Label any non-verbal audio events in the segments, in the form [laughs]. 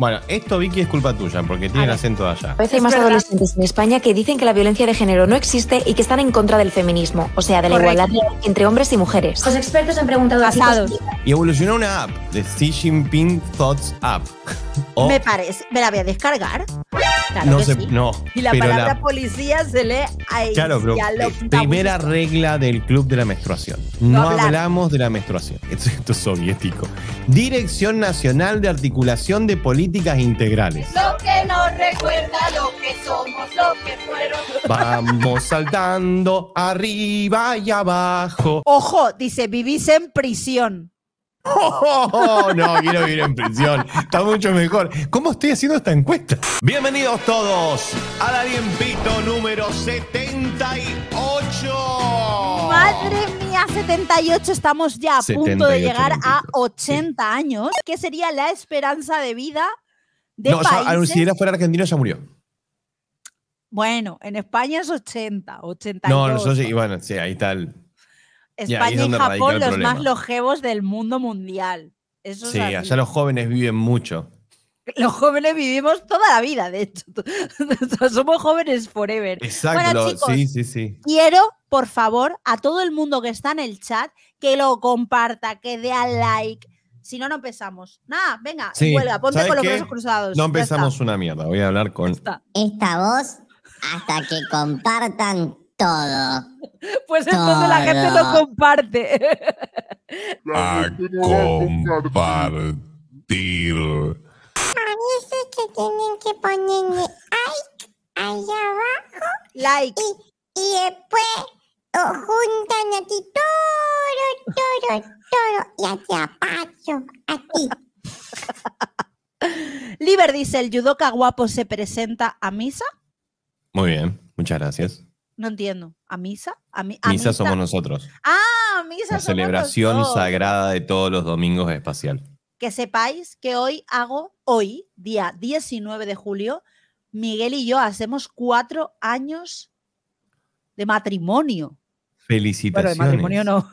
Bueno, esto Vicky es culpa tuya porque tiene el acento allá. A veces hay más adolescentes en España que dicen que la violencia de género no existe y que están en contra del feminismo, o sea, de la igualdad entre hombres y mujeres. Los expertos han preguntado todos. Y evolucionó una app, de Xi Jinping Thoughts App. me parece, me la voy a descargar. no, no. Y la palabra policía se lee ahí. Claro, pero eh, primera regla del club de la menstruación. No, hablamos de la menstruación. [laughs] Esto, esto es soviético. Dirección Nacional de Articulación de Política políticas integrales. Lo que nos recuerda lo que somos, lo que fueron. Vamos saltando arriba y abajo. Ojo, dice, vivís en prisión. [laughs] no, quiero vivir en prisión. Está mucho mejor. ¿Cómo estoy haciendo esta encuesta? Bienvenidos todos al alienpito número 78. Madre mía, 78. Estamos ya a punto de llegar a 80 años. ¿Qué sería la esperanza de vida de países? No, si era fuera argentino ya murió. Bueno, en España es 80, años. No, no, sé, sí, bueno, sí, ahí está España y, Japón los más longevos del mundo mundial. sí, allá los jóvenes viven mucho. [laughs] Los jóvenes vivimos toda la vida, de hecho. [laughs] Somos jóvenes forever. Exacto, bueno, chicos, sí, sí, sí. Quiero, por favor, a todo el mundo que está en el chat, que lo comparta, que dé al like. Si no, no empezamos. Nada, venga, vuelva, ponte con los brazos cruzados. No empezamos una mierda, voy a hablar con. Esta voz, hasta que compartan todo. Pues entonces la gente lo comparte. A compartir. A veces que tienen que ponerle like allá abajo. Like. Y, después juntan a ti todo, todo, todo. Y a ti apacho, a ti. Liber dice, ¿el judoka guapo se presenta a misa? Muy bien, muchas gracias. No entiendo. ¿A misa? ¿A a misa, somos nosotros. Ah, misa. La celebración sagrada de todos los domingos espacial. Que sepáis que hoy hago, hoy, día 19 de julio, Miguel y yo hacemos cuatro años de matrimonio. Felicitaciones. de matrimonio no.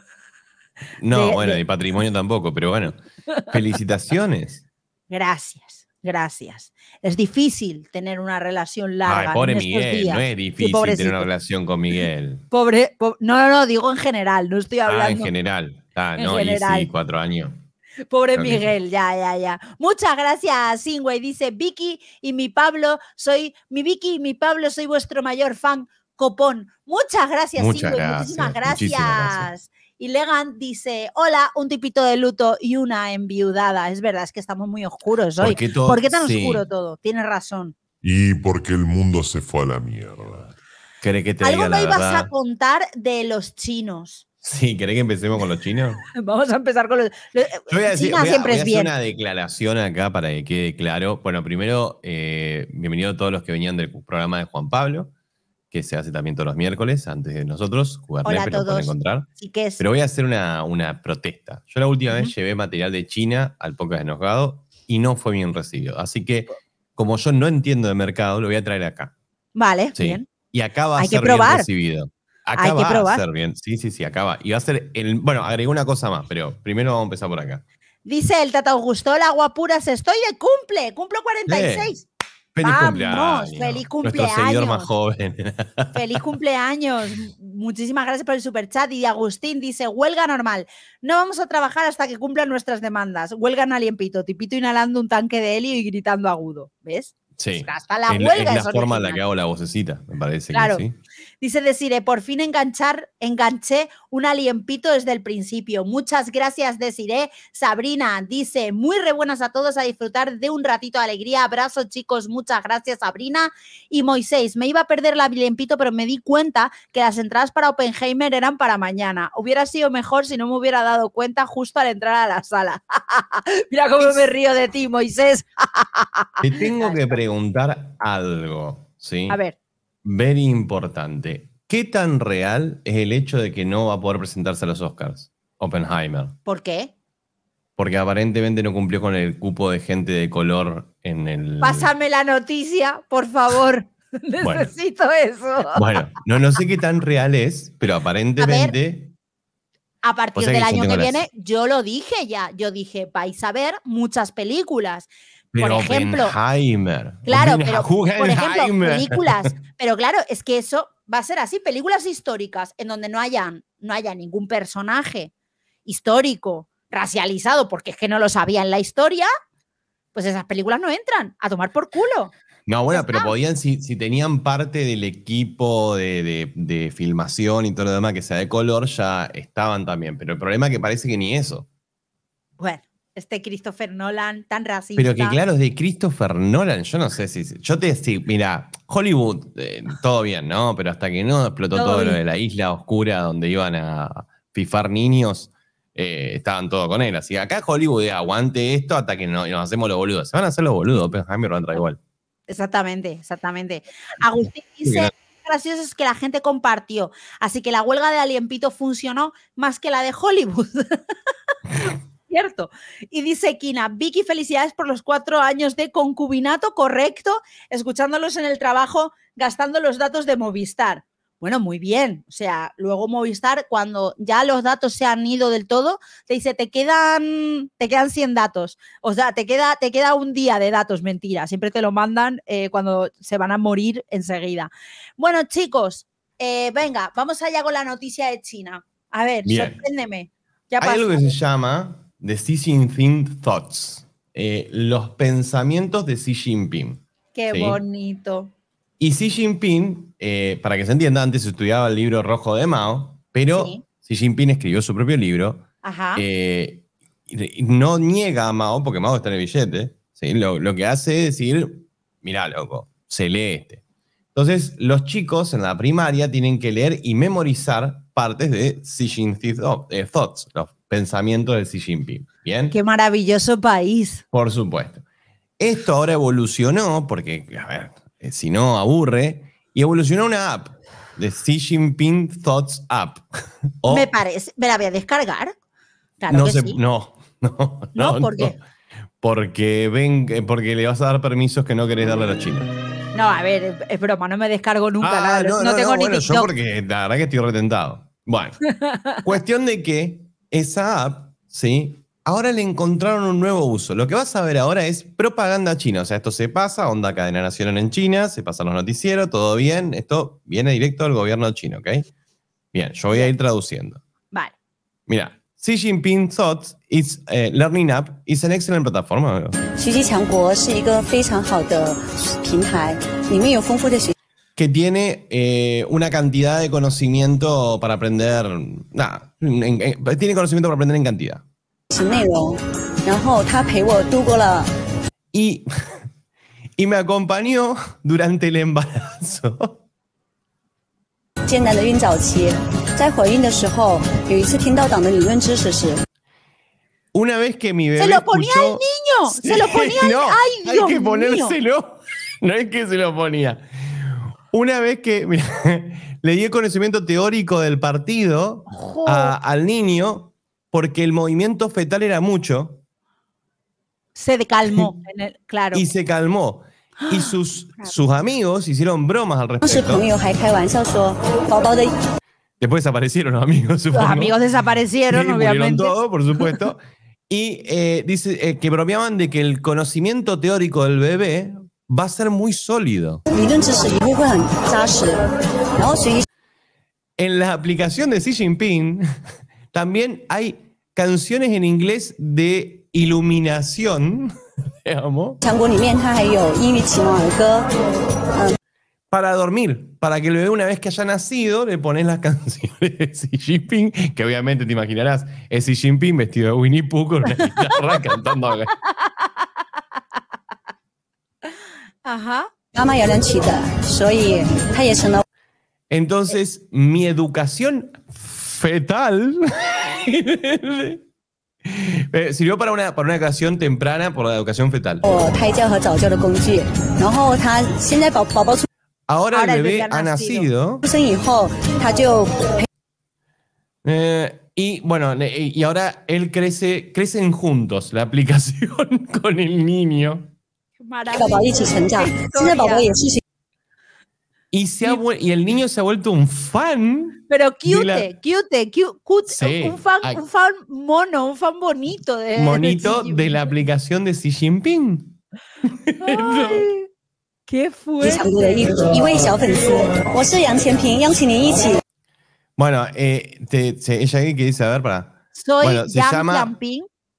No, bueno, de... patrimonio tampoco, pero bueno. [laughs] Felicitaciones. Gracias. Gracias. Es difícil tener una relación larga. pobre Miguel, no es difícil tener una relación con Miguel. Pobre, no, no, digo en general, no estoy hablando. Ah, en general. Ah, no, y sí, cuatro años. Pobre Miguel, ya, ya, ya. Muchas gracias, Singway. Dice Vicky y mi Pablo, soy mi Vicky y mi Pablo, soy vuestro mayor fan, Copón. Muchas gracias, Muchas Muchísimas gracias. Y Legan dice, hola, un tipito de luto y una enviudada. Es verdad, es que estamos muy oscuros hoy. ¿Por qué, tan oscuro todo? Tienes razón. Y porque el mundo se fue a la mierda. que Algo me ibas a contar de los chinos. Sí, ¿querés que empecemos con los chinos? [laughs] Vamos a empezar con los. Eh, chinos. voy a siempre es hacer bien. una declaración acá para que quede claro. Bueno, primero, eh, bienvenido a todos los que venían del programa de Juan Pablo que se hace también todos los miércoles antes de nosotros. Jugar Hola a encontrar. Pero voy a hacer una, una protesta. Yo la última vez llevé material de China al de Enojado y no fue bien recibido. Así que, como yo no entiendo de mercado, lo voy a traer acá. Vale, bien. Y acaba va a Hay que probar. bien recibido. Acá Hay ser bien. Sí, sí, sí, acaba. Y va a ser el. Bueno, agregué una cosa más, pero primero vamos a empezar por acá. Dice el Tata Augusto, el agua pura se estoy y cumple, cumplo 46. Feliz cumpleaños. Feliz cumpleaños. Nuestro Feliz [laughs] cumpleaños. Muchísimas gracias por el superchat. Y Agustín dice, huelga normal. No vamos a trabajar hasta que cumplan nuestras demandas. Huelga en aliempito. Tipito inhalando un tanque de helio y gritando agudo. ¿Ves? Sí. la Es la forma en la que hago la vocecita, me parece que sí. Dice Desire, por fin enganchar, enganché un aliempito desde el principio. Muchas gracias, Desire. Sabrina dice, muy rebuenas a todos a disfrutar de un ratito de alegría. Abrazo, chicos. Muchas gracias, Sabrina. Y Moisés, me iba a perder la aliempito, pero me di cuenta que las entradas para Oppenheimer eran para mañana. Hubiera sido mejor si no me hubiera dado cuenta justo al entrar a la sala. [laughs] Mira cómo me río de ti, Moisés. Te tengo que [laughs] preguntar algo, ¿sí? A ver. Very importante. ¿Qué tan real es el hecho de que no va a poder presentarse a los Oscars? Oppenheimer. ¿Por qué? Porque aparentemente no cumplió con el cupo de gente de color en el. Pásame la noticia, por favor. [laughs] [laughs] Necesito eso. Bueno, no, no sé qué tan real es, pero aparentemente. A, partir del año que viene, yo lo dije ya. Yo dije, vais a ver muchas películas por ejemplo, Claro, pero [laughs] por ejemplo, películas. Pero claro, es que eso va a ser así, películas históricas en donde no hayan, no haya ningún personaje histórico racializado, porque es que no lo sabía en la historia, pues esas películas no entran a tomar por culo. No, bueno, pero podían, si, si tenían parte del equipo de, de, de, filmación y todo lo demás que sea de color, ya estaban también. Pero el problema es que parece que ni eso. Bueno, este Christopher Nolan tan racista. Pero que claro, es de Christopher Nolan, yo no sé si... Yo te decía, mira, Hollywood, eh, todo bien, ¿no? Pero hasta que no explotó todo, lo de la isla oscura donde iban a pifar niños, eh, estaban todos con él. Así que acá Hollywood eh, aguante esto hasta que no, nos hacemos los boludos. Se van a hacer los boludos, pero Jaime lo entra ah, igual. Exactamente, exactamente. [laughs] Agustín dice gracioso es que la gente compartió. Así que la huelga de Aliempito funcionó más que la de Hollywood. [laughs] cierto. Y dice Kina, Vicky, felicidades por los cuatro años de concubinato correcto, escuchándolos en el trabajo, gastando los datos de Movistar. Bueno, muy bien. O sea, luego Movistar, cuando ya los datos se han ido del todo, te dice, te quedan, te quedan 100 datos. O sea, te queda, te queda un día de datos, mentira. Siempre te lo mandan eh, cuando se van a morir enseguida. Bueno, chicos, eh, venga, vamos allá con la noticia de China. A ver, sorpréndeme. Ya Hay algo que se llama de Xi Jinping Thoughts, eh, los pensamientos de Xi Jinping. Qué bonito. Y Xi Jinping, eh, para que se entienda, antes estudiaba el libro rojo de Mao, pero Xi Jinping escribió su propio libro. Ajá. Eh, no niega a Mao, porque Mao está en el billete. Lo, que hace es decir, mirá, loco, se lee este. Entonces, los chicos en la primaria tienen que leer y memorizar partes de Xi Jinping Thoughts, pensamiento de Xi Jinping. ¿Bien? Qué maravilloso país. Por supuesto. Esto ahora evolucionó, porque, a ver, eh, si no aburre, y evolucionó una app, de Xi Jinping Thoughts App. [laughs] me parece, me la voy a descargar. no, no, no, [laughs] no, ¿por qué? Porque, ven, eh, porque le vas a dar permisos que no querés darle a la China. No, a ver, es broma, no me descargo nunca. Ah, no, tengo ni bueno, yo porque la verdad que estoy retentado. Bueno, [laughs] cuestión de que esa app, ¿sí? Ahora le encontraron un nuevo uso. Lo que vas a ver ahora es propaganda china. O sea, esto se pasa, onda cadena nacional en China, se pasan los noticieros, todo bien. Esto viene directo del gobierno chino, ¿ok? Bien, yo voy a ir traduciendo. Vale. Mira, Xi Jinping thought its eh, learning app is an excellent plataforma. Que tiene eh, una cantidad de conocimiento para aprender, nada, tiene conocimiento para aprender en cantidad. Y, [laughs] y me acompañó durante el embarazo. Una vez que mi bebé se lo ponía al niño, se lo ponía al niño. hay que ponérselo, [laughs] no es que se lo ponía. Una vez que [laughs] le dio conocimiento teórico del partido al niño porque el movimiento fetal era mucho. Se calmó, [laughs] claro. Y se calmó. Y [gasps] sus, sus amigos hicieron bromas al respecto. Después desaparecieron los amigos, supongo. Los amigos desaparecieron, obviamente. todo, por [laughs] supuesto. Y eh, dice eh, que bromeaban de que el conocimiento teórico del bebé va a ser muy sólido. Oh, en la aplicación de Xi Jinping [laughs] también hay canciones en inglés de iluminación, [laughs] Para dormir, para que el bebé una vez que haya nacido le pones las [laughs] canciones de Xi Jinping, que obviamente te imaginarás, es Xi Jinping vestido de Winnie Pooh con una guitarra cantando. Acá. Ajá. Entonces, mi educación fetal [laughs] eh, sirvió para una, para una educación temprana por la educación fetal. Oh, ahora el bebé ha nacido. y bueno, y ahora él crece, crecen juntos la aplicación [laughs] con el niño. Y, el niño se ha vuelto un fan. Pero cute, cute, cute, un, fan, un, fan, mono, un fan bonito. De, bonito de, la aplicación de Xi Jinping. [laughs] Ay, ¡Qué fuerte! Bueno, eh, te, te, ella que dice, a ver, para. Soy Yang se llama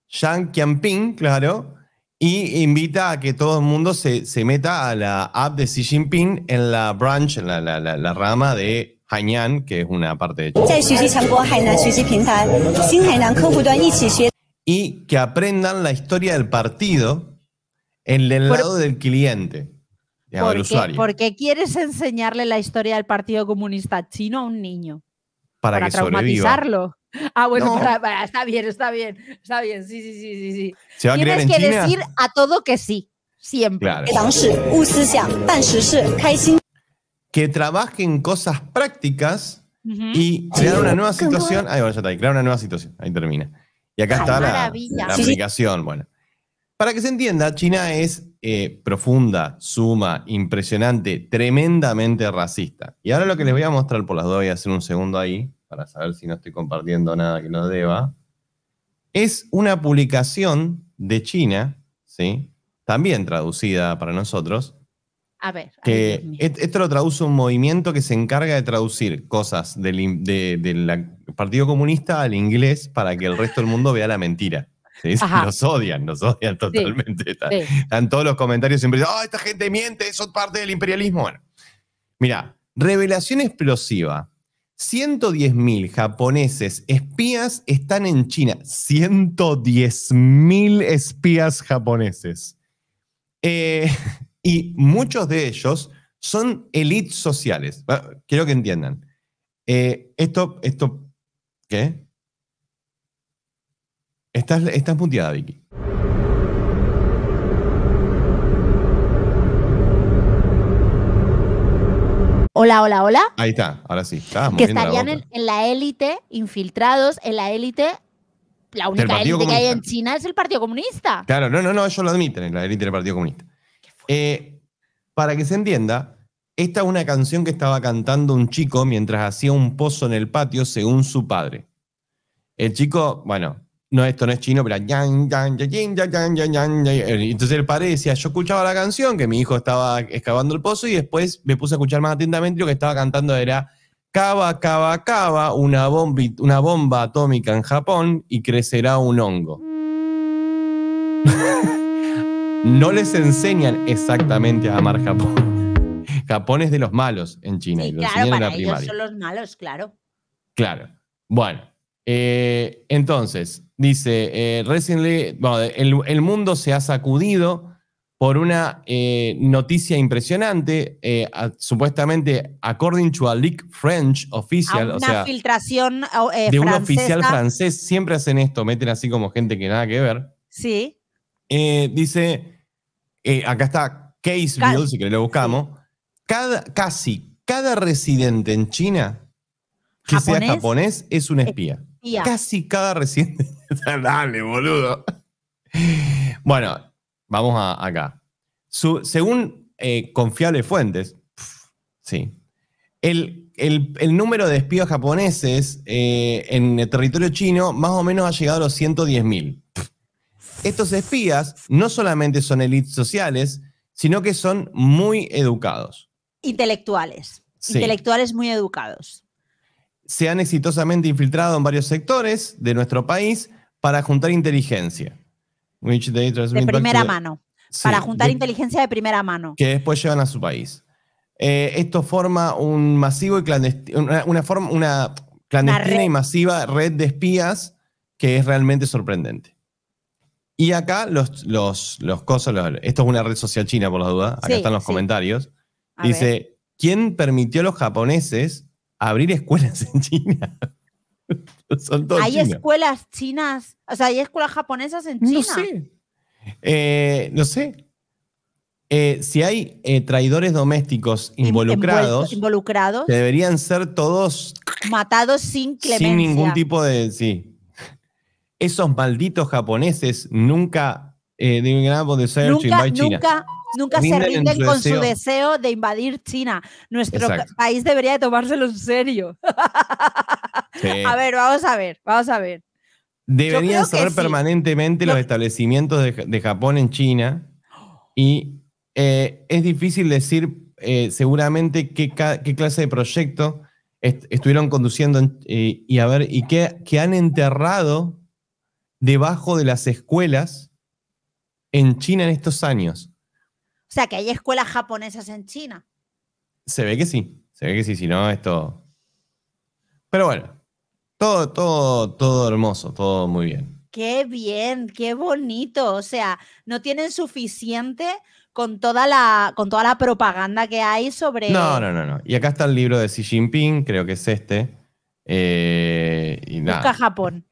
Yang Qianping, claro. Y invita a que todo el mundo se, meta a la app de Xi Jinping en la branch, en la, rama de Hainan, que es una parte de China. Y que aprendan la historia del partido en el lado del cliente, porque, del usuario. Porque quieres enseñarle la historia del Partido Comunista Chino a un niño. Para, para traumatizarlo. Ah, bueno, está bien, está bien, está bien, sí, sí, sí, sí. sí. Tienes que decir a todo que sí, siempre. Que trabajen cosas prácticas y crear una nueva situación. Ahí, ya está crear una nueva situación. Ahí termina. Y acá está la, aplicación, bueno. Para que se entienda, China es eh, profunda, suma, impresionante, tremendamente racista. Y ahora lo que les voy a mostrar por las dos, voy a hacer un segundo ahí para saber si no estoy compartiendo nada que no deba, es una publicación de China, ¿sí? También traducida para nosotros. A ver. Que esto lo traduce un movimiento que se encarga de traducir cosas del Partido Comunista al inglés para que el resto del mundo vea la mentira. [laughs] Nos odian, nos odian totalmente. están, todos los comentarios siempre dicen, ah, esta gente miente, es parte del imperialismo! mira, revelación explosiva 110.000 japoneses espías están en China. 110.000 espías japoneses. Eh, [laughs] y muchos de ellos son elites sociales. quiero que entiendan. Eh, esto, esto, ¿qué? Estás, estás Vicky. Hola, hola, hola. Ahí está, ahora sí. que estarían en, la élite, infiltrados en la élite. La única élite que hay en China es el Partido Comunista. Claro, no, no, no, ellos lo admiten, la élite del Partido Comunista. Eh, para que se entienda, esta es una canción que estaba cantando un chico mientras hacía un pozo en el patio, según su padre. El chico, bueno, no, esto no es chino, pero entonces el padre decía, yo escuchaba la canción, que mi hijo estaba excavando el pozo y después me puse a escuchar más atentamente lo que estaba cantando era cava, cava, cava, una, bomba, una bomba atómica en Japón y crecerá un hongo. [laughs] no les enseñan exactamente a amar Japón. Japón es de los malos en China. y los claro, para ellos son los malos, claro. Claro. Bueno, eh, entonces, Dice, eh, el, mundo se ha sacudido por una eh, noticia impresionante, eh, supuestamente, according to a leak French official, o sea, filtración eh, de un oficial francés, siempre hacen esto, meten así como gente que nada que ver. Sí. dice, acá está Caseville, si que lo buscamos, cada, casi cada residente en China que sea japonés es un espía. Casi cada reciente [laughs] Dale, boludo. Bueno, vamos a, acá. según eh, confiables fuentes, sí, el, número de espías japoneses eh, en el territorio chino más o menos ha llegado a los 110.000. Estos espías no solamente son élites sociales, sino que son muy educados. Intelectuales. Intelectuales muy educados se han exitosamente infiltrado en varios sectores de nuestro país para juntar inteligencia. de primera mano. para juntar inteligencia de primera mano. Que después llevan a su país. Eh, esto forma un masivo y una, forma, una clandestina y masiva red de espías que es realmente sorprendente. Y acá los, los, cosas, esto es una red social china por la duda, acá están los comentarios. Dice, ¿quién permitió a los japoneses abrir escuelas en China. [laughs] ¿Hay escuelas chinas? O sea, ¿hay escuelas japonesas en China? Eh, no sé. no eh, sé. si hay eh, traidores domésticos involucrados, involucrados, deberían ser todos matados sin clemencia. Sin ningún tipo de. Sí. Esos malditos japoneses nunca eh, nunca, se rinden con su deseo de invadir China. Nuestro país debería tomárselo en serio. [laughs] A ver, vamos a ver, vamos a ver. Deberían ser permanentemente los establecimientos de, Japón en China y eh, es difícil decir eh, seguramente qué, clase de proyecto estuvieron conduciendo y a ver, y qué, qué han enterrado debajo de las escuelas en China en estos años. O sea, que hay escuelas japonesas en China. Se ve que sí, se ve que sí, si no, esto... Pero bueno, todo, todo, todo hermoso, todo muy bien. Qué bien, qué bonito. O sea, no tienen suficiente con toda la, con toda la propaganda que hay sobre... No, no, no, no. Y acá está el libro de Xi Jinping, creo que es este. Eh, y Busca Japón.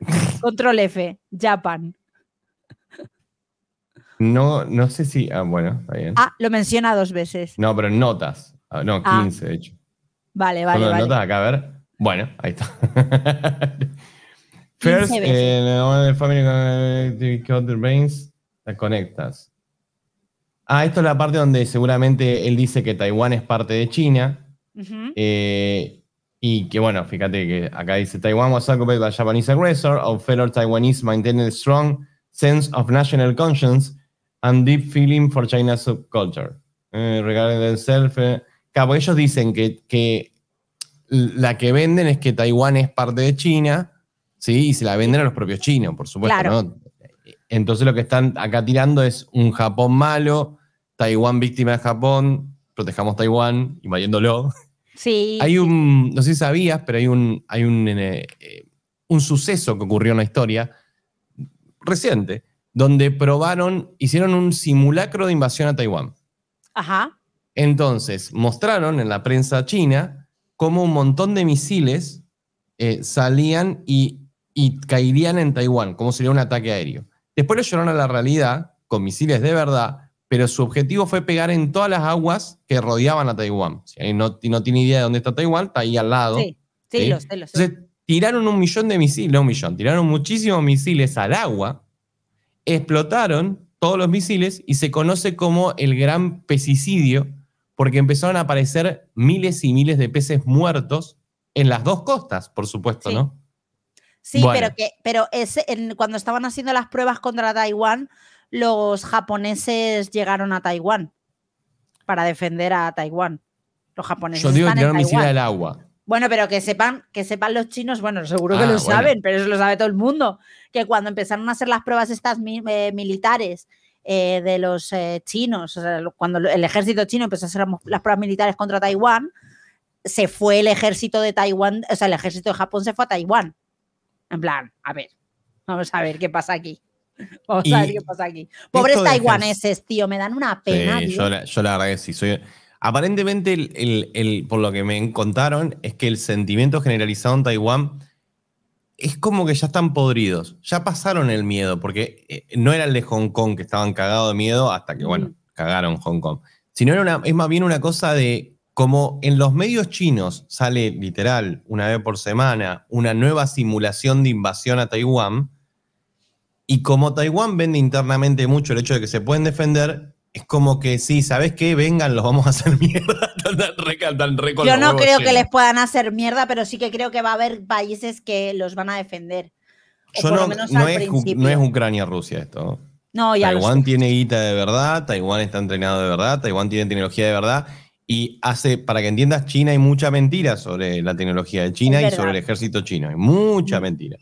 [laughs] Control F, Japan. No, no sé si. Ah, bueno, está bien. Ah, lo menciona dos veces. No, pero notas. Ah, no, 15, ah. de hecho. Vale, vale. vale. vale. notas acá, a ver. Bueno, ahí está. First, de eh, family brains, te conectas. Ah, esto es la parte donde seguramente él dice que Taiwán es parte de China. Eh, y que bueno, fíjate que acá dice Taiwán was occupied by Japanese aggressor, our fellow Taiwanese maintained a strong sense of national conscience and Deep Feeling for China Subculture. Eh, regarding themselves. Eh. ellos dicen que, la que venden es que Taiwán es parte de China, ¿sí? Y se la venden a los propios chinos, por supuesto, Entonces lo que están acá tirando es un Japón malo, Taiwán víctima de Japón, protejamos Taiwán invadiéndolo. Sí. Hay un, no sé si sabías, pero hay un, hay un, eh, eh, un suceso que ocurrió en la historia reciente, donde probaron, hicieron un simulacro de invasión a Taiwán. Ajá. Entonces, mostraron en la prensa china cómo un montón de misiles eh, salían y, caerían en Taiwán, como sería un ataque aéreo. Después lo llevaron a la realidad con misiles de verdad, pero su objetivo fue pegar en todas las aguas que rodeaban a Taiwán. Si no, no tiene idea de dónde está Taiwán, está ahí al lado. Sí, sí, Entonces, tiraron un millón de misiles, no un millón, tiraron muchísimos misiles al agua explotaron todos los misiles y se conoce como el gran pesticidio, porque empezaron a aparecer miles y miles de peces muertos en las dos costas, por supuesto, ¿no? Sí, pero, que, pero ese, cuando estaban haciendo las pruebas contra Taiwán, los japoneses llegaron a Taiwán para defender a Taiwán. Los japoneses. Yo digo que misil al agua. Bueno, pero que sepan, que sepan los chinos, bueno, seguro que ah, lo saben, pero eso lo sabe todo el mundo que cuando empezaron a hacer las pruebas estas eh, militares eh, de los eh, chinos, cuando el ejército chino empezó a hacer las pruebas militares contra Taiwán, se fue el ejército de Taiwán, o sea, el ejército de Japón se fue a Taiwán. En plan, a ver, vamos a ver qué pasa aquí. [laughs] Vamos a ver qué pasa aquí. Pobres taiwaneses, tío, me dan una pena. yo, la, yo, que sí, Aparentemente, por lo que me contaron, es que el sentimiento generalizado en Taiwán es como que ya están podridos, ya pasaron el miedo, porque eh, no era el de Hong Kong que estaban cagados de miedo hasta que, bueno, cagaron Hong Kong, sino es más bien una cosa de como en los medios chinos sale literal una vez por semana una nueva simulación de invasión a Taiwán, y como Taiwán vende internamente mucho el hecho de que se pueden defender, es como que sí, ¿sabes qué? Vengan, los vamos a hacer [laughs] mierda. Yo no creo que les puedan hacer mierda, pero sí que creo que va a haber países que los van a defender. no, es, Ucrania-Rusia esto. Taiwán tiene guita de verdad, Taiwán está entrenado de verdad, Taiwán tiene tecnología de verdad. Y hace, para que entiendas, China hay mucha mentira sobre la tecnología de China y sobre el ejército chino. Hay mucha mm. mentira.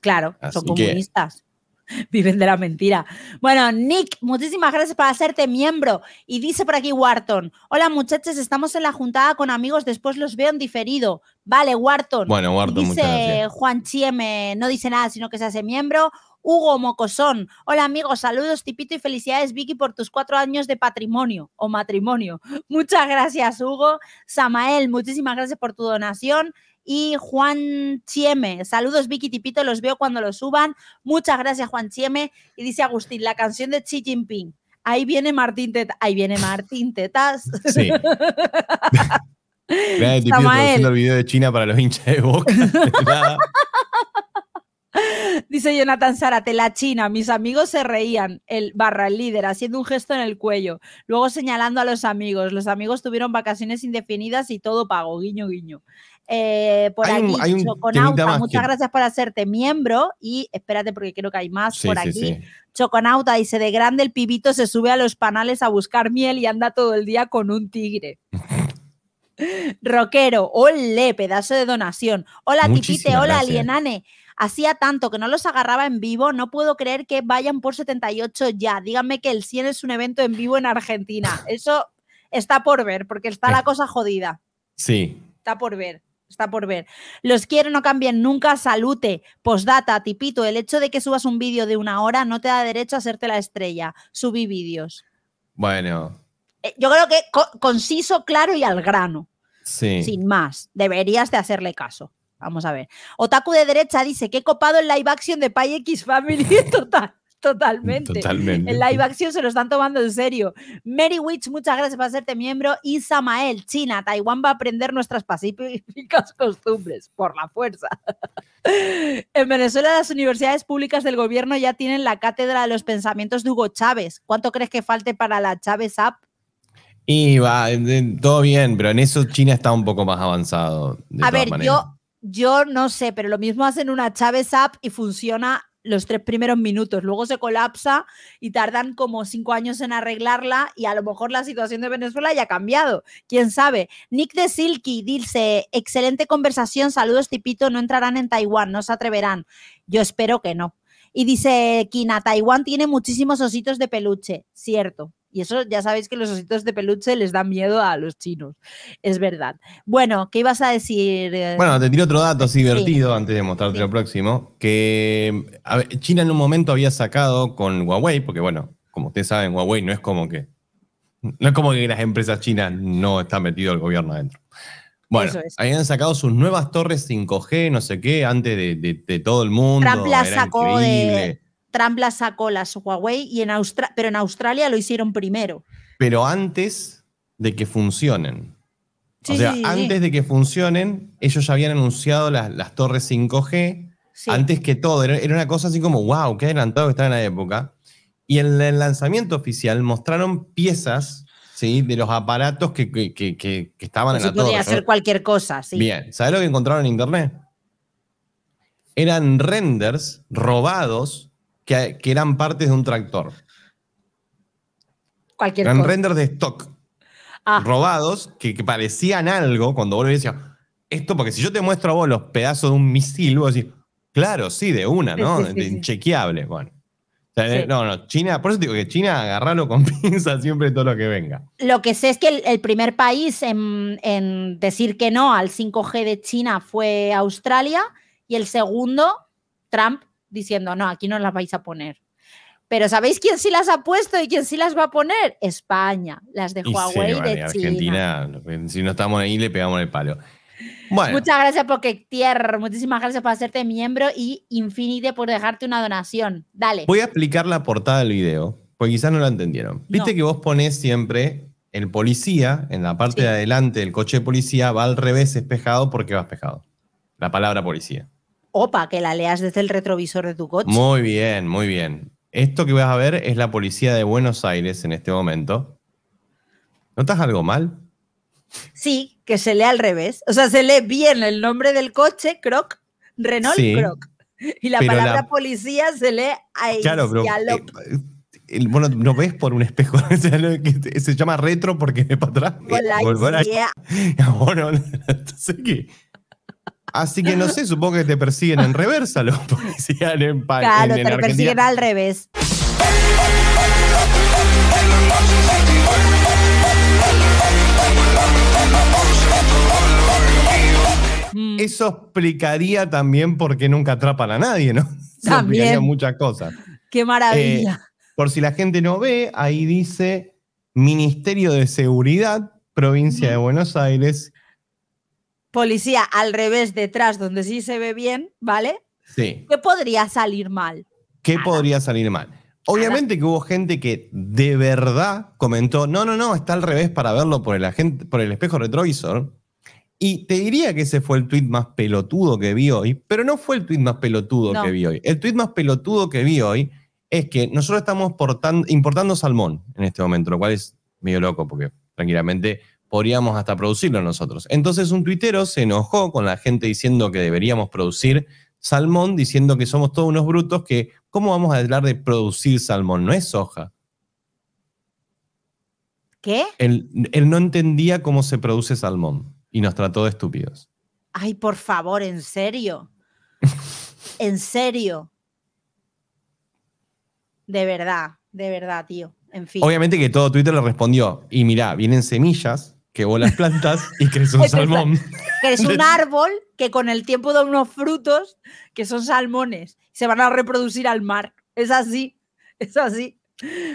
Claro, son comunistas. [laughs] Viven de la mentira. Bueno, Nick, muchísimas gracias para hacerte miembro. Y dice por aquí Wharton: Hola muchachos, estamos en la juntada con amigos, después los veo en diferido. Vale, Wharton. Bueno, Wharton, muchas gracias. Juan Chieme, no dice nada, sino que se hace miembro. Hugo Mocosón. Hola amigos, saludos Tipito y felicidades Vicky por tus cuatro años de patrimonio o matrimonio. [laughs] Muchas gracias Hugo. Samael, muchísimas gracias por tu donación y Juan Chieme. Saludos, Vicky Tipito, los veo cuando los suban. Muchas gracias, Juan Chieme. Y dice Agustín, la canción de Xi Jinping. Ahí viene Martín Tetas. Ahí viene Martín Tetas. Sí. [laughs] el video de China para los hinchas de boca. [laughs] Dice Jonathan Zárate, la China, mis amigos se reían, el barra el líder, haciendo un gesto en el cuello, luego señalando a los amigos, los amigos tuvieron vacaciones indefinidas y todo pago, guiño, guiño. Eh, por aquí, Choconauta, muchas gracias por hacerte miembro y espérate porque creo que hay más por aquí. Choconauta dice, de grande el pibito se sube a los panales a buscar miel y anda todo el día con un tigre. [laughs] Roquero, ole, pedazo de donación. Hola, Tipite, hola, Alienane. Hacía tanto que no los agarraba en vivo, no puedo creer que vayan por 78 ya. Díganme que el 100 es un evento en vivo en Argentina. [laughs] Eso está por ver, porque está la eh. cosa jodida. Sí. Está por ver. Está por ver. Los quiero, no cambien nunca. Salute. Postdata, tipito. El hecho de que subas un vídeo de una hora no te da derecho a hacerte la estrella. Subí vídeos. Bueno. Eh, yo creo que conciso, claro y al grano. Sí. Sin más. Deberías de hacerle caso. Vamos a ver. Otaku de derecha dice que he copado el live action de Pay X Family. [laughs] Total. Totalmente. En live action se lo están tomando en serio. Mary Witch, muchas gracias por hacerte miembro. Y Samael, China, Taiwán va a aprender nuestras pacíficas [laughs] costumbres por la fuerza. [laughs] en Venezuela las universidades públicas del gobierno ya tienen la cátedra de los pensamientos de Hugo Chávez. ¿Cuánto crees que falte para la Chávez App? Y va, todo bien, pero en eso China está un poco más avanzado. a ver, yo yo no sé, pero lo mismo hacen una Chávez app y funciona los tres primeros minutos. Luego se colapsa y tardan como cinco años en arreglarla y a lo mejor la situación de Venezuela ya ha cambiado. ¿Quién sabe? Nick de Silky dice, excelente conversación, saludos Tipito, no entrarán en Taiwán, no se atreverán. Yo espero que no. Y dice Kina, Taiwán tiene muchísimos ositos de peluche, cierto. Y eso ya sabéis que los ositos de peluche les dan miedo a los chinos. Es verdad. Bueno, ¿qué ibas a decir? Bueno, te diré otro dato así divertido antes de mostrarte lo próximo. Que China en un momento había sacado con Huawei, porque bueno, como ustedes saben, Huawei no es como que. No es como que las empresas chinas no están metido el gobierno adentro. Bueno, habían sacado sus nuevas torres 5G, no sé qué, antes de, todo el mundo. Trambla sacó las Huawei, y en pero en Australia lo hicieron primero. Pero antes de que funcionen. o sea, antes de que funcionen, ellos ya habían anunciado las, torres 5G. Antes que todo, era, una cosa así como, wow, qué adelantado que estaba en la época. Y en el lanzamiento oficial mostraron piezas de los aparatos que, estaban en la torre. podía hacer cualquier cosa, Bien, ¿sabes lo que encontraron en internet? Eran renders robados que, eran partes de un tractor. Cualquier eran En renders de stock ah. robados que, parecían algo cuando vos lo decías, esto, porque si yo te muestro a vos los pedazos de un misil, vos decís, claro, sí, de una, ¿no? Inchequeable. Bueno. Eh, no, no, China, por eso digo que China agarralo con [laughs] pinza siempre todo lo que venga. Lo que sé es que el, primer país en decir que no al 5G de China fue Australia y el segundo, Trump, diciendo, no, aquí no las vais a poner. Pero ¿sabéis quién sí las ha puesto y quién sí las va a poner? España, las de Huawei de Argentina, China. si no estamos ahí, le pegamos el palo. Bueno. Muchas gracias porque tierra muchísimas gracias por hacerte miembro y Infinite por dejarte una donación. Dale. Voy a explicar la portada del video, porque quizás no la entendieron. Viste que vos pones siempre el policía, en la parte de adelante del coche de policía, va al revés espejado porque va espejado. La palabra policía. OPA, que la leas desde el retrovisor de tu coche. Muy bien, muy bien. Esto que vas a ver es la policía de Buenos Aires en este momento. ¿Notas algo mal? Sí, que se lee al revés. O sea, se lee bien el nombre del coche, Croc, Renault Croc. Y la palabra policía se lee ahí. Claro, pero. Eh, eh, bueno, no ves por un espejo. [laughs] se llama retro porque es para atrás. Volver [laughs] bueno, [laughs] entonces, Así que no sé, supongo que te persiguen en reversa los [laughs] policías en París. Claro, te persiguen al revés. Mm. Eso explicaría también por qué nunca atrapan a nadie, ¿no? [laughs] también. muchas cosas. Qué maravilla. Eh, por si la gente no ve, ahí dice Ministerio de Seguridad, Provincia de Buenos Aires, policía al revés detrás, donde sí se ve bien, ¿vale? Sí. ¿Qué podría salir mal? ¿Qué podría salir mal? Obviamente que hubo gente que de verdad comentó, no, no, no, está al revés para verlo por el, agente, por el espejo retrovisor. Y te diría que ese fue el tweet más pelotudo que vi hoy, pero no fue el tweet más pelotudo que vi hoy. El tweet más pelotudo que vi hoy es que nosotros estamos importando salmón en este momento, lo cual es medio loco porque tranquilamente podríamos hasta producirlo nosotros. Entonces un tuitero se enojó con la gente diciendo que deberíamos producir salmón, diciendo que somos todos unos brutos, que ¿cómo vamos a hablar de producir salmón? No es soja. ¿Qué? Él, no entendía cómo se produce salmón y nos trató de estúpidos. Ay, por favor, en serio. [laughs] en serio. De verdad, de verdad, tío. En fin. Obviamente que todo Twitter le respondió, y mirá, vienen semillas que las plantas y eres un salmón. es un pues árbol que con el tiempo da unos frutos que son salmones. Se van a reproducir al mar. Es así, es así.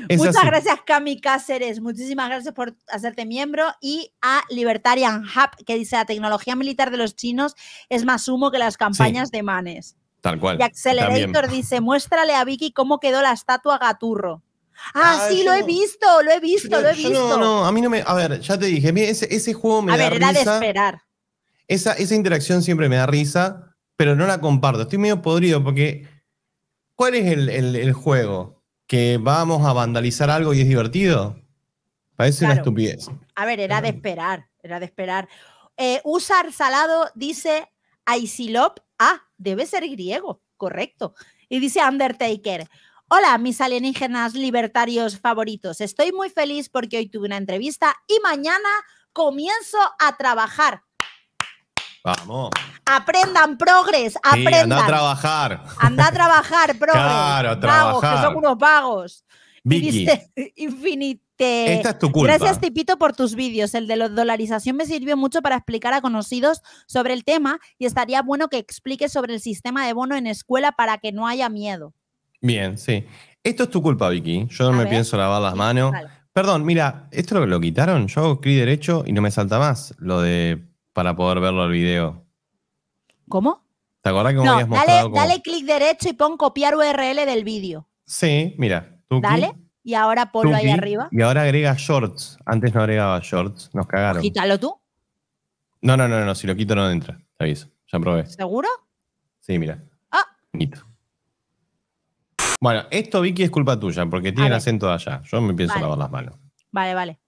Muchas gracias, Cami Cáceres. Muchísimas gracias por hacerte miembro. Y a Libertarian Hub, que dice la tecnología militar de los chinos es más humo que las campañas de manes. Tal cual. Y Accelerator dice: muéstrale a Vicky cómo quedó la estatua Gaturro. Ah, ah, sí, lo he visto, lo he visto, lo he visto. No, no, a mí no me. A ver, ya te dije, ese, juego me a ver, Era de esperar. Esa, esa interacción siempre me da risa, pero no la comparto. Estoy medio podrido porque. ¿Cuál es el, juego? ¿Que vamos a vandalizar algo y es divertido? Parece una estupidez. A ver, era de esperar, era de esperar. Eh, Usar Salado dice Aisilop. Ah, debe ser griego, correcto. Y dice Undertaker. Hola, mis alienígenas libertarios favoritos. Estoy muy feliz porque hoy tuve una entrevista y mañana comienzo a trabajar. Vamos. Aprendan progres, aprendan. anda a trabajar. Anda a trabajar, [laughs] progres. Claro, trabajar. que son unos pagos. Vicky. [laughs] Infinite. Esta es tu culpa. Gracias, Tipito, por tus vídeos. El de la dolarización me sirvió mucho para explicar a conocidos sobre el tema y estaría bueno que expliques sobre el sistema de bono en escuela para que no haya miedo. Bien, sí. Esto es tu culpa, Vicky. Yo no me pienso lavar las manos. Perdón, mira, esto lo, lo quitaron. Yo hago clic derecho y no me salta más lo de para poder verlo al video. ¿Cómo? ¿Te acordás que me habías mostrado? Dale, clic derecho y pon copiar URL del vídeo. Sí, mira. dale. y ahora ponlo ahí arriba. Y ahora agrega shorts. Antes no agregaba shorts. Nos cagaron. Quítalo tú. No, no, no, no. Si lo quito no entra. Te aviso. Ya probé. ¿Seguro? Sí, mira. Ah. Bueno, esto, Vicky, es culpa tuya, porque tiene acento de allá. Yo me empiezo a lavar las manos. Vale, vale.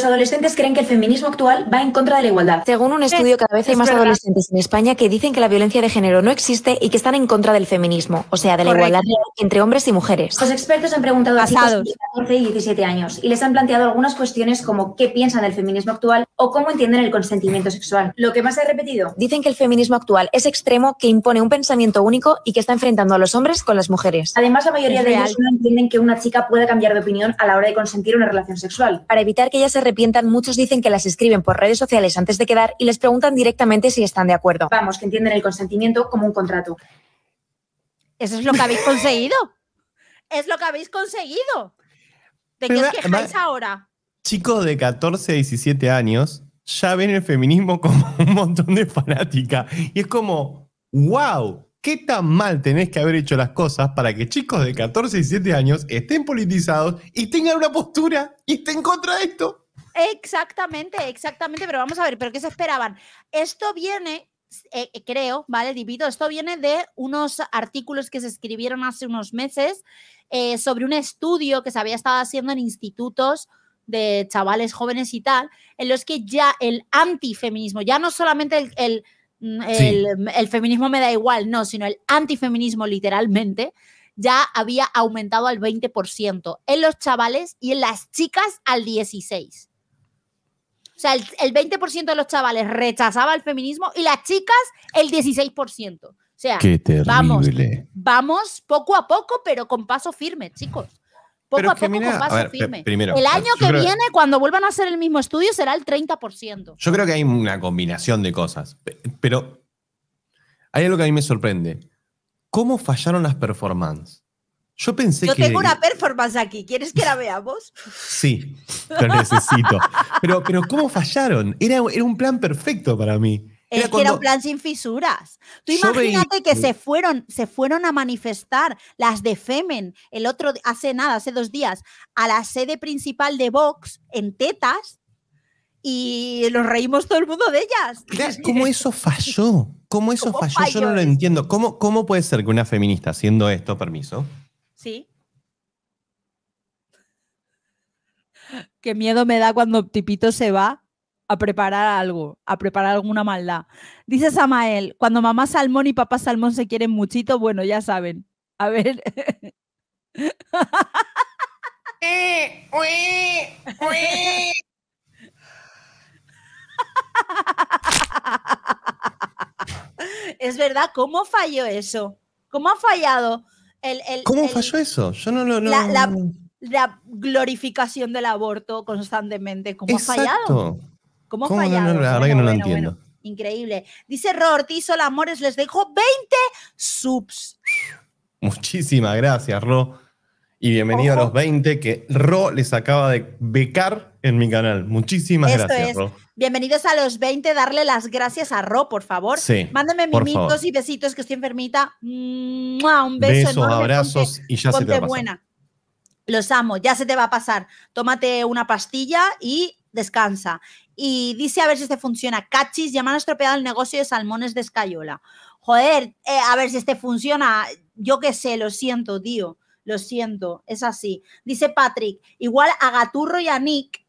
Los adolescentes creen que el feminismo actual va en contra de la igualdad. Según un estudio, cada vez hay más adolescentes en España que dicen que la violencia de género no existe y que están en contra del feminismo, o sea, de la igualdad entre hombres y mujeres. Los expertos han preguntado a chicos de 14 y 17 años y les han planteado algunas cuestiones como qué piensan del feminismo actual o cómo entienden el consentimiento sexual. Lo que más he repetido. Dicen que el feminismo actual es extremo, que impone un pensamiento único y que está enfrentando a los hombres con las mujeres. Además, la mayoría de ellos no entienden que una chica puede cambiar de opinión a la hora de consentir una relación sexual. Para evitar que ella se muchos dicen que las escriben por redes sociales antes de quedar y les preguntan directamente si están de acuerdo. Vamos, que entienden el consentimiento como un contrato. Eso es lo que habéis conseguido. [laughs] Es lo que habéis conseguido. ¿De qué os quejáis ahora? Chicos de 14 y 17 años ya ven el feminismo como [laughs] un montón de fanática. Y es como, wow, ¿qué tan mal tenés que haber hecho las cosas para que chicos de 14 y 17 años estén politizados y tengan una postura y estén contra esto? Exactamente, exactamente, pero vamos a ver, ¿pero qué se esperaban? Esto viene eh, eh, creo, ¿vale? divido esto viene de unos artículos que se escribieron hace unos meses eh, sobre un estudio que se había estado haciendo en institutos de chavales jóvenes y tal, en los que ya el antifeminismo, ya no solamente el, el mm, feminismo me da igual, no, sino el antifeminismo literalmente, ya había aumentado al 20% en los chavales y en las chicas al 16%. O sea, el, 20% de los chavales rechazaba el feminismo y las chicas el 16%. O sea, vamos, vamos poco a poco, pero con paso firme, chicos. Poco a poco con paso firme. Primero, el año que viene, cuando vuelvan a hacer el mismo estudio, será el 30%. Yo creo que hay una combinación de cosas, pero hay algo que a mí me sorprende. ¿Cómo fallaron las performances? Yo pensé que. Yo tengo una performance aquí, ¿quieres que la veamos? sí, lo necesito. Pero, pero ¿cómo fallaron? Era, era un plan perfecto para mí. Era un plan sin fisuras. Tú imagínate que se fueron, se fueron a manifestar las de Femen el otro, hace nada, hace dos días, a la sede principal de Vox en tetas y nos reímos todo el mundo de ellas. ¿Cómo eso falló? ¿Cómo eso falló? Yo no lo entiendo. ¿Cómo, ¿Cómo puede ser que una feminista haciendo esto, permiso, Sí. [laughs] Qué miedo me da cuando Tipito se va a preparar algo, a preparar alguna maldad. Dice Samael, cuando mamá salmón y papá salmón se quieren muchito, bueno, ya saben. A ver. [laughs] [laughs] es verdad, ¿cómo falló eso? ¿Cómo ha fallado? ¿Cómo falló eso? Yo no lo... No, la, la, glorificación del aborto constantemente. ¿Cómo ha fallado? ¿Cómo, ha fallado? No, la verdad que no lo entiendo. Increíble. Dice Ro hola amores, les dejo 20 subs. Muchísimas gracias, Ro. Y bienvenido a los 20 que Ro les acaba de becar en mi canal. Muchísimas gracias, Ro. Bienvenidos a los 20. Darle las gracias a Ro, por favor. Sí, Mándame mimitos y besitos que estoy enfermita. Un beso Besos, abrazos y ya se te va buena. Los amo, ya se te va a pasar. Tómate una pastilla y descansa. Y dice a ver si este funciona. Cachis, ya me han estropeado el negocio de salmones de escayola. Joder, eh, a ver si este funciona. Yo qué sé, lo siento, tío. Lo siento, es así. Dice Patrick, igual a Gaturro y a Nick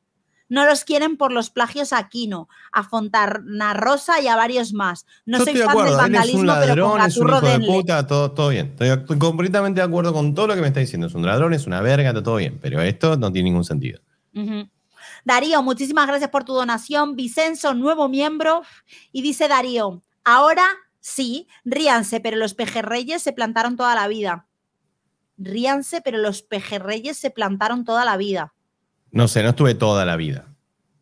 no los quieren por los plagios a Quino, a Fontana Rosa y a varios más. No soy de del vandalismo, un ladrón, pero con es de puta, todo, todo bien. Estoy completamente de acuerdo con todo lo que me está diciendo. Es un ladrón, es una verga, todo bien. Pero esto no tiene ningún sentido. Darío, muchísimas gracias por tu donación. Vicenzo, nuevo miembro. Y dice Darío, ahora sí, ríanse, pero los pejerreyes se plantaron toda la vida. Ríanse, pero los pejerreyes se plantaron toda la vida. No sé, no estuve toda la vida.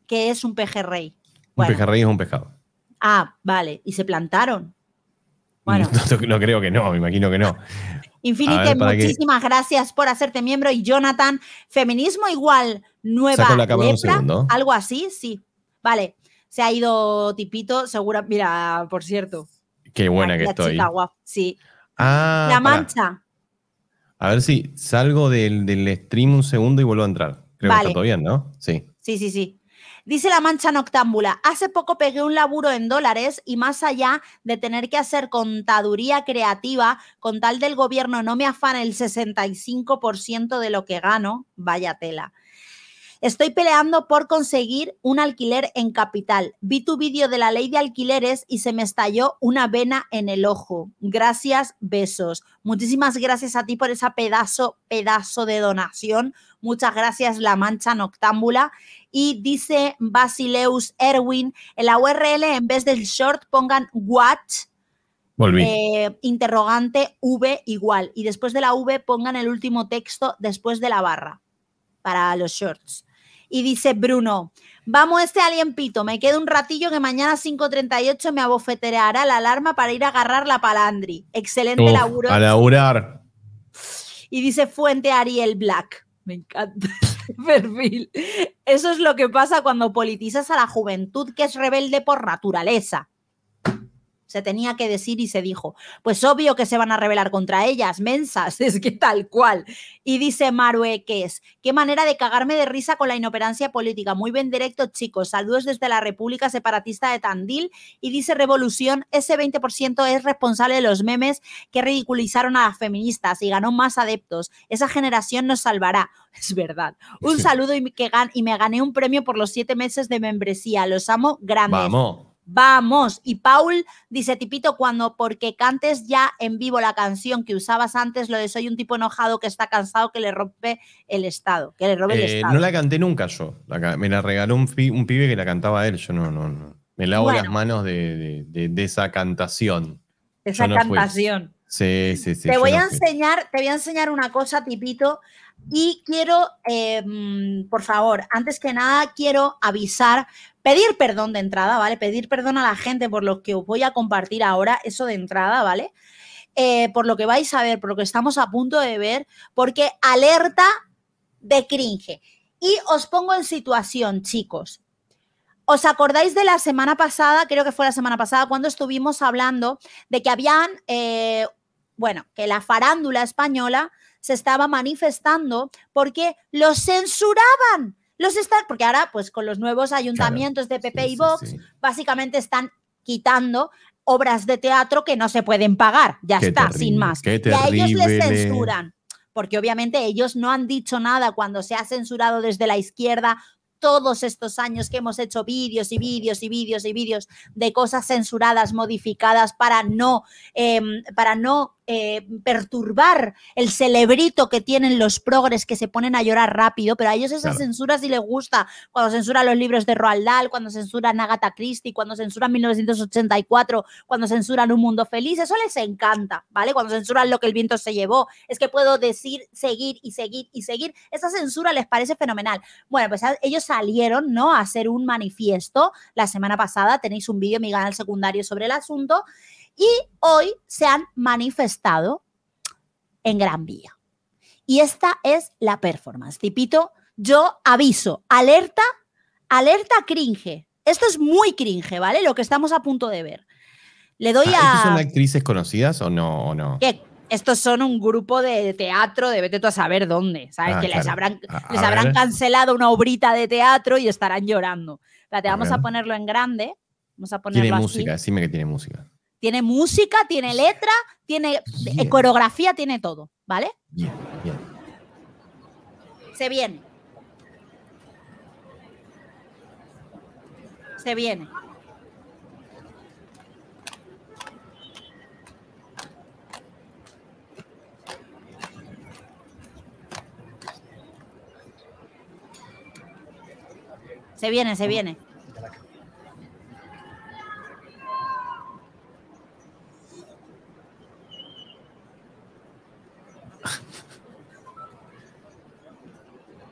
¿Qué es un pejerrey? Un pejerrey es un pescado. Ah, vale. ¿Y se plantaron? Bueno. [laughs] No, creo que no, me imagino que no. Infinite, muchísimas gracias por hacerte miembro. Y Jonathan, feminismo igual, nueva la lepra, algo así, sí. Vale, se ha ido Tipito, segura. Mira, por cierto. Qué buena que estoy. Ah, la mancha. A ver si salgo del stream un segundo y vuelvo a entrar. Creo que está todo bien, ¿no? Sí. Sí, sí, sí. Dice la mancha noctámbula, hace poco pegué un laburo en dólares y más allá de tener que hacer contaduría creativa, con tal del gobierno no me afana el 65% de lo que gano, vaya tela. Estoy peleando por conseguir un alquiler en capital. Vi tu vídeo de la ley de alquileres y se me estalló una vena en el ojo. Gracias, besos. Muchísimas gracias a ti por esa pedazo, pedazo de donación. Muchas gracias, La Mancha Noctámbula. Y dice Basileus Erwin, en la URL en vez del short pongan what. Eh, interrogante V igual. Y después de la V pongan el último texto después de la barra para los shorts. Y dice Bruno, vamos este alienpito, me queda un ratillo que mañana a 5.38 me abofeteará la alarma para ir a agarrar la palandri. Excelente laburo. A laburar. Y dice Fuente Ariel Black. Me encanta [laughs] este perfil. Eso es lo que pasa cuando politizas a la juventud que es rebelde por naturaleza se tenía que decir y se dijo. Pues obvio que se van a rebelar contra ellas, mensas, [laughs] es que tal cual. Y dice Marue que es, qué manera de cagarme de risa con la inoperancia política. Muy bien directo, chicos. Saludos desde la República Separatista de Tandil. Y dice Revolución, ese 20% es responsable de los memes que ridiculizaron a las feministas y ganó más adeptos. Esa generación nos salvará. [laughs] Es verdad. Un saludo y, y me gané un premio por los siete meses de membresía. Los amo grandes. Vamos. Vamos. Y Paul dice, Tipito, cuando porque cantes ya en vivo la canción que usabas antes, lo de soy un tipo enojado que está cansado, que le rompe el estado, que le rompe el eh, estado. No la canté nunca yo. me la regaló un, pibe que la cantaba él. Yo no, no, no. Me lavo las manos de, esa cantación. Esa cantación. Sí, sí, sí. Te voy a enseñar, te voy a enseñar una cosa, Tipito. Y quiero, em, por favor, antes que nada, quiero avisar, pedir perdón de entrada, ¿vale? Pedir perdón a la gente por lo que os voy a compartir ahora, eso de entrada, ¿vale? Eh, por lo que vais a ver, por lo que estamos a punto de ver, porque alerta de cringe. Y os pongo en situación, chicos. ¿Os acordáis de la semana pasada? Creo que fue la semana pasada, cuando estuvimos hablando de que habían, eh, bueno, que la farándula española se estaba manifestando porque los censuraban. Los están, porque ahora, pues con los nuevos ayuntamientos de PP y Vox, básicamente están quitando obras de teatro que no se pueden pagar. Ya está, sin más. Y a ellos les censuran. Porque obviamente ellos no han dicho nada cuando se ha censurado desde la izquierda todos estos años que hemos hecho vídeos y vídeos y vídeos y vídeos de cosas censuradas, modificadas para no, em, para no eh, perturbar el celebrito que tienen los progres que se ponen a llorar rápido, pero a ellos esa censura sí les gusta, cuando censuran los libros de Roald Dahl, cuando censuran Agatha Christie, cuando censuran 1984, cuando censuran Un Mundo Feliz, eso les encanta, ¿vale? Cuando censuran lo que el viento se llevó, es que puedo decir, seguir y seguir y seguir, esa censura les parece fenomenal. Bueno, pues ellos salieron, ¿no? A hacer un manifiesto la semana pasada, tenéis un vídeo en mi canal secundario sobre el asunto y hoy se han manifestado en Gran Vía. Y esta es la performance. Tipito, yo aviso, alerta, alerta cringe. Esto es muy cringe, ¿vale? Lo que estamos a punto de ver. Le doy ah, a. ¿Estos son actrices conocidas o no? no? Estos son un grupo de teatro de tú a saber dónde, ¿sabes? Ah, que les habrán, cancelado una obrita de teatro y estarán llorando. Espérate, vamos a ponerlo en grande. Vamos a ponerlo tiene música, decime que tiene música. Tiene música, tiene letra, tiene eh, coreografía, tiene todo, ¿vale? Se viene. Se viene. Se viene, se viene.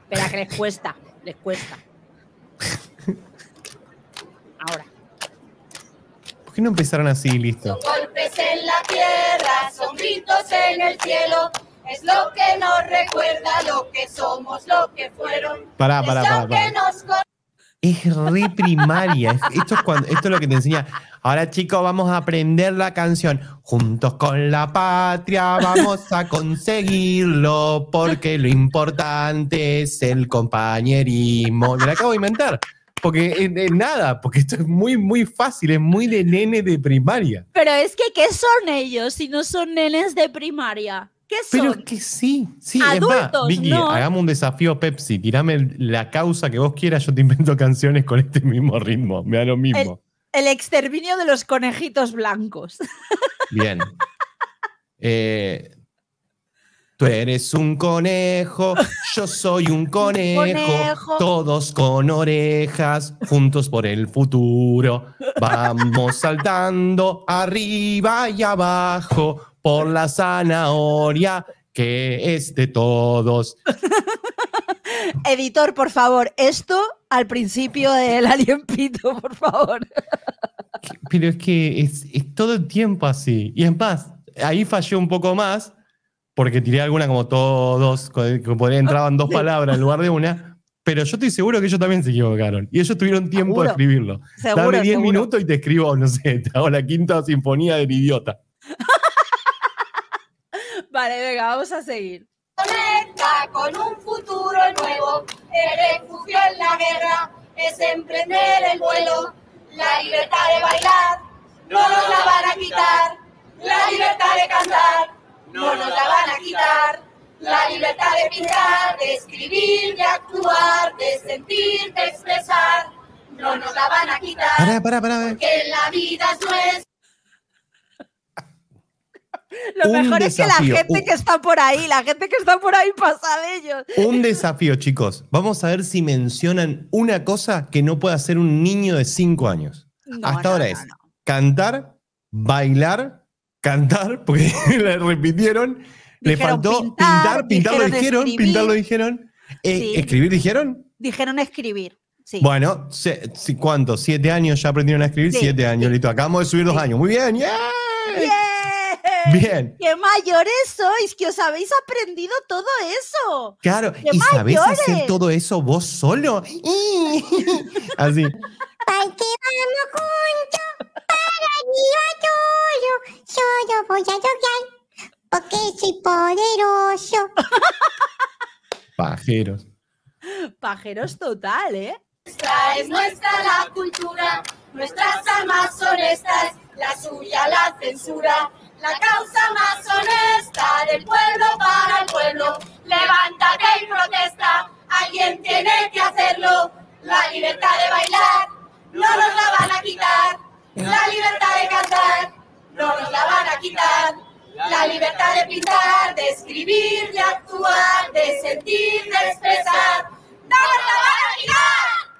Espera que les cuesta, les cuesta. Ahora. ¿Por qué no empezaron así, listo? Son golpes en la tierra, son gritos en el cielo. Es lo que nos recuerda lo que somos, lo que fueron. Pará, pará, pará. pará. Es re primaria. Esto es, esto lo que te enseña. Ahora, chicos, vamos a aprender la canción. Juntos con la patria vamos a conseguirlo, porque lo importante es el compañerismo. Me la acabo de inventar. Porque eh, eh, nada, porque esto es muy, muy fácil, es muy de nene de primaria. Pero es que, ¿qué son ellos si no son nenes de primaria? Pero es que sí, sí. es Vicky, hagamos un desafío Pepsi. Tirame la causa que vos quieras, yo te invento [laughs] canciones con este mismo ritmo. Me da lo mismo. El, el exterminio de los conejitos blancos. Bien. [laughs] Eh, Tú eres un conejo, yo soy un [laughs] conejo, todos con orejas, juntos por el futuro. Vamos [laughs] saltando arriba y abajo por la zanahoria que es de todos. [laughs] Editor, por favor, esto al principio del alienpito, por favor. Pero es que es, es todo el tiempo así. Y en paz, ahí falló un poco más porque tiré alguna como todos, que entraban dos [laughs] palabras en lugar de una, pero yo estoy seguro que ellos también se equivocaron. Y ellos tuvieron tiempo de escribirlo. Dame 10 minutos y te escribo, no sé, te hago la quinta sinfonía del idiota. [laughs] vale, venga, vamos a seguir. Conecta con un futuro nuevo, el refugio en la guerra, es emprender el vuelo, la libertad de bailar, no nos la van a quitar, la libertad de cantar no nos la van a quitar. La libertad de pintar, de escribir, de actuar, de sentir, de expresar, no nos la van a quitar. Pará, Porque la vida es Lo mejor es que la gente que está por ahí, la gente que está por ahí pasa de ellos. Un desafío, chicos. Vamos a ver si mencionan una cosa que no puede hacer un niño de 5 años. Hasta ahora es cantar, bailar cantar, porque le [laughs] repitieron, le faltó pintar, pintar, dijeron, lo dijeron, escribir. dijeron, eh, escribir dijeron. Dijeron escribir. Bueno, ¿cuántos? ¿cuánto? ¿Siete años ya aprendieron a escribir? Siete años, listo. Acabamos de subir dos años. Muy bien, yeah. Bien. ¡Qué mayores sois! ¡Que os habéis aprendido todo eso! Claro, ¿y sabéis hacer todo eso vos solo? [laughs] Así. ¿Para qué vamos yo voy a porque soy poderoso. Pajeros. Pajeros total, ¿eh? Esta es nuestra la cultura, nuestras almas honestas, la suya la censura, la causa más honesta del pueblo para el pueblo. Levántate y protesta, alguien tiene que hacerlo. La libertad de bailar no nos la van a quitar. La libertad de cantar, no nos la van a quitar. La libertad de pintar, de escribir, de actuar, de sentir, de expresar. ¡No nos la van a quitar!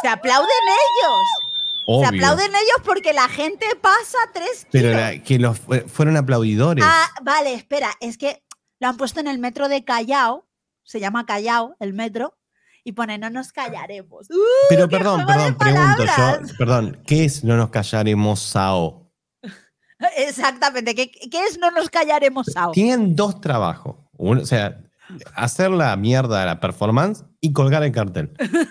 Se aplauden ellos. Se aplauden ellos porque la gente pasa tres Pero que los eh, fueron aplaudidores. Ah, vale, espera, es que lo han puesto en el metro de Callao, se llama Callao el metro, y pone no nos callaremos. Pero ¡Uh, perdón, perdón, pregunto yo, perdón, ¿qué es no nos callaremos Sao? [laughs] Exactamente, ¿qué, es no nos callaremos Sao? Tienen dos trabajos, o sea, hacer la mierda de la performance y colgar el cartel. [laughs]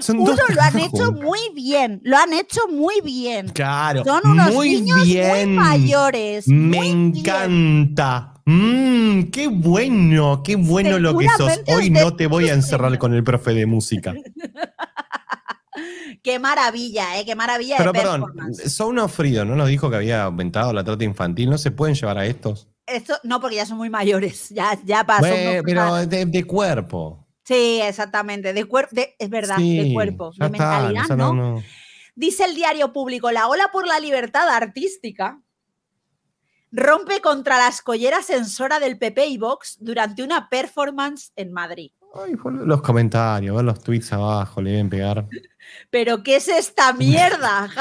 Son Uno, lo han hecho muy bien, lo han hecho muy bien. Claro. Son unos muy niños mayores. Me encanta. Mmm, qué bueno, qué bueno lo que sos. Hoy no te voy a encerrar con el profe de música. [laughs] Qué maravilla, ¿eh? Qué maravilla. Pero perdón, perdón, son Frido no nos dijo que había aumentado la trata infantil. ¿No se pueden llevar a estos? Esto, no, porque ya son muy mayores. [laughs] Ya, ya pasó. pero de, cuerpo. Sí, exactamente. De cuerpo, es verdad, de cuerpo. De mentalidad, ¿no? Dice el diario público: la ola por la libertad artística rompe contra la escollera sensora del PP y Vox durante una performance en Madrid. Ay, los comentarios, los tweets abajo, le deben pegar pero ¿qué es esta mierda? [laughs]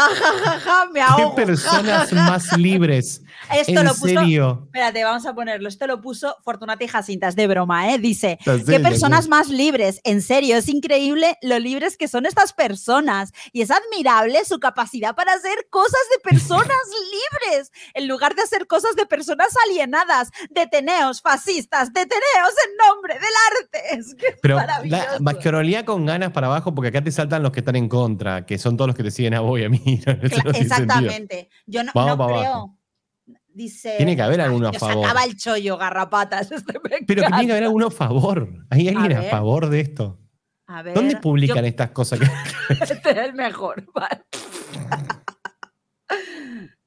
Ja, me ahogo. Qué personas [laughs] más libres. Esto lo puso, espérate, vamos a ponerlo. Esto lo puso Fortunata y de broma, ¿eh? Dice, ¿qué personas más libres? En serio, es increíble lo libres que son estas personas y es admirable su capacidad para hacer cosas de personas [laughs] libres en lugar de hacer cosas de personas alienadas. Deteneos, fascistas, deteneos en nombre del arte. Es que pero maravilloso. con ganas para abajo porque acá te saltan los que están en contra, que son todos los que te siguen a vos y a mí. [laughs] exactamente. Yo no, creo. Dice, tiene que haber alguno a favor. Acaba el chollo, garrapatas. [laughs] Pero tiene que haber alguno a favor. ¿Hay alguien a, favor de esto? ¿Dónde publican estas cosas? Que... [laughs] este es el mejor.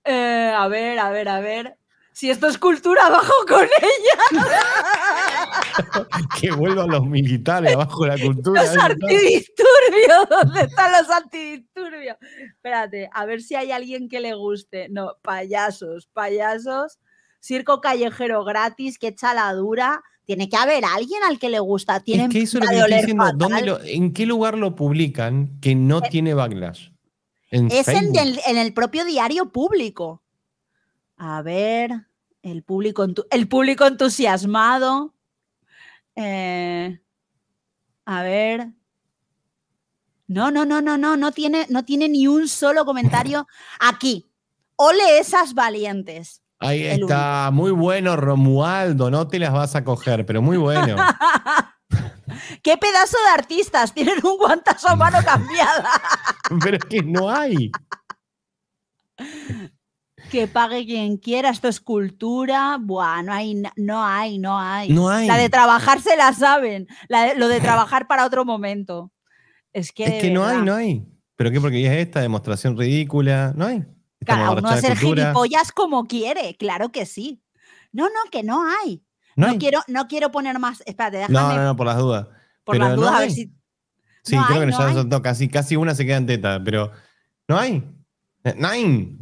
Eh, a ver, a ver, a ver. Si esto es cultura, bajo con ella. [laughs] que vuelvan los militares abajo la cultura. Los antidisturbios, ¿dónde están los antidisturbios? Espérate, a ver si hay alguien que le guste. No, payasos, payasos. Circo callejero gratis, qué chaladura. Tiene que haber alguien al que le gusta. ¿En qué lugar lo publican que no eh, tiene backlash? es en el, propio diario público. A ver, el público, el público entusiasmado. Eh, a ver. No, no, no, no, no, no tiene, no tiene ni un solo comentario [laughs] aquí. Ole esas valientes. Ahí está, muy bueno, Romualdo, no te las vas a coger, pero muy bueno. [laughs] ¿Qué pedazo de artistas? Tienen un guantazo a mano [laughs] cambiada. pero es que no hay que pague quien quiera, esto es cultura, buah, no hay, no hay, no hay. La de trabajar se la saben, lo de trabajar para otro momento. Es que, no hay, no hay. ¿Pero qué? Porque es esta demostración ridícula, no hay. Cada uno hacer gilipollas como quiere, claro que sí. No, no, que no hay. No, quiero, no quiero poner más. Espérate, No, no, no, por las dudas. Por las dudas, a ver si. Sí, creo que ya casi, casi una se queda en teta, pero no hay. Nine.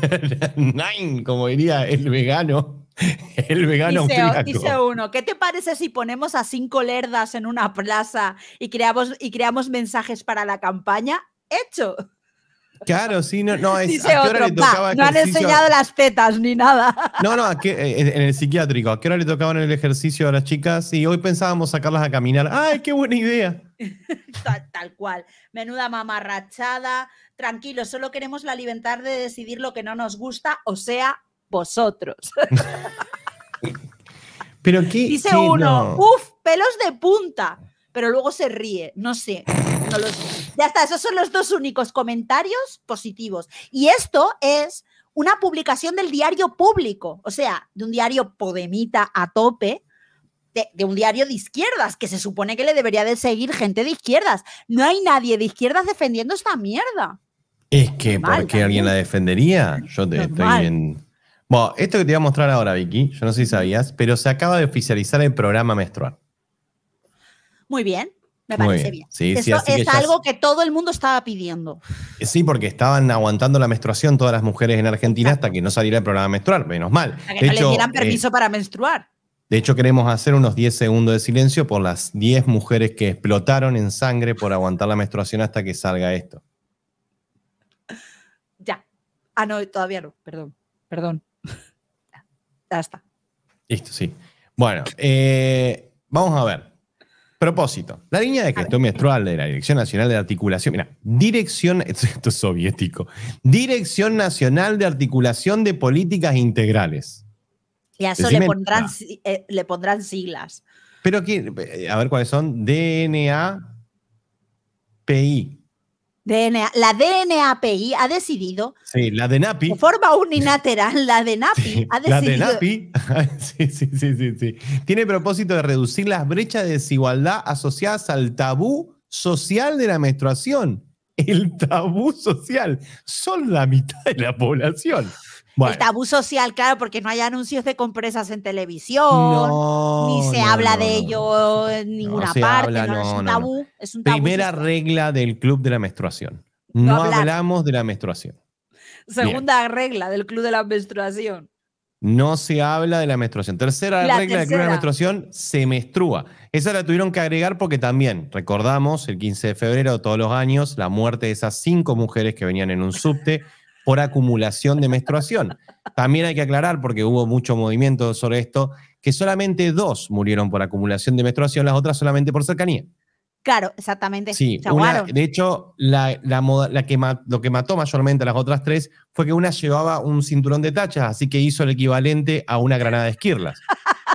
[laughs] Nine, como diría el vegano. El vegano dice, uno, ¿qué te parece si ponemos a cinco lerdas en una plaza y creamos, y creamos mensajes para la campaña? Hecho. Claro, sí, no, no, [laughs] ¿a qué hora No han enseñado las tetas ni nada. No, no, en, el psiquiátrico, ¿a qué hora le tocaban el ejercicio a las chicas? Y hoy pensábamos sacarlas a caminar. ¡Ay, qué buena idea! [laughs] tal, cual. Menuda mamarrachada. Tranquilo, solo queremos la libertad de decidir lo que no nos gusta, o sea, vosotros. [laughs] Pero qué, Dice uno, uff, pelos de punta. Pero luego se ríe, no sé. Ya está, esos son los dos únicos comentarios positivos. Y esto es una publicación del diario público, o sea, de un diario podemita a tope, de, un diario de izquierdas, que se supone que le debería de seguir gente de izquierdas. No hay nadie de izquierdas defendiendo esta mierda. Es que, ¿por qué alguien la defendería? Yo te, estoy en... Bueno, esto que te voy a mostrar ahora, Vicky, yo no sé si sabías, pero se acaba de oficializar el programa menstrual. Muy bien. Eso es algo que todo el mundo estaba pidiendo. Sí, porque estaban aguantando la menstruación todas las mujeres en Argentina hasta que no saliera el programa menstrual, menos mal. Para que de hecho, dieran eh, permiso para menstruar. De hecho, queremos hacer unos 10 segundos de silencio por las 10 mujeres que explotaron en sangre por aguantar la menstruación hasta que salga esto. Ya. Ah, no, todavía no. Perdón, perdón. [laughs] Ya, está. Listo, sí. Bueno, eh, vamos a ver. Propósito. La línea de gestión menstrual de la Dirección Nacional de Articulación. Mira, Dirección. [laughs] Esto es soviético. Dirección Nacional de Articulación de Políticas Integrales. Y a eso le eh, pondrán, siglas. Pero, eh, a ver cuáles son. DNA, PI. DNA, la DNAPI ha decidido. Sí, la DNAPI. De forma [laughs] unilateral, la DNAPI ha decidido. La DNAPI. [laughs] sí, sí, sí, sí, sí. Tiene propósito de reducir las brechas de desigualdad asociadas al tabú social de la menstruación. El tabú social. Son la mitad de la población. El tabú social, claro, porque no hay anuncios de compresas en televisión, ni se habla de ello en ninguna parte, no es un tabú. Es un Primera regla del club de la menstruación. No, hablamos de la menstruación. Segunda regla del club de la menstruación. No se habla de la menstruación. Tercera regla del club de la menstruación, se menstrua. Esa la tuvieron que agregar porque también recordamos el 15 de febrero de todos los años la muerte de esas cinco mujeres que venían en un subte [laughs] por acumulación de menstruación. También hay que aclarar, porque hubo mucho movimiento sobre esto, que solamente dos murieron por acumulación de menstruación, las otras solamente por cercanía. Claro, exactamente. Sí, de hecho, la, que lo que mató mayormente a las otras tres fue que una llevaba un cinturón de tachas, así que hizo el equivalente a una granada de esquirlas.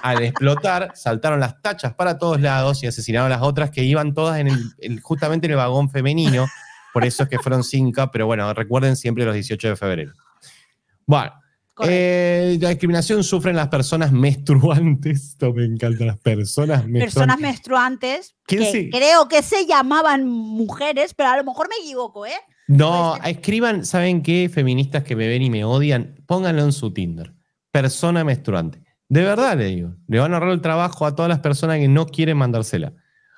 Al explotar, saltaron las tachas para todos lados y asesinaron a las otras que iban todas en justamente en el vagón femenino, por eso es que fueron cinco, pero bueno, recuerden siempre los 18 de febrero. Bueno, eh, la discriminación sufren las personas menstruantes. Esto [laughs] me encanta, las personas menstruantes. Personas menstruantes, creo que se llamaban mujeres, pero a lo mejor me equivoco, ¿eh? No, escriban, ¿saben qué? Feministas que me ven y me odian, pónganlo en su Tinder. Persona menstruante. De verdad le digo, le van a ahorrar el trabajo a todas las personas que no quieren mandársela.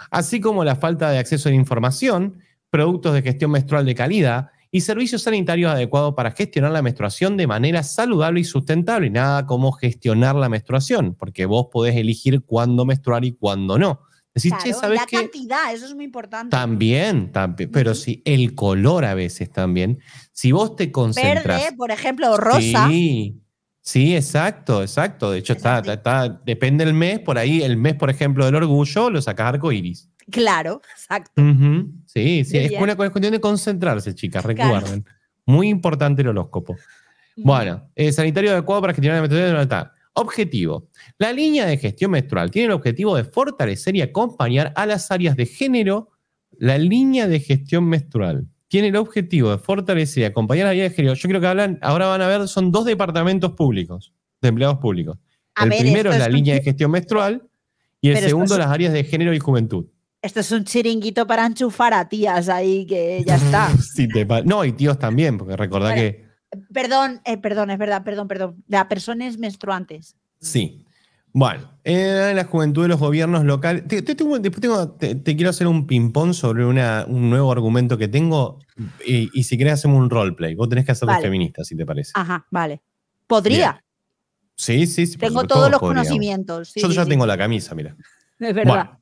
Así como la falta de acceso a la información, productos de gestión menstrual de calidad y servicios sanitarios adecuados para gestionar la menstruación de manera saludable y sustentable. Y nada como gestionar la menstruación, porque vos podés elegir cuándo menstruar y cuándo no. la cantidad, eso es muy importante. También, también pero si sí, el color a veces también. Si vos te concentras. Verde, por ejemplo, o rosa. Sí, sí, exacto, exacto. De hecho, está, está, depende del mes. Por ahí, el mes, por ejemplo, del orgullo, lo sacas arco iris. Claro, exacto. Sí, sí, es una cuestión de concentrarse, chicas, recuerden. Muy importante el horóscopo. Bueno, eh, sanitario adecuado para gestionar la menstruación Natal. Objetivo. La línea de gestión menstrual tiene el objetivo de fortalecer y acompañar a las áreas de género. La línea de gestión menstrual tiene el objetivo de fortalecer y acompañar a las áreas de género. Yo creo que hablan, ahora van a ver, son dos departamentos públicos, de empleados públicos. el primero es la línea de gestión menstrual y el segundo las áreas de género y juventud. Esto es un chiringuito para enchufar a tías ahí que ya está. [laughs] no, y tíos también, porque recordá que. Perdón, eh, perdón, es verdad, perdón, perdón. persona personas menstruantes. Sí. Bueno, en eh, la juventud de los gobiernos locales. Te, te, quiero hacer un ping-pong sobre un nuevo argumento que tengo. Y, si querés, hacemos un roleplay. Vos tenés que hacerlo feminista, si te parece. Ajá, vale. Podría. Sí, sí, sí. Tengo todos los conocimientos. Yo ya tengo la camisa, mira. Es verdad.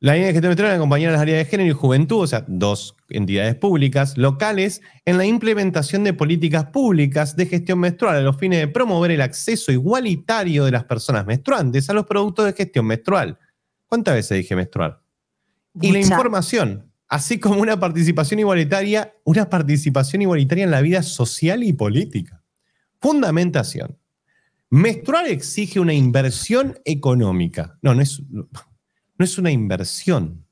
La línea de gestión menstrual a las áreas de género y juventud, o sea, dos entidades públicas locales, en la implementación de políticas públicas de gestión menstrual a los fines de promover el acceso igualitario de las personas menstruantes a los productos de gestión menstrual. ¿Cuántas veces dije menstrual? Y la información, así como una participación igualitaria, una participación igualitaria en la vida social y política. Fundamentación. Menstrual exige una inversión económica. No, no es no es una inversión.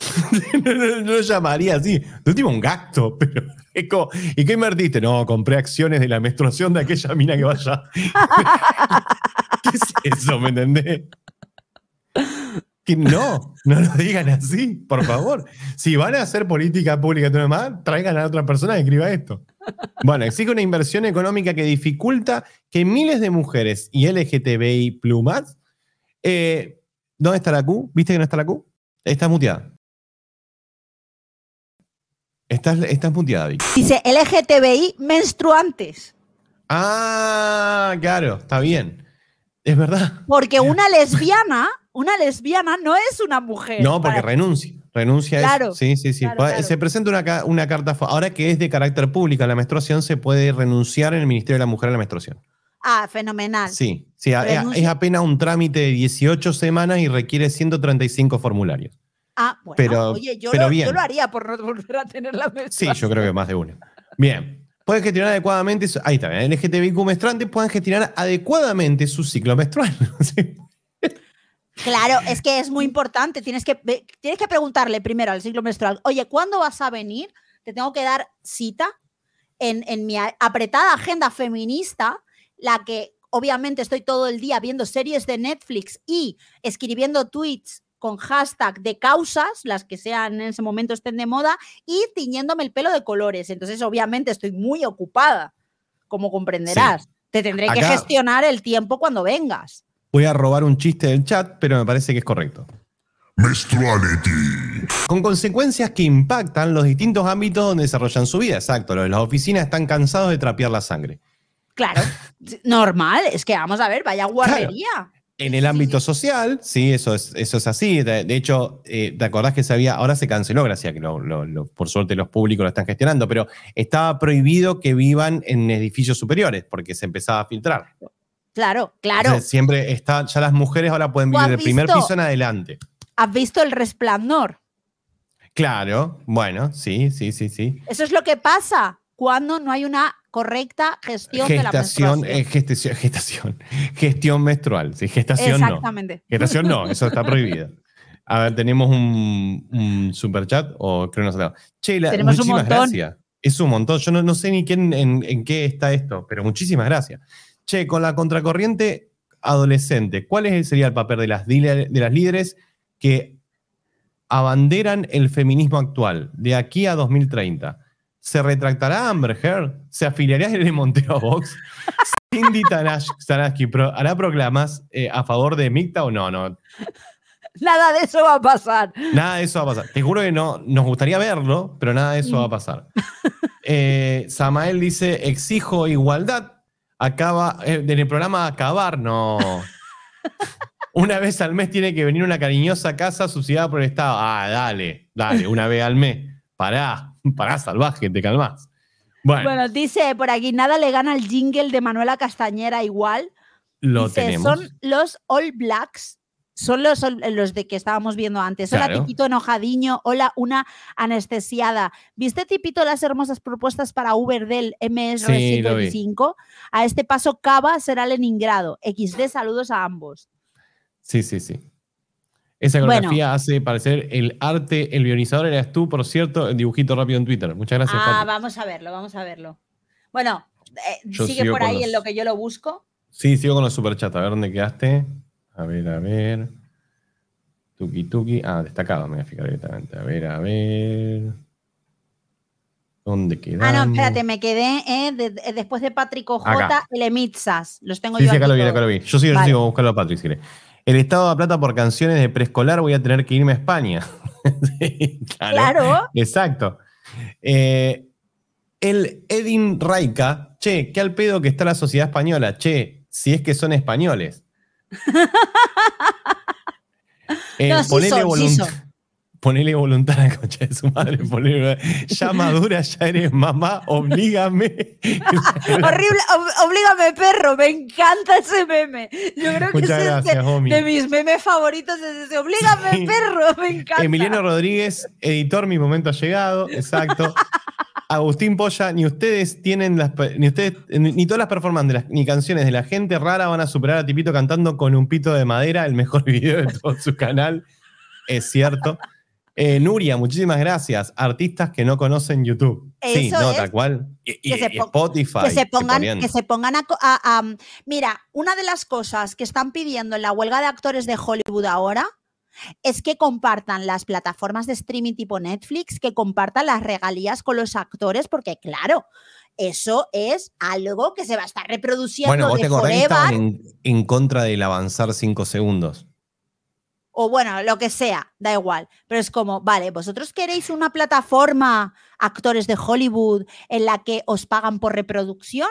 [laughs] no, lo llamaría así. Yo último, un gasto, pero [laughs] ¿y qué invertiste? No, compré acciones de la menstruación de aquella mina que vaya. [laughs] ¿Qué es eso? ¿Me entendés? Que no, no lo digan así, por favor. Si van a hacer política pública de traigan a otra persona que escriba esto. Bueno, exige una inversión económica que dificulta que miles de mujeres y LGTBI plumas eh, ¿Dónde está la Q? ¿Viste que no está la Q? Está muteada. Estás, estás muteada, Vic. Dice LGTBI menstruantes. Ah, claro, está bien. Es verdad. Porque una lesbiana, una lesbiana no es una mujer. No, porque renuncia. Renuncia a eso. Sí, sí, sí. Se presenta una, carta. Ahora que es de carácter pública la menstruación, se puede renunciar en el Ministerio de la Mujer a la menstruación. Ah, fenomenal. Sí. Sí, es, apenas un trámite de 18 semanas y requiere 135 formularios. Ah, bueno, pero, oye, yo, lo, haría por no volver a tener la menstruación. Sí, yo creo que más de uno. Bien. puedes gestionar adecuadamente, ahí está, LGTBIQ menstruantes pueden gestionar adecuadamente su ciclo menstrual. [laughs] Claro, es que es muy importante. Tienes que, tienes que preguntarle primero al ciclo menstrual, oye, ¿cuándo vas a venir? Te tengo que dar cita en, en mi apretada agenda feminista, la que obviamente estoy todo el día viendo series de Netflix y escribiendo tweets con hashtag de causas, las que sean en ese momento estén de moda, y tiñéndome el pelo de colores. Entonces, obviamente, estoy muy ocupada, como comprenderás. Te tendré que gestionar el tiempo cuando vengas. Voy a robar un chiste del chat, pero me parece que es correcto. Con consecuencias que impactan los distintos ámbitos donde desarrollan su vida. Exacto, los de las oficinas están cansados de trapear la sangre. Claro, normal, es que vamos a ver, vaya guarrería. En el ámbito social, sí, eso es, eso es así. De, hecho, eh, ¿te acordás que se había, ahora se canceló, gracias a que por suerte los públicos lo están gestionando, pero estaba prohibido que vivan en edificios superiores porque se empezaba a filtrar. Claro, claro. siempre está, ya las mujeres ahora pueden vivir del primer piso en adelante. ¿Has visto el resplandor? Claro, bueno, sí, sí, sí, sí. Eso es lo que pasa cuando no hay una correcta gestión gestación, de la eh, menstruación. [laughs] gestación, gestión menstrual, gestación Exactamente. no. Gestación no, eso está prohibido. A ver, tenemos un, un super chat o creo que no tenemos muchísimas gracias. Es un montón. Yo no, sé ni quién, en, qué está esto, pero muchísimas gracias. Che, con la contracorriente adolescente, ¿cuál sería el papel de las, de las líderes que abanderan el feminismo actual de aquí a 2030? ¿Se retractará Amber Heard? ¿Se afiliará el Montero box, Vox? ¿Cindy estará hará proclamas eh, a favor de Micta o no? Nada de eso va a pasar. Nada de eso va a pasar. Te juro que no, nos gustaría verlo, pero nada de eso va a mm. pasar. Eh, Samael dice, exijo igualdad. Acaba, eh, en el programa Acabar, no. Una vez al mes tiene que venir una cariñosa casa subsidiada por el Estado. Ah, dale, dale, una vez al mes. Pará. [laughs] Para salvaje, te calmas. Bueno. dice por aquí, nada le gana el jingle de Manuela Castañera igual. Lo tenemos. Son los All Blacks, son los, los de que estábamos viendo antes. Hola, Tipito enojadiño, hola, una anestesiada. ¿Viste, Tipito, las hermosas propuestas para Uber del ms 5 a este paso, Cava será Leningrado. XD, saludos a ambos. Sí, sí, sí. Esa coreografía hace parecer el arte, el bionizador, eras tú, por cierto, el dibujito rápido en Twitter. Muchas gracias. Ah, vamos a verlo, vamos a verlo. Bueno, eh, sigue por ahí en lo que yo lo busco. Sí, sigo con los superchats. A ver dónde quedaste. A ver, a ver. Tuki tuki. Ah, destacado, me voy a fijar directamente. A ver, a ver. ¿Dónde quedamos? Ah, no, espérate, me quedé eh, eh después de Patrick el emitzas. Los tengo yo. Sí, acá lo vi, acá lo vi. Yo sigo, yo sigo buscando a Patrick, si el estado de plata por canciones de preescolar voy a tener que irme a España. [laughs] claro, Exacto. Eh, el Edin Raica, che, qué al pedo que está la sociedad española, che, si es que son españoles. [laughs] Eh, no, ponele voluntad a la concha de su madre, ya madura, ya eres mamá, oblígame. Horrible, oblígame perro, me encanta ese meme. Yo creo que es de, mis memes favoritos oblígame perro, me encanta. Emiliano Rodríguez, editor, mi momento ha llegado, exacto. Agustín Polla, ni ustedes tienen las, ni ustedes, ni todas las performances, ni canciones de la gente rara van a superar a Tipito cantando con un pito de madera, el mejor [laughs] video de todo su canal. Es cierto. Eh, Nuria, muchísimas gracias. Artistas que no conocen YouTube. sí, no, tal cual. Y, Spotify. Que se pongan, que se pongan a, Mira, una de las cosas que están pidiendo en la huelga de actores de Hollywood ahora es que compartan las plataformas de streaming tipo Netflix, que compartan las regalías con los actores, porque claro, eso es algo que se va a estar reproduciendo. de en contra del avanzar cinco segundos o bueno, lo que sea, da igual. Pero es como, vale, vosotros queréis una plataforma, actores de Hollywood, en la que os pagan por reproducción.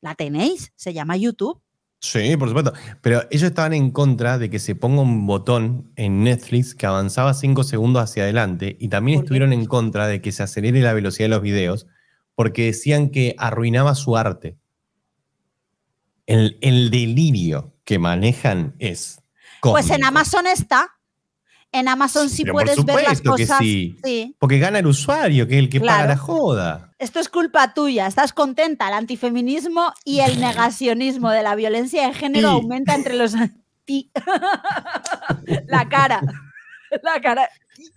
La tenéis, se llama YouTube. Sí, por supuesto. Pero ellos estaban en contra de que se ponga un botón en Netflix que avanzaba cinco segundos hacia adelante y también estuvieron en contra de que se acelere la velocidad de los videos porque decían que arruinaba su arte. El, el delirio que manejan es pues en Amazon está. En Amazon sí puedes ver las cosas. sí. Porque gana el usuario, que es el que paga la joda. Esto es culpa tuya. Estás contenta. El antifeminismo y el [laughs] negacionismo de la violencia de género aumenta entre los anti. [laughs] la cara. La cara.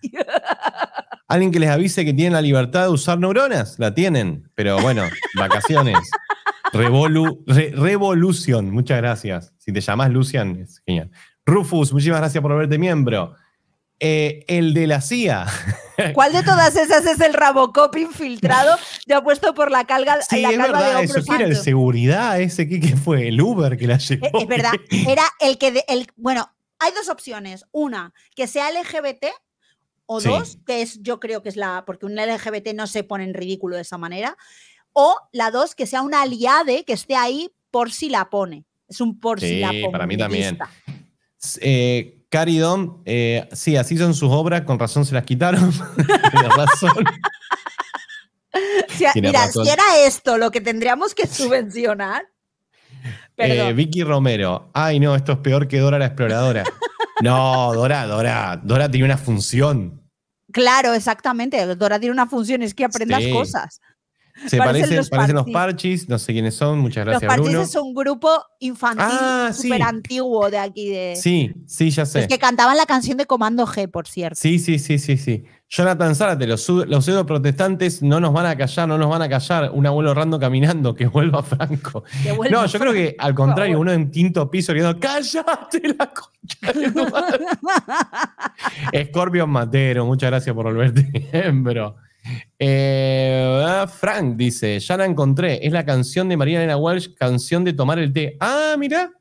[laughs] Alguien que les avise que tienen la libertad de usar neuronas, la tienen, pero bueno, vacaciones. Revolu, revolución, muchas gracias. Si te llamas Lucian, es genial. Rufus, muchísimas gracias por haberte miembro. Eh, el de la CIA. [laughs] ¿Cuál de todas esas es el Rabocop infiltrado ya puesto por la calga sí, la es de seguridad ese que, fue el Uber que la llevó. Es, verdad, [laughs] era el que el bueno, hay dos opciones, una que sea LGBT o dos, que es yo creo que es la porque un LGBT no se pone en ridículo de esa manera, o la dos que sea una aliade que esté ahí por si la pone. Es un por si la pone. Para mí también. Eh, Caridon, eh, sí, así son sus obras, con razón se las quitaron. [laughs] razón. Si mira, si era esto lo que tendríamos que subvencionar. [laughs] Eh, Vicky Romero, ay no, esto es peor que Dora la exploradora. No, Dora, Dora, Dora tiene una función. Claro, exactamente. Dora tiene una función, es que aprendas cosas. Se parecen, los, parchis. no sé quiénes son, muchas gracias. Los Parchis es un grupo infantil ah, súper antiguo de aquí. De... Sí, sí, ya sé. que cantaban la canción de Comando G, por cierto. Sí, sí, sí, sí, sí. Jonathan Zárate, los, los protestantes no nos van a callar, no nos van a callar. Un abuelo rando caminando, que vuelva Franco. no, yo creo que al contrario, uno en quinto piso que ¡cállate la concha [laughs] Scorpion Matero, muchas gracias por volverte [laughs] bro. Eh, ah, Frank dice, ya la encontré, es la canción de María Elena Walsh, canción de tomar el té. Ah, mira.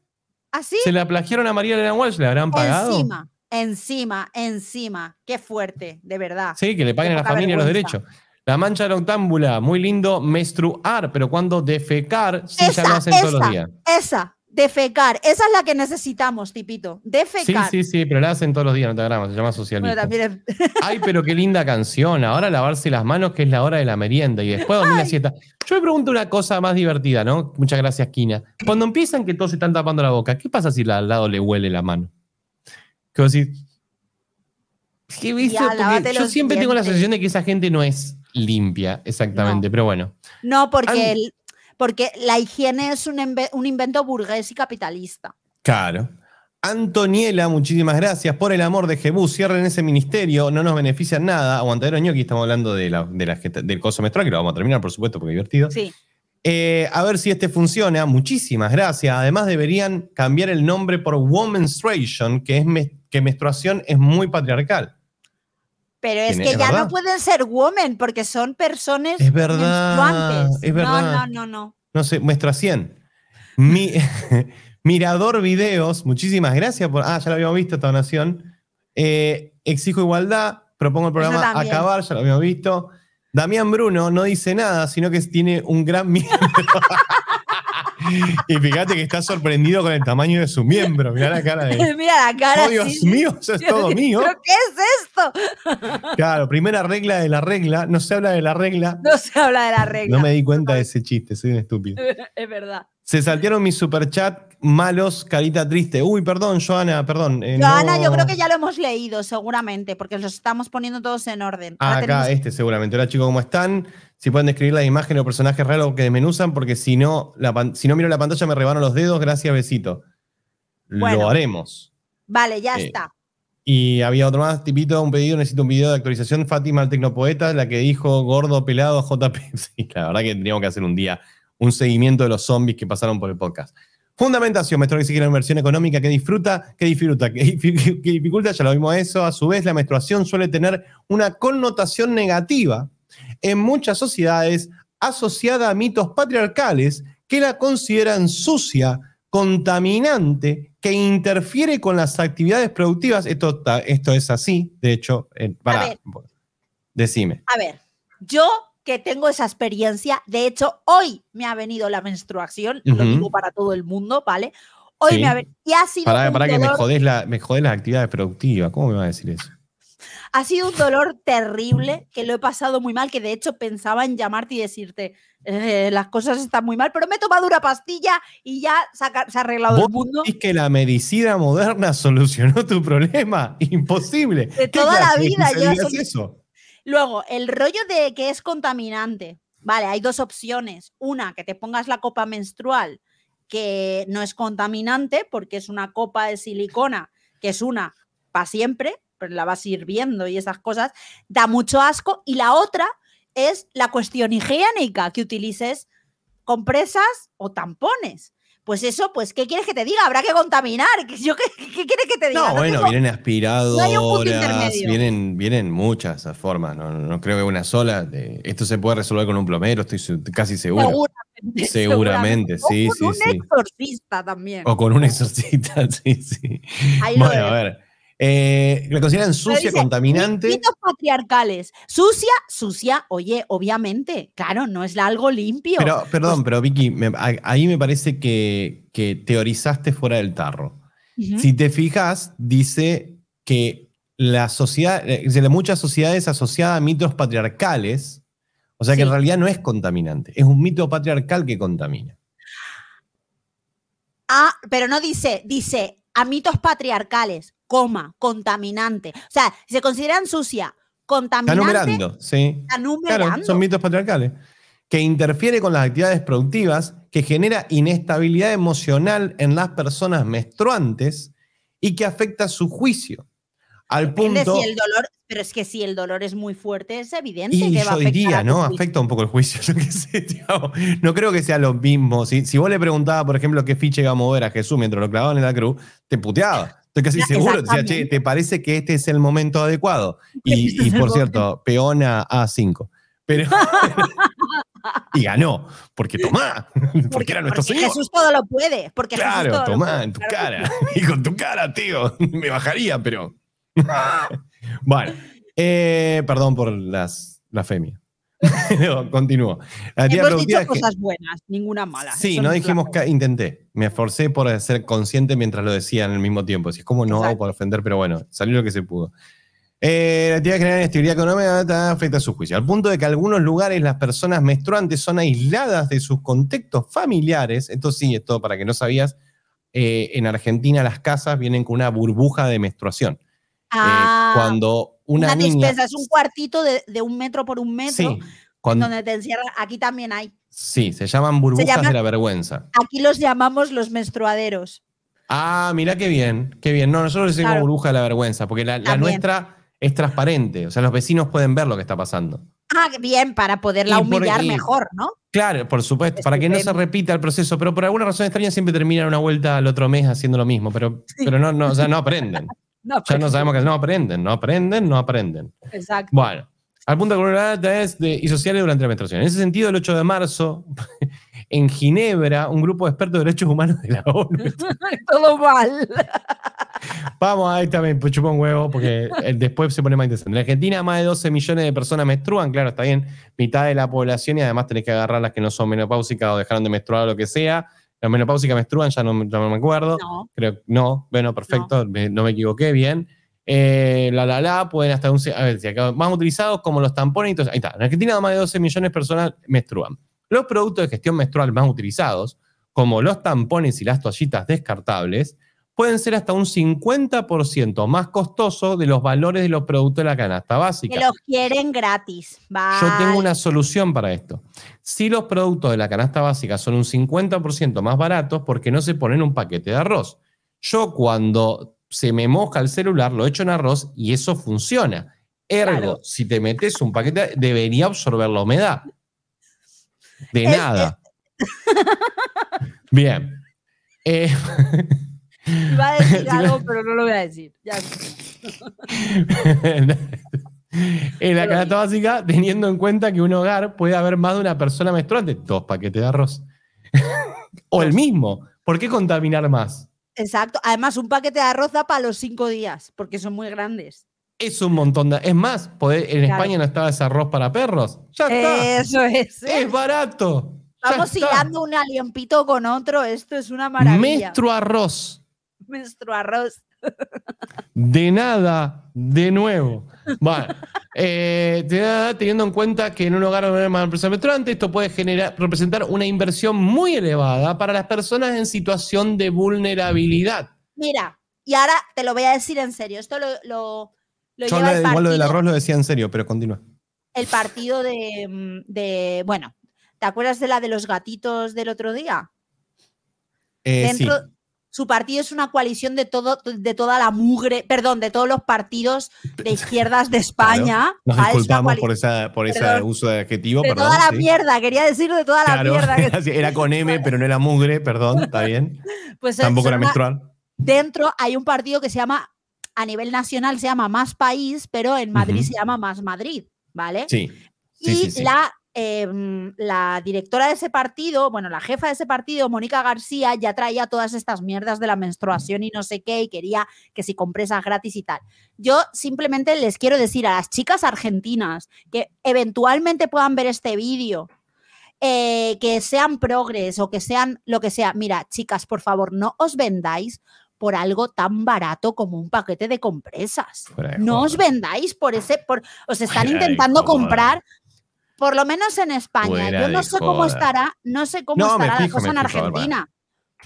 ¿Así? ¿Ah, ¿Se la plagiaron a María Elena Walsh? ¿Le habrán pagado? Encima, encima, encima. Qué fuerte, de verdad. Sí, que le paguen a la familia los derechos. La mancha de la octámbula, muy lindo menstruar, pero cuando defecar, sí, ya lo hacen todos los días. Esa, Defecar, esa es la que necesitamos, tipito. Defecar. Sí, sí, sí, pero la hacen todos los días en Instagram, se llama socialismo. [laughs] Ay, pero qué linda canción. Ahora lavarse las manos, que es la hora de la merienda, y después dormir la Yo me pregunto una cosa más divertida, ¿no? Muchas gracias, Kina. Cuando empiezan que todos se están tapando la boca, ¿qué pasa si al lado le huele la mano? Que vos ¿Qué viste? yo siempre tengo la sensación de que esa gente no es limpia, exactamente, pero bueno. No, porque porque la higiene es un, invento burgués y capitalista. Claro. Antoniela, muchísimas gracias. Por el amor de Jebús, cierren ese ministerio, no nos beneficia nada. Aguantadero aquí estamos hablando de la, del coso menstrual, que lo vamos a terminar, por supuesto, porque es divertido. Sí. Eh, a ver si este funciona. Muchísimas gracias. Además, deberían cambiar el nombre por Womenstruation, que es que menstruación es muy patriarcal. Pero es que ya no pueden ser women porque son personas es es verdad. No, no, no, no. sé, muestra 100. Mi, [laughs] Mirador Videos, muchísimas gracias por. Ah, ya lo habíamos visto esta donación. Eh, exijo igualdad, propongo el programa Acabar, ya lo habíamos visto. Damián Bruno no dice nada, sino que tiene un gran [laughs] miedo y fíjate que está sorprendido con el tamaño de su miembro. Mira la cara de. [laughs] Mira la cara. Oh, Dios mío, eso es todo [laughs] mío. ¿Pero qué es esto? claro, primera regla de la regla. No se habla de la regla. No se habla de la regla. No me di cuenta de ese chiste, soy un estúpido. [laughs] es verdad. Se saltearon mis superchat malos, carita triste. Uy, perdón, Joana, perdón. Eh, Joana, yo creo que ya lo hemos leído, seguramente, porque los estamos poniendo todos en orden. acá, este seguramente. Hola chicos, ¿cómo están? Si pueden describir la imagen o personajes raros que desmenuzan, porque si no, si no miro la pantalla me rebano los dedos. Gracias, besito. lo haremos. Vale, ya eh, está. Y había otro más, tipito, un pedido, necesito un video de actualización. Fátima, el tecnopoeta, la que dijo gordo pelado JP. [laughs] la verdad que tendríamos que hacer un día un seguimiento de los zombies que pasaron por el podcast. Fundamentación, que exige la inversión económica que disfruta, que disfruta, que, dificulta, ya lo vimos eso. A su vez, la menstruación suele tener una connotación negativa en muchas sociedades asociada a mitos patriarcales que la consideran sucia, contaminante, que interfiere con las actividades productivas. Esto, esto es así, de hecho, para, decime. A ver, yo que tengo esa experiencia. De hecho, hoy me ha venido la menstruación, lo digo para todo el mundo, ¿vale? Hoy me ha venido. Y ha sido. que me jodés, la, las actividades productivas. ¿Cómo me vas a decir eso? Ha sido un dolor terrible que lo he pasado muy mal, que de hecho pensaba en llamarte y decirte, eh, las cosas están muy mal, pero me he tomado una pastilla y ya se ha, arreglado el Es que la medicina moderna [laughs] solucionó tu problema. Imposible. De toda la vida. es eso? Luego, el rollo de que es contaminante. Vale, hay dos opciones. Una, que te pongas la copa menstrual, que no es contaminante, porque es una copa de silicona, que es una para siempre, pero la vas sirviendo y esas cosas. Da mucho asco. Y la otra es la cuestión higiénica, que utilices compresas o tampones pues eso, pues, ¿qué quieres que te diga? Habrá que contaminar. [laughs] ¿Yo qué, quieres que te diga? No, bueno, vienen aspiradoras, vienen, vienen muchas formas, no, no, creo que una sola. Esto se puede resolver con un plomero, estoy casi seguro. [laughs] Seguramente, seguramente, sí, o con un exorcista también. O con un exorcista, [laughs] sí, sí. Ahí bueno, a ver. Eh, consideran sucia, contaminante. Mitos patriarcales. Sucia, sucia, oye, obviamente. Claro, no es algo limpio. Pero, perdón, pues pero Vicky, ahí me parece que, teorizaste fuera del tarro. Si te fijas, dice que la sociedad, eh, de muchas sociedades asociada a mitos patriarcales, o sea que en realidad no es contaminante, es un mito patriarcal que contamina. Ah, pero no dice, dice a mitos patriarcales, coma, contaminante. O sea, si se consideran sucia, contaminante. Está numerando, sí. son mitos patriarcales. Que interfiere con las actividades productivas, que genera inestabilidad emocional en las personas menstruantes y que afecta su juicio. Al punto. Si el dolor, pero es que si el dolor es muy fuerte, es evidente y que va yo diría, ¿no? Afecta un poco el juicio. [laughs] no creo que sea lo mismo. Si, si vos le preguntabas, por ejemplo, qué ficha iba a mover a Jesús mientras lo clavaban en la cruz, te puteaba. Estoy casi seguro. ¿te parece que este es el momento adecuado? [laughs] Este y, por cierto, peona A5. Pero. [laughs] y ganó, porque tomá, porque, [laughs] era nuestro señor. Jesús todo lo puede, porque claro, tomá, en tu cara, y con tu cara, tío, me bajaría, pero. bueno, eh, perdón por las, la femia. [laughs] no, continúo. dicho cosas buenas, ninguna mala. Sí, no dijimos que intenté. Me esforcé por ser consciente mientras lo decía en el mismo tiempo. si es como no ofender, pero bueno, salió lo que se pudo. Eh, la actividad general en teoría económica afecta a su juicio. Al punto de que en algunos lugares las personas menstruantes son aisladas de sus contextos familiares. Esto sí, esto todo para que no sabías. Eh, en Argentina las casas vienen con una burbuja de menstruación. Eh, ah. cuando una, dispensa, es un cuartito de, un metro por un metro. donde te encierran. Aquí también hay. Sí, se llaman burbujas de la vergüenza. Aquí los llamamos los menstruaderos. Ah, mira qué bien, qué bien. No, nosotros decimos llamamos burbuja de la vergüenza, porque la, nuestra es transparente. O sea, los vecinos pueden ver lo que está pasando. Ah, bien, para poderla humillar mejor, ¿no? Claro, por supuesto, para que no se repita el proceso, pero por alguna razón extraña siempre terminan una vuelta al otro mes haciendo lo mismo, pero, pero no, no, o no [laughs] aprenden ya no sabemos que no aprenden, no aprenden, no aprenden. Exacto. Bueno, al punto de colorada es de, y sociales durante la menstruación. En ese sentido, el 8 de marzo, [laughs] en Ginebra, un grupo de expertos de derechos humanos de la ONU. [laughs] Todo mal. Vamos, ahí también, pues chupón huevo, porque eh, después se pone más interesante. En Argentina, más de 12 millones de personas menstruan, claro, está bien, mitad de la población y además tenés que agarrar las que no son menopáusicas o dejaron de menstruar o lo que sea. La menopáusica menstruan, ya no, me acuerdo. No. Creo, no, bueno, perfecto, no me, equivoqué bien. Eh, la la la, pueden hasta un. A ver, más utilizados como los tampones. Entonces, ahí está. En Argentina, más de 12 millones de personas menstruan. Los productos de gestión menstrual más utilizados, como los tampones y las toallitas descartables, pueden ser hasta un 50% más costoso de los valores de los productos de la canasta básica. Que los quieren gratis. Yo tengo una solución para esto. Si los productos de la canasta básica son un 50% más baratos, porque no se ponen un paquete de arroz? Yo cuando se me moja el celular, lo echo en arroz y eso funciona. Ergo, si te metes un paquete, debería absorber la humedad. De nada. Bien. Eh, [laughs] Iba [laughs] a decir algo, pero no lo voy a decir. [laughs] en la canasta básica, teniendo en cuenta que un hogar puede haber más de una persona menstruante, dos paquetes de arroz. [laughs] o el mismo. ¿Por qué contaminar más? Exacto. Además, un paquete de arroz da para los cinco días, porque son muy grandes. Es un montón Es más, en España no estaba ese arroz para perros. Ya está. Eso es. Es barato. Vamos hilando un aliempito con otro. Esto es una maravilla. Mestro arroz nuestro arroz. De nada, de nuevo. Bueno, eh, teniendo en cuenta que en un hogar de una empresa menstruante, esto puede generar, representar una inversión muy elevada para las personas en situación de vulnerabilidad. Mira, y ahora te lo voy a decir en serio. Esto lo, lo, lo lleva del arroz lo decía en serio, pero continúa. El partido mm, de, bueno, ¿te acuerdas de la de los gatitos del otro día? Eh, sí su partido es una coalición de, todo, de toda la mugre, perdón, de todos los partidos de izquierdas de España. nos ah, por, esa, por ese uso de adjetivo. De toda la mierda, quería decir de toda la mierda. [laughs] Era con M, pero no era mugre, perdón, está bien. [laughs] pues eh, Tampoco era menstrual. Dentro hay un partido que se llama, a nivel nacional se llama Más País, pero en Madrid se llama Más Madrid, ¿vale? Sí. y la Em, la directora de ese partido, bueno, la jefa de ese partido, Mónica García, ya traía todas estas mierdas de la menstruación y no sé qué, y quería que si compresas gratis y tal. Yo simplemente les quiero decir a las chicas argentinas que eventualmente puedan ver este vídeo, eh, que sean progres o que sean lo que sea. Mira, chicas, por favor, no os vendáis por algo tan barato como un paquete de compresas. No os vendáis por ese, por, os están intentando comprar por lo menos en España. Yo no sé cómo estará, no sé cómo estará la cosa en Argentina.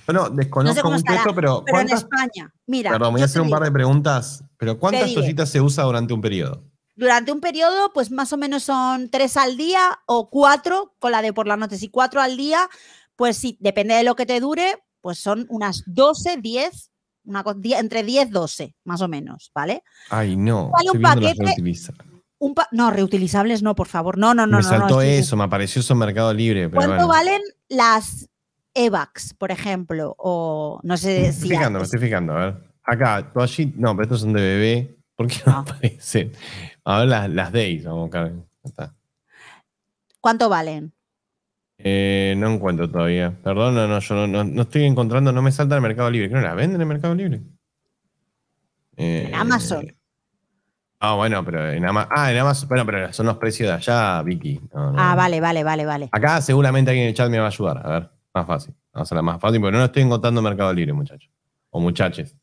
Bueno, desconozco mucho pero, pero en España, mira. Perdón, voy a hacer un par de preguntas, pero ¿cuántas toallitas se usa durante un periodo? Durante un periodo, pues más o menos son tres al día o cuatro, con la de por la noche. Si cuatro al día, pues sí, depende de lo que te dure, pues son unas 12, diez, una, entre 10, 12, más o menos, ¿vale? Ay, no. Vale un paquete, no, reutilizables no, por favor. No, no, no. Me saltó eso, me apareció eso en Mercado Libre. ¿Cuánto valen las EVAX, por ejemplo? O no sé estoy Fijando, me estoy fijando, a ver. Acá, No, pero estos son de bebé. ¿Por qué no, ah. aparecen? A ver, las, las Days, vamos a ¿Cuánto valen? Eh, no encuentro todavía. Perdón, no, no, yo no, no, estoy encontrando, no me salta el Mercado Libre. no que la venden en Mercado Libre. en Amazon. Eh, Ah, bueno, pero en Amazon. Ah, en Amazon. Bueno, pero son los precios de allá, Vicky. Ah, vale, vale, vale, vale. Acá seguramente alguien en el chat me va a ayudar. A ver, más fácil. Vamos a la más fácil, porque no estoy encontrando Mercado Libre, muchachos. O muchaches.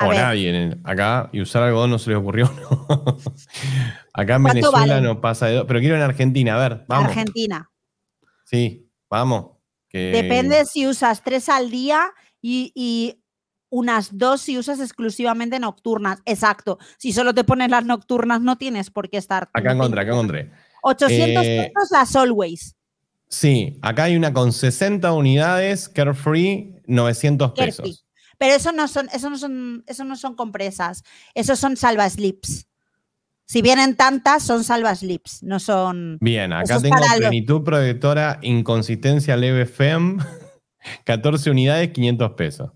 o nadie. En acá, y usar algodón no se les ocurrió. [laughs] acá en Venezuela no pasa de dos. Pero quiero en Argentina, a ver, vamos. Argentina. Sí, vamos. Que... Depende si usas tres al día y unas dos si usas exclusivamente nocturnas. Exacto. Si solo te pones las nocturnas, no tienes por qué estar. Acá encontré, acá encontré. 800 eh, pesos las Always. Sí, acá hay una con 60 unidades, Carefree, 900 pesos. Pero eso no son, eso no son, eso no son compresas, esos son salva slips. Si vienen tantas, son salva slips, no son. Bien, acá tengo plenitud protectora, inconsistencia leve FEM, 14 [laughs] unidades, 500 pesos.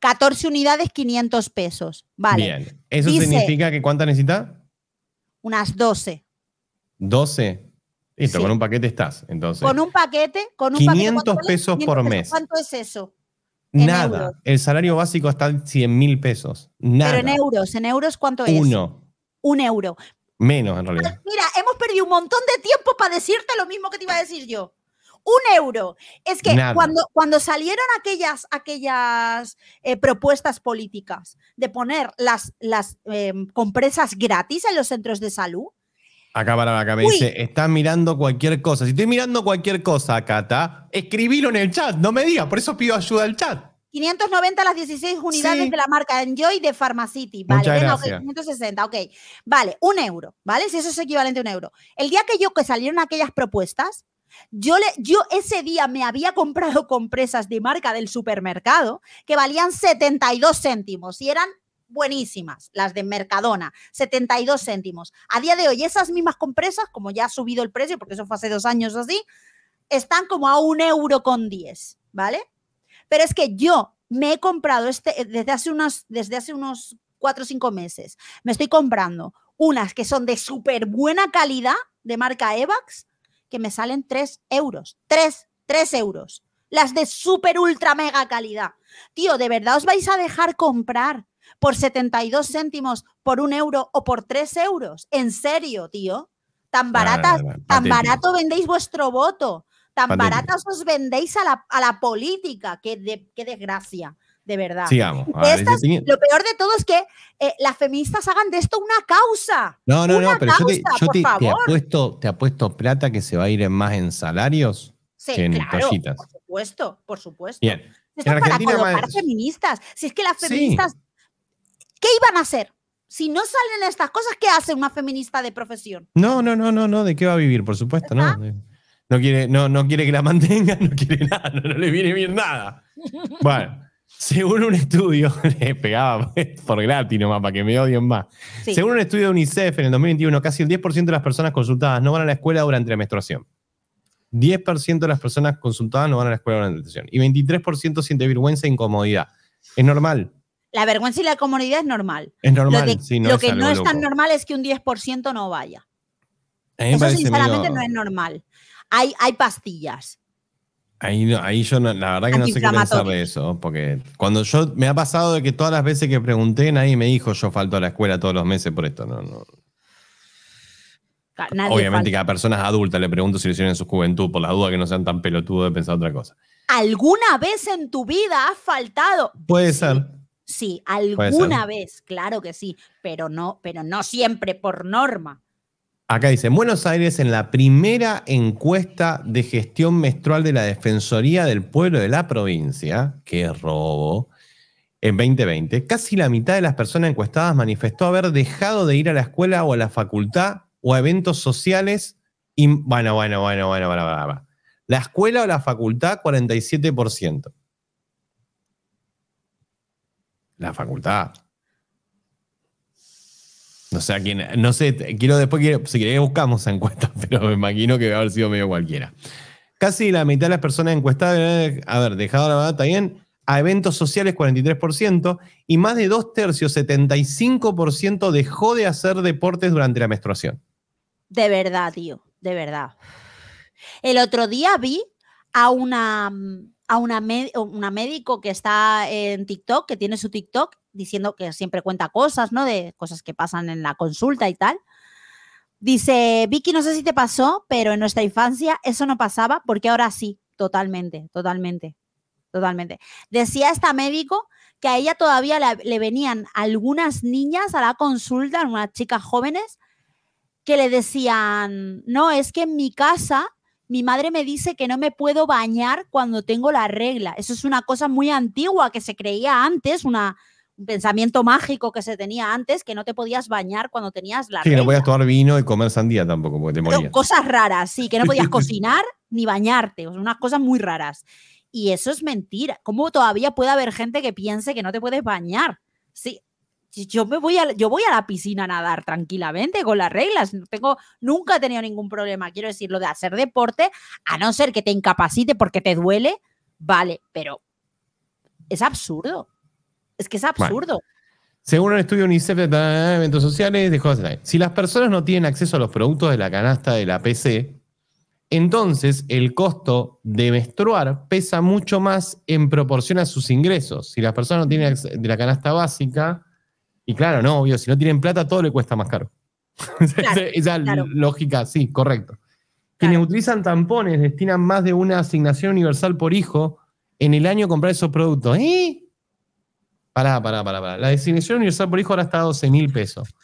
14 unidades, 500 pesos. Vale. Bien. ¿Eso significa que cuánta necesita? Unas 12. 12. Listo, con un paquete estás, entonces. Con un paquete, con un 500 pesos por mes. ¿Cuánto es eso? Nada. El salario básico está en 100 mil pesos. Nada. Pero en euros, ¿en euros cuánto es? Uno. Un euro. Menos, en realidad. Mira, hemos perdido un montón de tiempo para decirte lo mismo que te iba a decir yo un euro. Es que cuando, cuando salieron aquellas, aquellas eh, propuestas políticas de poner las, las em, compresas gratis en los centros de salud. Acá para acá me dice, estás mirando cualquier cosa. Si estoy mirando cualquier cosa, Cata, escribilo en el chat, no me digas, por eso pido ayuda al chat. 590 las 16 unidades de la marca Enjoy de Pharmacity. Vale, Muchas 560, ok. Vale, un euro, ¿vale? Si eso es equivalente a un euro. El día que yo que salieron aquellas propuestas, yo, ese día me había comprado compresas de marca del supermercado que valían 72 céntimos y eran buenísimas, las de Mercadona, 72 céntimos. A día de hoy, esas mismas compresas, como ya ha subido el precio, porque eso fue hace dos años o así, están como a un euro con ¿vale? Pero es que yo me he comprado este, eh, desde hace unos, desde hace unos 4 o 5 meses, me estoy comprando unas que son de súper buena calidad de marca Evax que me salen 3 euros. 3, 3 euros. Las de super ultra mega calidad. Tío, ¿de verdad os vais a dejar comprar por 72 céntimos, por un euro o por 3 euros? ¿En serio, tío? Tan baratas, tan barato vendéis vuestro voto. Tan barato baratas os vendéis a la, a la política. Qué, qué desgracia de verdad. lo peor de todo es que eh, las feministas hagan de esto una causa. No, no, no, pero yo, te, yo puesto apuesto, te apuesto plata que se va a ir más en salarios que en claro, Por supuesto, por supuesto. Bien. Esto para colocar feministas. Si es que las feministas, ¿qué iban a hacer? Si no salen estas cosas, ¿qué hace una feminista de profesión? No, no, no, no, no, ¿de qué va a vivir? Por supuesto, no. Eh, no quiere, no, no quiere que la [laughs] mantengan, no quiere nada, no le viene bien nada. [laughs] Bueno. Según un estudio, [laughs] le pegaba por gratis nomás, para que me odien más. Según un estudio de UNICEF en el 2021, casi el 10% de las personas consultadas no van a la escuela durante la menstruación. 10% de las personas consultadas no van a la escuela durante la menstruación. Y 23% siente vergüenza e incomodidad. Es normal. La vergüenza y la incomodidad es normal. Es normal, Lo, que no es tan normal es que un 10% no vaya. Eso sinceramente no es normal. Hay, hay pastillas Ahí, yo no, la verdad que no sé qué pensar de eso, porque cuando yo me ha pasado de que todas las veces que pregunté nadie me dijo yo falto a la escuela todos los meses por esto, no, Obviamente que a personas adultas le pregunto si lo hicieron en su juventud, por la duda que no sean tan pelotudos de pensar otra cosa. ¿Alguna vez en tu vida has faltado? Puede ser. Sí, alguna vez, claro que sí, pero no, pero no siempre por norma. Acá dice, Buenos Aires, en la primera encuesta de gestión menstrual de la Defensoría del Pueblo de la provincia, qué robo, en 2020, casi la mitad de las personas encuestadas manifestó haber dejado de ir a la escuela o a la facultad o a eventos sociales. Y, bueno, bueno, bueno, bueno, bueno, bueno. La escuela o la facultad, 47%. La facultad. No sé no sé, quiero después, quiero, si queréis buscamos esa encuesta, [laughs] pero me imagino que va a haber sido medio cualquiera. Casi la mitad de las personas encuestadas, a ver, dejado la verdad bien, a eventos sociales 43% y más de dos tercios, 75% dejó de hacer deportes durante la menstruación. De verdad, tío, de verdad. El otro día vi a una mm, a una, una médico que está en TikTok, que tiene su TikTok, diciendo que siempre cuenta cosas, ¿no? De cosas que pasan en la consulta y tal. Dice, Vicky, no sé si te pasó, pero en nuestra infancia eso no pasaba, porque ahora sí, totalmente, totalmente, totalmente. Decía esta médico que a ella todavía le venían algunas niñas a la consulta, unas chicas jóvenes, que le decían, no, es que en mi casa mi madre me dice que no me puedo bañar cuando tengo la regla. Eso es una cosa muy antigua que se creía antes, una, un pensamiento mágico que se tenía antes, que no te podías bañar cuando tenías la regla. Sí, no podías tomar vino y comer sandía tampoco, porque te morías. cosas raras, sí, que no podías [laughs] cocinar ni bañarte, o unas cosas muy raras. Y eso es mentira. ¿Cómo todavía puede haber gente que piense que no te puedes bañar? Sí, yo me voy a, yo voy a la piscina a nadar tranquilamente con las reglas. Tengo, nunca he tenido ningún problema. Quiero decirlo, de hacer deporte, a no ser que te incapacite porque te duele, vale, pero es absurdo. Es que es absurdo. Según un estudio UNICEF de eventos sociales, si las personas no tienen acceso a los productos de la canasta de la PC, entonces el costo de menstruar pesa mucho más en proporción a sus ingresos. Si las personas no tienen de la canasta básica, y claro, no, obvio, si no tienen plata, todo le cuesta más caro. [laughs] Esa Esa lógica, sí, correcto. Quienes utilizan tampones destinan más de una asignación universal por hijo en el año comprar esos productos. ¿Eh? Pará, pará, pará, pará. La asignación universal por hijo ahora está a 12 mil pesos.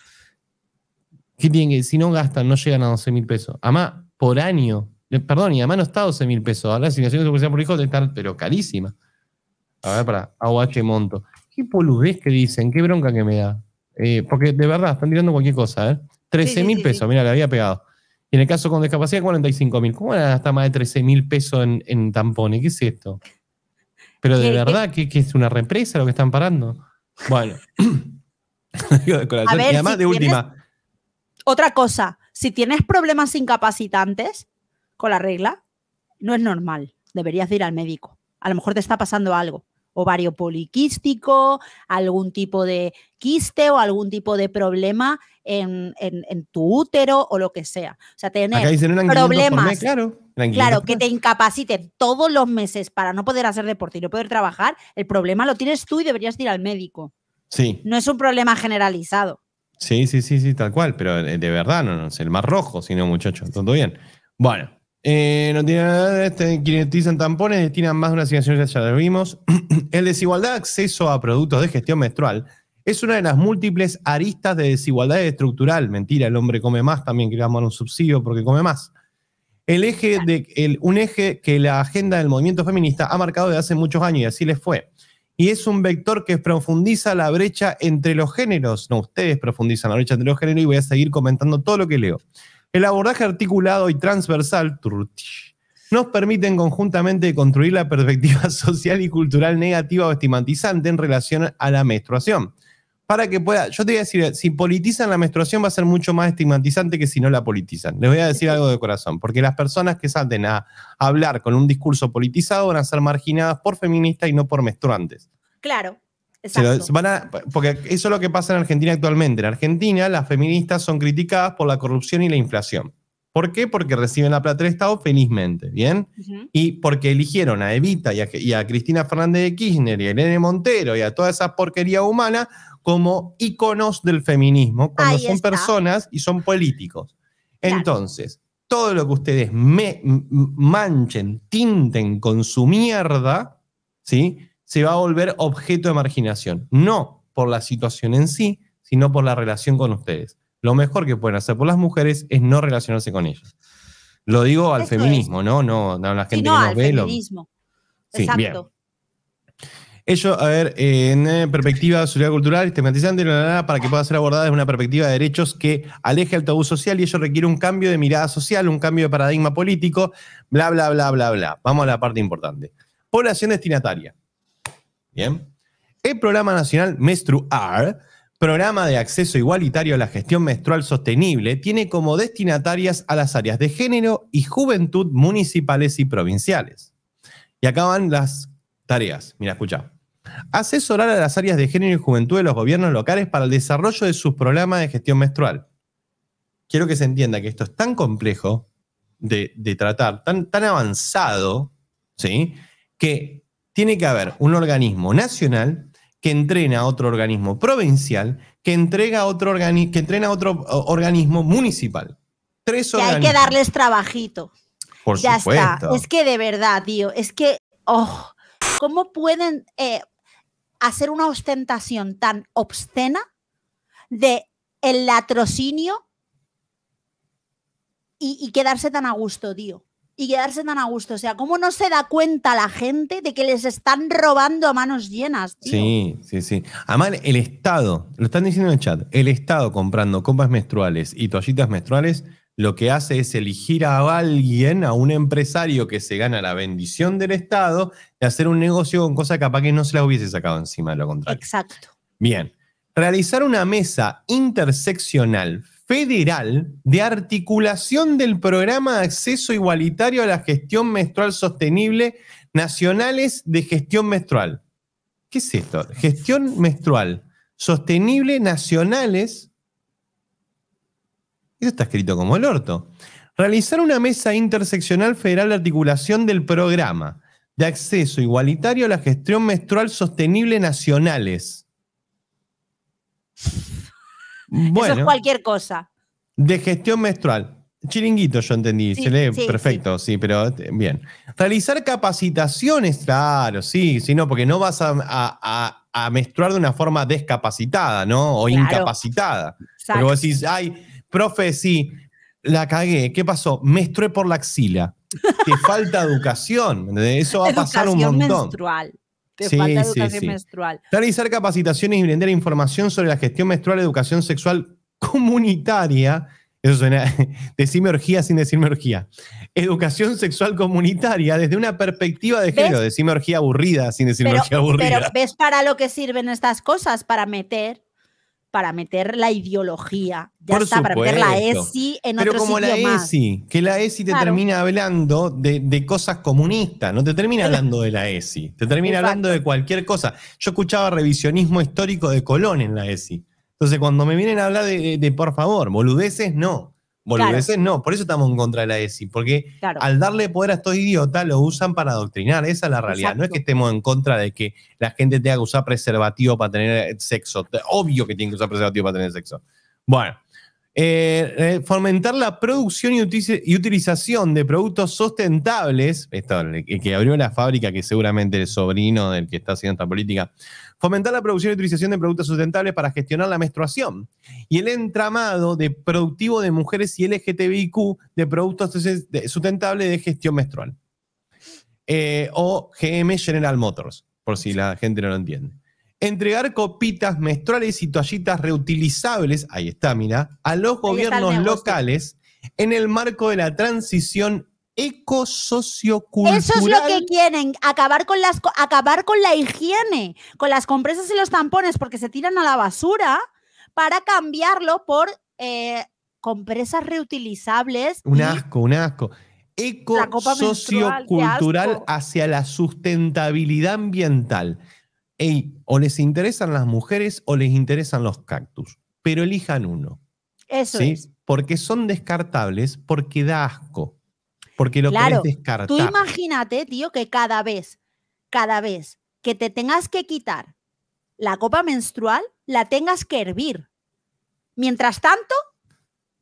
¿Qué tienen que, si no gastan, no llegan a 12 mil pesos. Además, por año. Eh, perdón, y además no está a 12 mil pesos. Ahora la asignación universal por hijo debe estar, pero carísima. A ver, para, aguache monto qué poludez que dicen, qué bronca que me da. Eh, porque de verdad, están tirando cualquier cosa, ¿eh? 13 mil pesos, mira, le había pegado. Y en el caso con discapacidad, 45 mil. ¿Cómo van a más de 13 mil pesos en, tampones? ¿Qué es esto? Pero de eh, eh, verdad, qué es una represa lo que están parando? Bueno. [coughs] a ver, de última. Otra cosa, si tienes problemas incapacitantes con la regla, no es normal. Deberías ir al médico. A lo mejor te está pasando algo ovario poliquístico, algún tipo de quiste o algún tipo de problema en, tu útero o lo que sea. O sea, tener problemas. claro, claro que te incapaciten todos los meses para no poder hacer deporte y no poder trabajar, el problema lo tienes tú y deberías ir al médico. Sí. No es un problema generalizado. Sí, sí, sí, sí, tal cual, pero eh, de verdad no, no es el más rojo, sino muchacho. todo bien. Bueno, eh, no tiene nada, este, quienes utilizan tampones destinan más de una asignación, ya, ya vimos. [clears throat] el desigualdad de acceso a productos de gestión menstrual es una de las múltiples aristas de desigualdad estructural. Mentira, el hombre come más, también dar un subsidio porque come más. El eje de, un eje que la agenda del movimiento feminista ha marcado desde hace muchos años y así les fue. Y es un vector que profundiza la brecha entre los géneros. No, ustedes profundizan la brecha entre los géneros y voy a seguir comentando todo lo que leo. El abordaje articulado y transversal nos permiten conjuntamente construir la perspectiva [laughs] social y cultural negativa o estigmatizante en relación a la menstruación. Para que pueda, yo te voy a decir, si politizan la menstruación va a ser mucho más estigmatizante que si no la politizan. Les voy a decir algo de corazón, porque las personas que salten a hablar con un discurso politizado van a ser marginadas por feministas y no por menstruantes. Claro porque eso es lo que pasa en Argentina actualmente. En Argentina las feministas son criticadas por la corrupción y la inflación. ¿Por qué? Porque reciben la plata del Estado felizmente, ¿bien? Y porque eligieron a Evita y a, Cristina Fernández de Kirchner y a Irene Montero y a toda esa porquería humana como íconos del feminismo, cuando son personas y son políticos. Entonces, todo lo que ustedes manchen, tinten con su mierda, ¿sí? se va a volver objeto de marginación. No por la situación en sí, sino por la relación con ustedes. Lo mejor que pueden hacer por las mujeres es no relacionarse con ellas. Lo digo al feminismo, ¿no? ¿no? a la gente que nos Feminismo. Exacto. Sí, bien. Ello, a ver, en eh, perspectiva de seguridad cultural, sistematizante, para que pueda ser abordada desde una perspectiva de derechos que aleje el tabú social y ello requiere un cambio de mirada social, un cambio de paradigma político, bla, bla, bla, bla, bla. Vamos a la parte importante. Población destinataria. Bien. El Programa Nacional Menstruar, programa de acceso igualitario a la gestión menstrual sostenible, tiene como destinatarias a las áreas de género y juventud municipales y provinciales. Y acaban las tareas. Mira, escucha. Asesorar a las áreas de género y juventud de los gobiernos locales para el desarrollo de sus programas de gestión menstrual. Quiero que se entienda que esto es tan complejo de, tratar, tan, tan avanzado, ¿sí? que tiene que haber un organismo nacional que entrena a otro organismo provincial, que, entrega otro que entrena a otro organismo municipal. Tres que hay que darles trabajito. Por ya supuesto. está. Es que de verdad, tío, es que, oh, ¿cómo pueden eh, hacer una ostentación tan obscena de el latrocinio y, y quedarse tan a gusto, tío? y quedarse tan a gusto. O sea, ¿cómo no se da cuenta la gente de que les están robando a manos llenas? Sí, sí, sí. Además, el Estado, lo están diciendo en el chat, el Estado comprando compas menstruales y toallitas menstruales, lo que hace es elegir a alguien, a un empresario que se gana la bendición del Estado, de hacer un negocio con cosas capaz que no se las hubiese sacado encima, de lo contrario. Exacto. Bien. Realizar una mesa interseccional federal de articulación del programa de acceso igualitario a la gestión menstrual sostenible, nacionales de gestión menstrual. ¿Qué es esto? Gestión menstrual sostenible nacionales. Eso está escrito como el orto. Realizar una mesa interseccional federal de articulación del programa de acceso igualitario a la gestión menstrual sostenible nacionales. Eso es cualquier cosa. De gestión menstrual. Chiringuito, yo entendí, se perfecto, sí. pero eh, bien. Realizar capacitaciones, claro, sí, sí, porque no vas a, menstruar de una forma descapacitada, ¿no? O incapacitada. Pero vos decís, ay, profe, sí, la cagué, ¿qué pasó? Menstrué por la axila. Te falta educación, eso va a pasar un montón. Menstrual sí, sí, menstrual. Realizar capacitaciones y brindar información sobre la gestión menstrual, educación sexual comunitaria. Eso suena, [laughs] decime orgía sin decirme orgía. Educación sexual comunitaria desde una perspectiva de género. de Decime orgía aburrida sin decirme orgía aburrida. Pero ves para lo que sirven estas cosas, para meter para meter la ideología, ya está, para meter la ESI e en Pero como la ESI, e que la ESI te termina hablando de, cosas comunistas, no te termina hablando de la ESI, te termina hablando de cualquier cosa. Yo escuchaba revisionismo histórico de Colón en la ESI. Entonces, cuando me vienen a hablar de por favor, boludeces, no no, por eso estamos en contra de la ESI, porque al darle poder a estos idiotas lo usan para adoctrinar, esa es la realidad. No es que estemos en contra de que la gente tenga que usar preservativo para tener sexo, obvio que tienen que usar preservativo para tener sexo. Bueno, eh, eh, fomentar la producción y, utilización de productos sustentables, esto, que abrió la fábrica, que seguramente el sobrino del que está haciendo esta política, fomentar la producción y utilización de productos sustentables para gestionar la menstruación y el entramado de productivo de mujeres y LGTBIQ de productos sustentables de gestión menstrual. Eh, o GM General Motors, por si la gente no lo entiende entregar copitas menstruales y toallitas reutilizables, ahí está, mira, a los gobiernos locales en el marco de la transición ecosociocultural. Eso es lo que quieren, acabar con, las, acabar con la higiene, con las compresas y los tampones, porque se tiran a la basura para cambiarlo por eh, compresas reutilizables. Un asco, un asco. Ecosociocultural hacia la sustentabilidad ambiental o les interesan las mujeres o les interesan los cactus, pero elijan uno. Eso ¿sí? es. Porque son descartables, porque da asco. Porque lo que querés descartar. Tú imagínate, tío, que cada vez, cada vez que te tengas que quitar la copa menstrual, la tengas que hervir. Mientras tanto,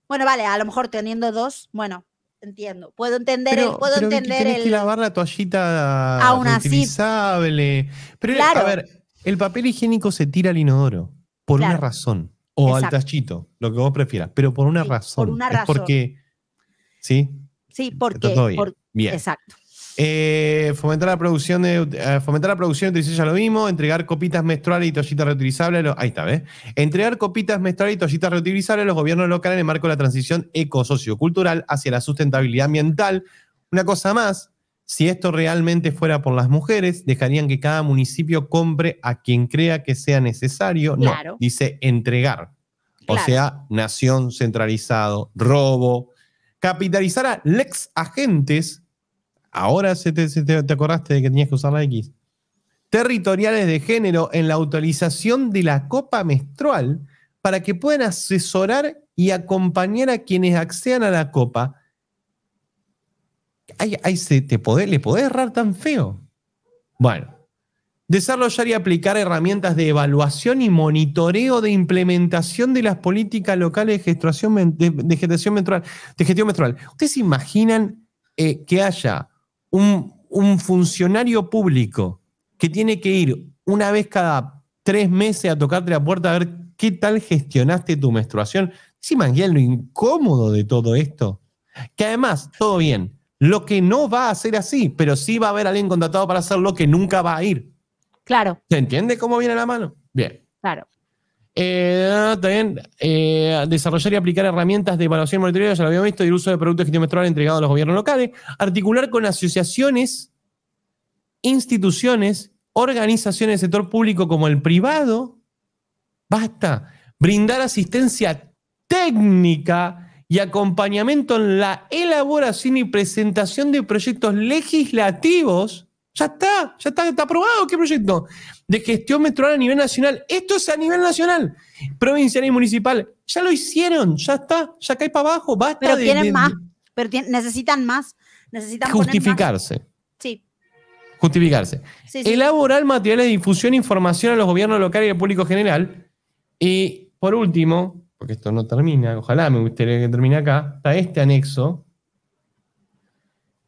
bueno, vale, a lo mejor teniendo dos, bueno, entiendo. Puedo entender el, puedo entender el... que lavar la toallita Aún reutilizable. pero a ver, el papel higiénico se tira al inodoro por una razón o al tachito, lo que vos prefieras, pero por una razón. Por una razón. porque sí. Sí, porque, bien. Exacto. Eh, fomentar la producción de eh, fomentar la producción ya lo mismo, entregar copitas menstruales y toallitas reutilizables, ahí está, ¿ves? Entregar copitas menstruales y toallitas reutilizables a los gobiernos locales en el marco de la transición ecosociocultural hacia la sustentabilidad ambiental. Una cosa más, si esto realmente fuera por las mujeres, dejarían que cada municipio compre a quien crea que sea necesario. No, dice entregar. O sea, nación centralizado, robo, capitalizar a lex agentes Ahora te, acordaste de que tenías que usar la X. Territoriales de género en la autorización de la copa menstrual para que puedan asesorar y acompañar a quienes accedan a la copa. Ay, se te ¿Le podés errar tan feo? Bueno, desarrollar y aplicar herramientas de evaluación y monitoreo de implementación de las políticas locales de de, menstrual, de gestión menstrual. ¿Ustedes se imaginan eh, que haya un, funcionario público que tiene que ir una vez cada tres meses a tocarte la puerta a ver qué tal gestionaste tu menstruación. Sí, es lo incómodo de todo esto. Que además, todo bien, lo que no va a ser así, pero sí va a haber alguien contratado para hacerlo que nunca va a ir. Claro. ¿Se entiende cómo viene la mano? Bien. Claro. Eh, también eh, desarrollar y aplicar herramientas de evaluación monetaria ya lo habíamos visto, y el uso de productos menstrual entregados a los gobiernos locales. Articular con asociaciones, instituciones, organizaciones del sector público como el privado. Basta. Brindar asistencia técnica y acompañamiento en la elaboración y presentación de proyectos legislativos. Ya está, ya está aprobado. ¿Qué proyecto? de gestión menstrual a nivel nacional. Esto es a nivel nacional, provincial y municipal. Ya lo hicieron, ya está, ya cae para abajo, basta. Pero tienen más, pero necesitan más, necesitan justificarse. Sí. Justificarse. Elaborar materiales de difusión e información a los gobiernos locales y al público general. Y por último, porque esto no termina, ojalá me gustaría que termine acá, está este anexo,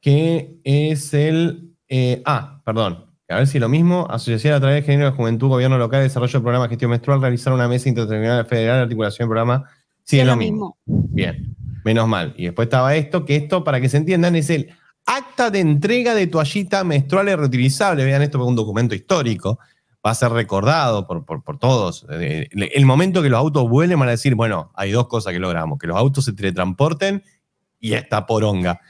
que es el... Eh, ah, perdón, a ver si lo mismo, asociación a través de género de juventud, gobierno local, desarrollo del programa gestión menstrual, realizar una mesa interterminal federal, articulación del programa. Sí, es, lo mismo. Bien, menos mal. Y después estaba esto, que esto, para que se entiendan, es el acta de entrega de toallita menstrual reutilizable Vean esto es un documento histórico. Va a ser recordado por, todos. Eh, eh, el, momento que los autos vuelen van a decir, bueno, hay dos cosas que logramos, que los autos se teletransporten y esta poronga.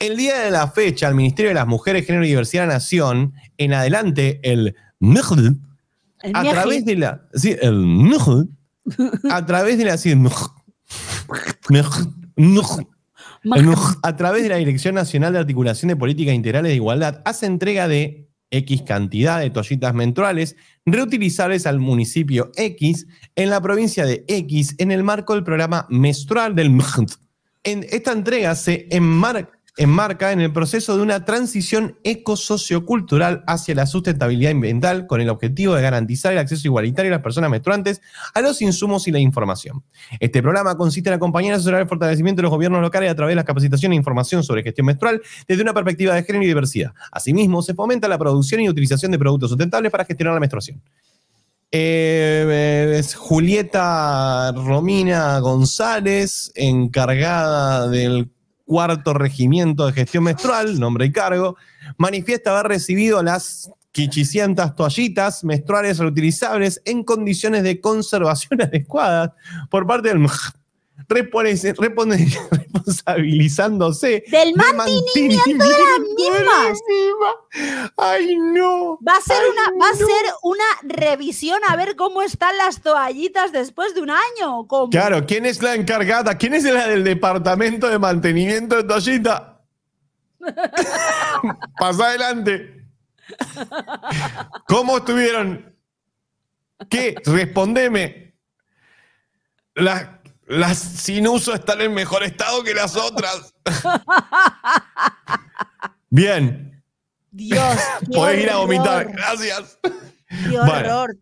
El día de la fecha, el Ministerio de las Mujeres, Género y Diversidad de la Nación, en adelante el a través de la. a través de la. a través de la Dirección Nacional de Articulación de Políticas Integrales de Igualdad, hace entrega de X cantidad de toallitas menstruales reutilizables al municipio X en la provincia de X en el marco del programa menstrual del En esta entrega se enmarca enmarca en el proceso de una transición ecosociocultural hacia la sustentabilidad ambiental con el objetivo de garantizar el acceso igualitario a las personas menstruantes a los insumos y la información. Este programa consiste en acompañar y asesorar el fortalecimiento de los gobiernos locales a través de la capacitación e información sobre gestión menstrual desde una perspectiva de género y diversidad. Asimismo, se fomenta la producción y utilización de productos sustentables para gestionar la menstruación. Eh, Julieta Romina González, encargada del cuarto regimiento de gestión menstrual, nombre y cargo, manifiesta haber recibido las 500 toallitas menstruales reutilizables en condiciones de conservación [laughs] adecuadas por parte del [laughs] responsabilizándose del mantenimiento de, la misma Ay, no. Va a ser una, va a ser una revisión a ver cómo están las toallitas después de un año. Claro, ¿quién es la encargada? ¿Quién es la del departamento de mantenimiento de toallita? [laughs] Pasa adelante. ¿Cómo estuvieron? ¿Qué? Respondeme. Las las sin uso están en mejor estado que las otras. [laughs] Bien. Dios. [laughs] Podés ir a vomitar. Gracias. Qué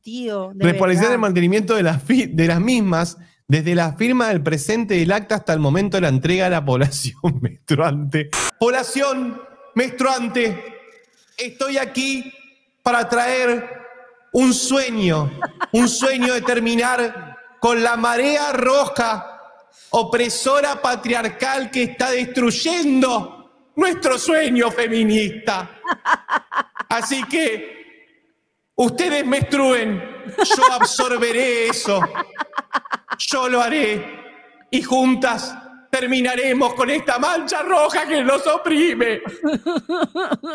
tío. Responsabilizar el mantenimiento de las, de las mismas desde la firma del presente del acta hasta el momento de la entrega a la población [laughs] menstruante. Población menstruante, estoy aquí para traer un sueño, un sueño de terminar con la marea roja opresora patriarcal que está destruyendo nuestro sueño feminista. Así que ustedes me menstruen, yo absorberé eso, yo lo haré y juntas terminaremos con esta mancha roja que nos oprime.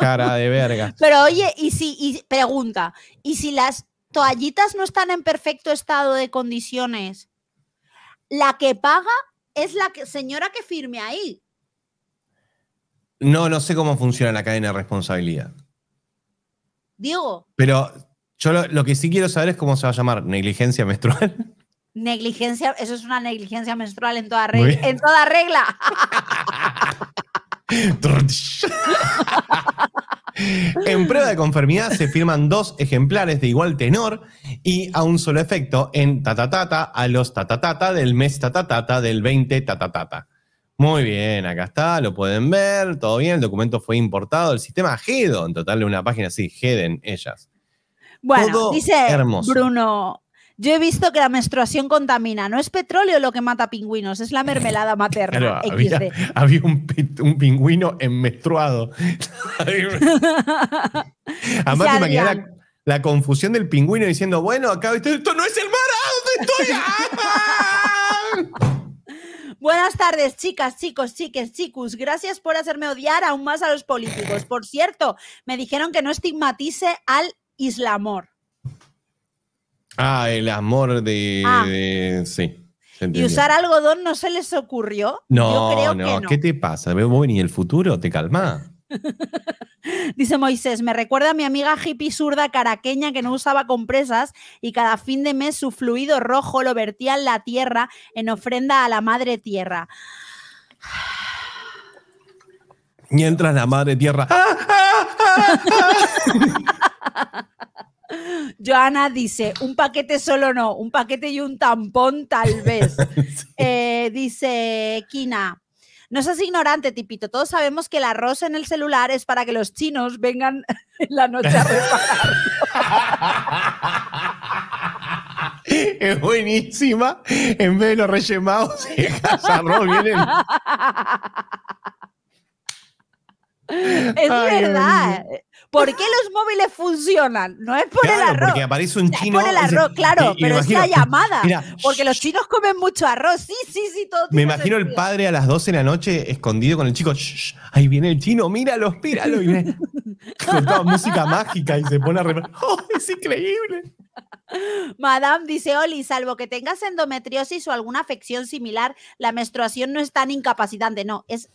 Cara de verga. Pero oye, y si, y pregunta, ¿y si las toallitas no están en perfecto estado de condiciones. La que paga es la que, señora que firme ahí. No, no sé cómo funciona la cadena de responsabilidad. Diego. Pero yo lo, que sí quiero saber es cómo se va a llamar negligencia menstrual. Negligencia, eso es una negligencia menstrual en toda regla. En toda regla. [laughs] [laughs] en prueba de conformidad se firman dos ejemplares de igual tenor y a un solo efecto en tatatata a los tatatata del mes tatatata del 20 tatatata. Muy bien, acá está, lo pueden ver, todo bien, el documento fue importado, el sistema GEDO, en total de una página así, Geden ellas. Bueno, dice Bruno yo he visto que la menstruación contamina. No es petróleo lo que mata pingüinos, es la mermelada materna. había, había un, pingüino enmenstruado. [laughs] Además, te imaginas la, confusión del pingüino diciendo, bueno, acá esto, esto no es el mar, dónde estoy? ¡Ah! Buenas tardes, chicas, chicos, chiques, chicos. Gracias por hacerme odiar aún más a los políticos. Por cierto, me dijeron que no estigmatice al islamor. Ah, el amor de. Ah. sí. Y usar algodón no se les ocurrió. No, creo no. no. ¿Qué te pasa? ¿Vemos ni el futuro? ¿Te calma? [laughs] Dice Moisés, me recuerda a mi amiga hippie zurda caraqueña que no usaba compresas y cada fin de mes su fluido rojo lo vertía en la tierra en ofrenda a la madre tierra. Mientras la madre tierra... ¡Ah, ah, [laughs] Joana dice, un paquete solo no, un paquete y un tampón tal vez. [laughs] Eh, dice Kina, no seas ignorante, tipito. Todos sabemos que el arroz en el celular es para que los chinos vengan [laughs] en la noche a reparar. [laughs] Es buenísima. En vez de los rellemados, arroz vienen. Es verdad. ¿Por qué los móviles funcionan? No es por el arroz. Porque aparece un chino. Es por el arroz, claro, pero es la llamada. porque los chinos comen mucho arroz. Sí, sí, sí, todo. Me imagino el padre a las 12 de la noche escondido con el chico. ahí viene el chino, míralo, míralo. Y viene, [laughs] con toda música mágica y se pone a remar. [laughs] ¡Oh, es increíble! Madame dice, Oli, salvo que tengas endometriosis o alguna afección similar, la menstruación no es tan incapacitante. No, es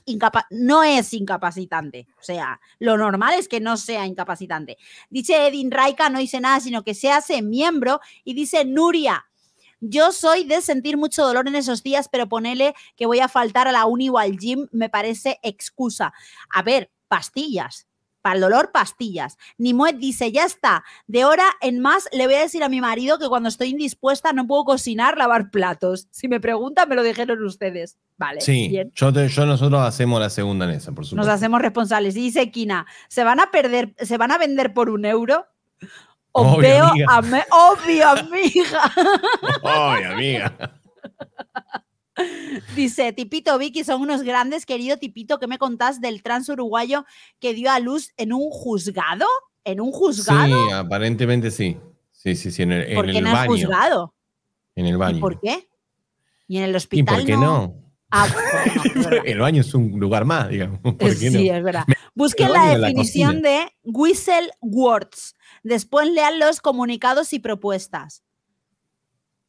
no es incapacitante. O sea, lo normal es que no sea incapacitante. Dice Edin Raika, no dice nada, sino que se hace miembro. Y dice Nuria, yo soy de sentir mucho dolor en esos días, pero ponele que voy a faltar a la uni o al gym, me parece excusa. A ver, pastillas, para el dolor pastillas. Nimue dice, ya está, de hora en más le voy a decir a mi marido que cuando estoy indispuesta no puedo cocinar, lavar platos. Si me preguntan, me lo dijeron ustedes. Vale. Sí, Yo, nosotros hacemos la segunda en esa, por supuesto. Nos hacemos responsables. Y dice Kina, ¿se van a perder, se van a vender por un euro? obvio, amiga. [laughs] obvio, amiga. obvio, amiga. Dice, Tipito Vicky, son unos grandes, querido Tipito, ¿qué me contás del trans uruguayo que dio a luz en un juzgado? ¿En un juzgado? Sí, aparentemente sí. Sí, sí, sí, en el, baño. En el baño. ¿Y por qué? ¿Y en el hospital? ¿Y por qué no? Ah, [laughs] el baño es un lugar más, digamos. sí, es verdad. Busquen la definición de whistle words. Después lean los comunicados y propuestas.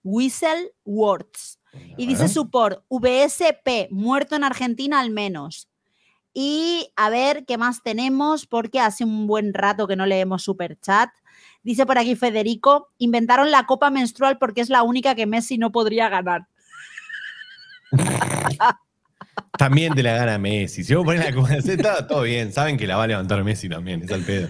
Whistle words y dice support, VSP, muerto en Argentina al menos. Y a ver qué más tenemos, porque hace un buen rato que no leemos super chat. Dice por aquí Federico, inventaron la copa menstrual porque es la única que Messi no podría ganar. también te la gana Messi. Si vos pones la copa, [laughs] todo bien. Saben que la va a levantar Messi también, es el pedo.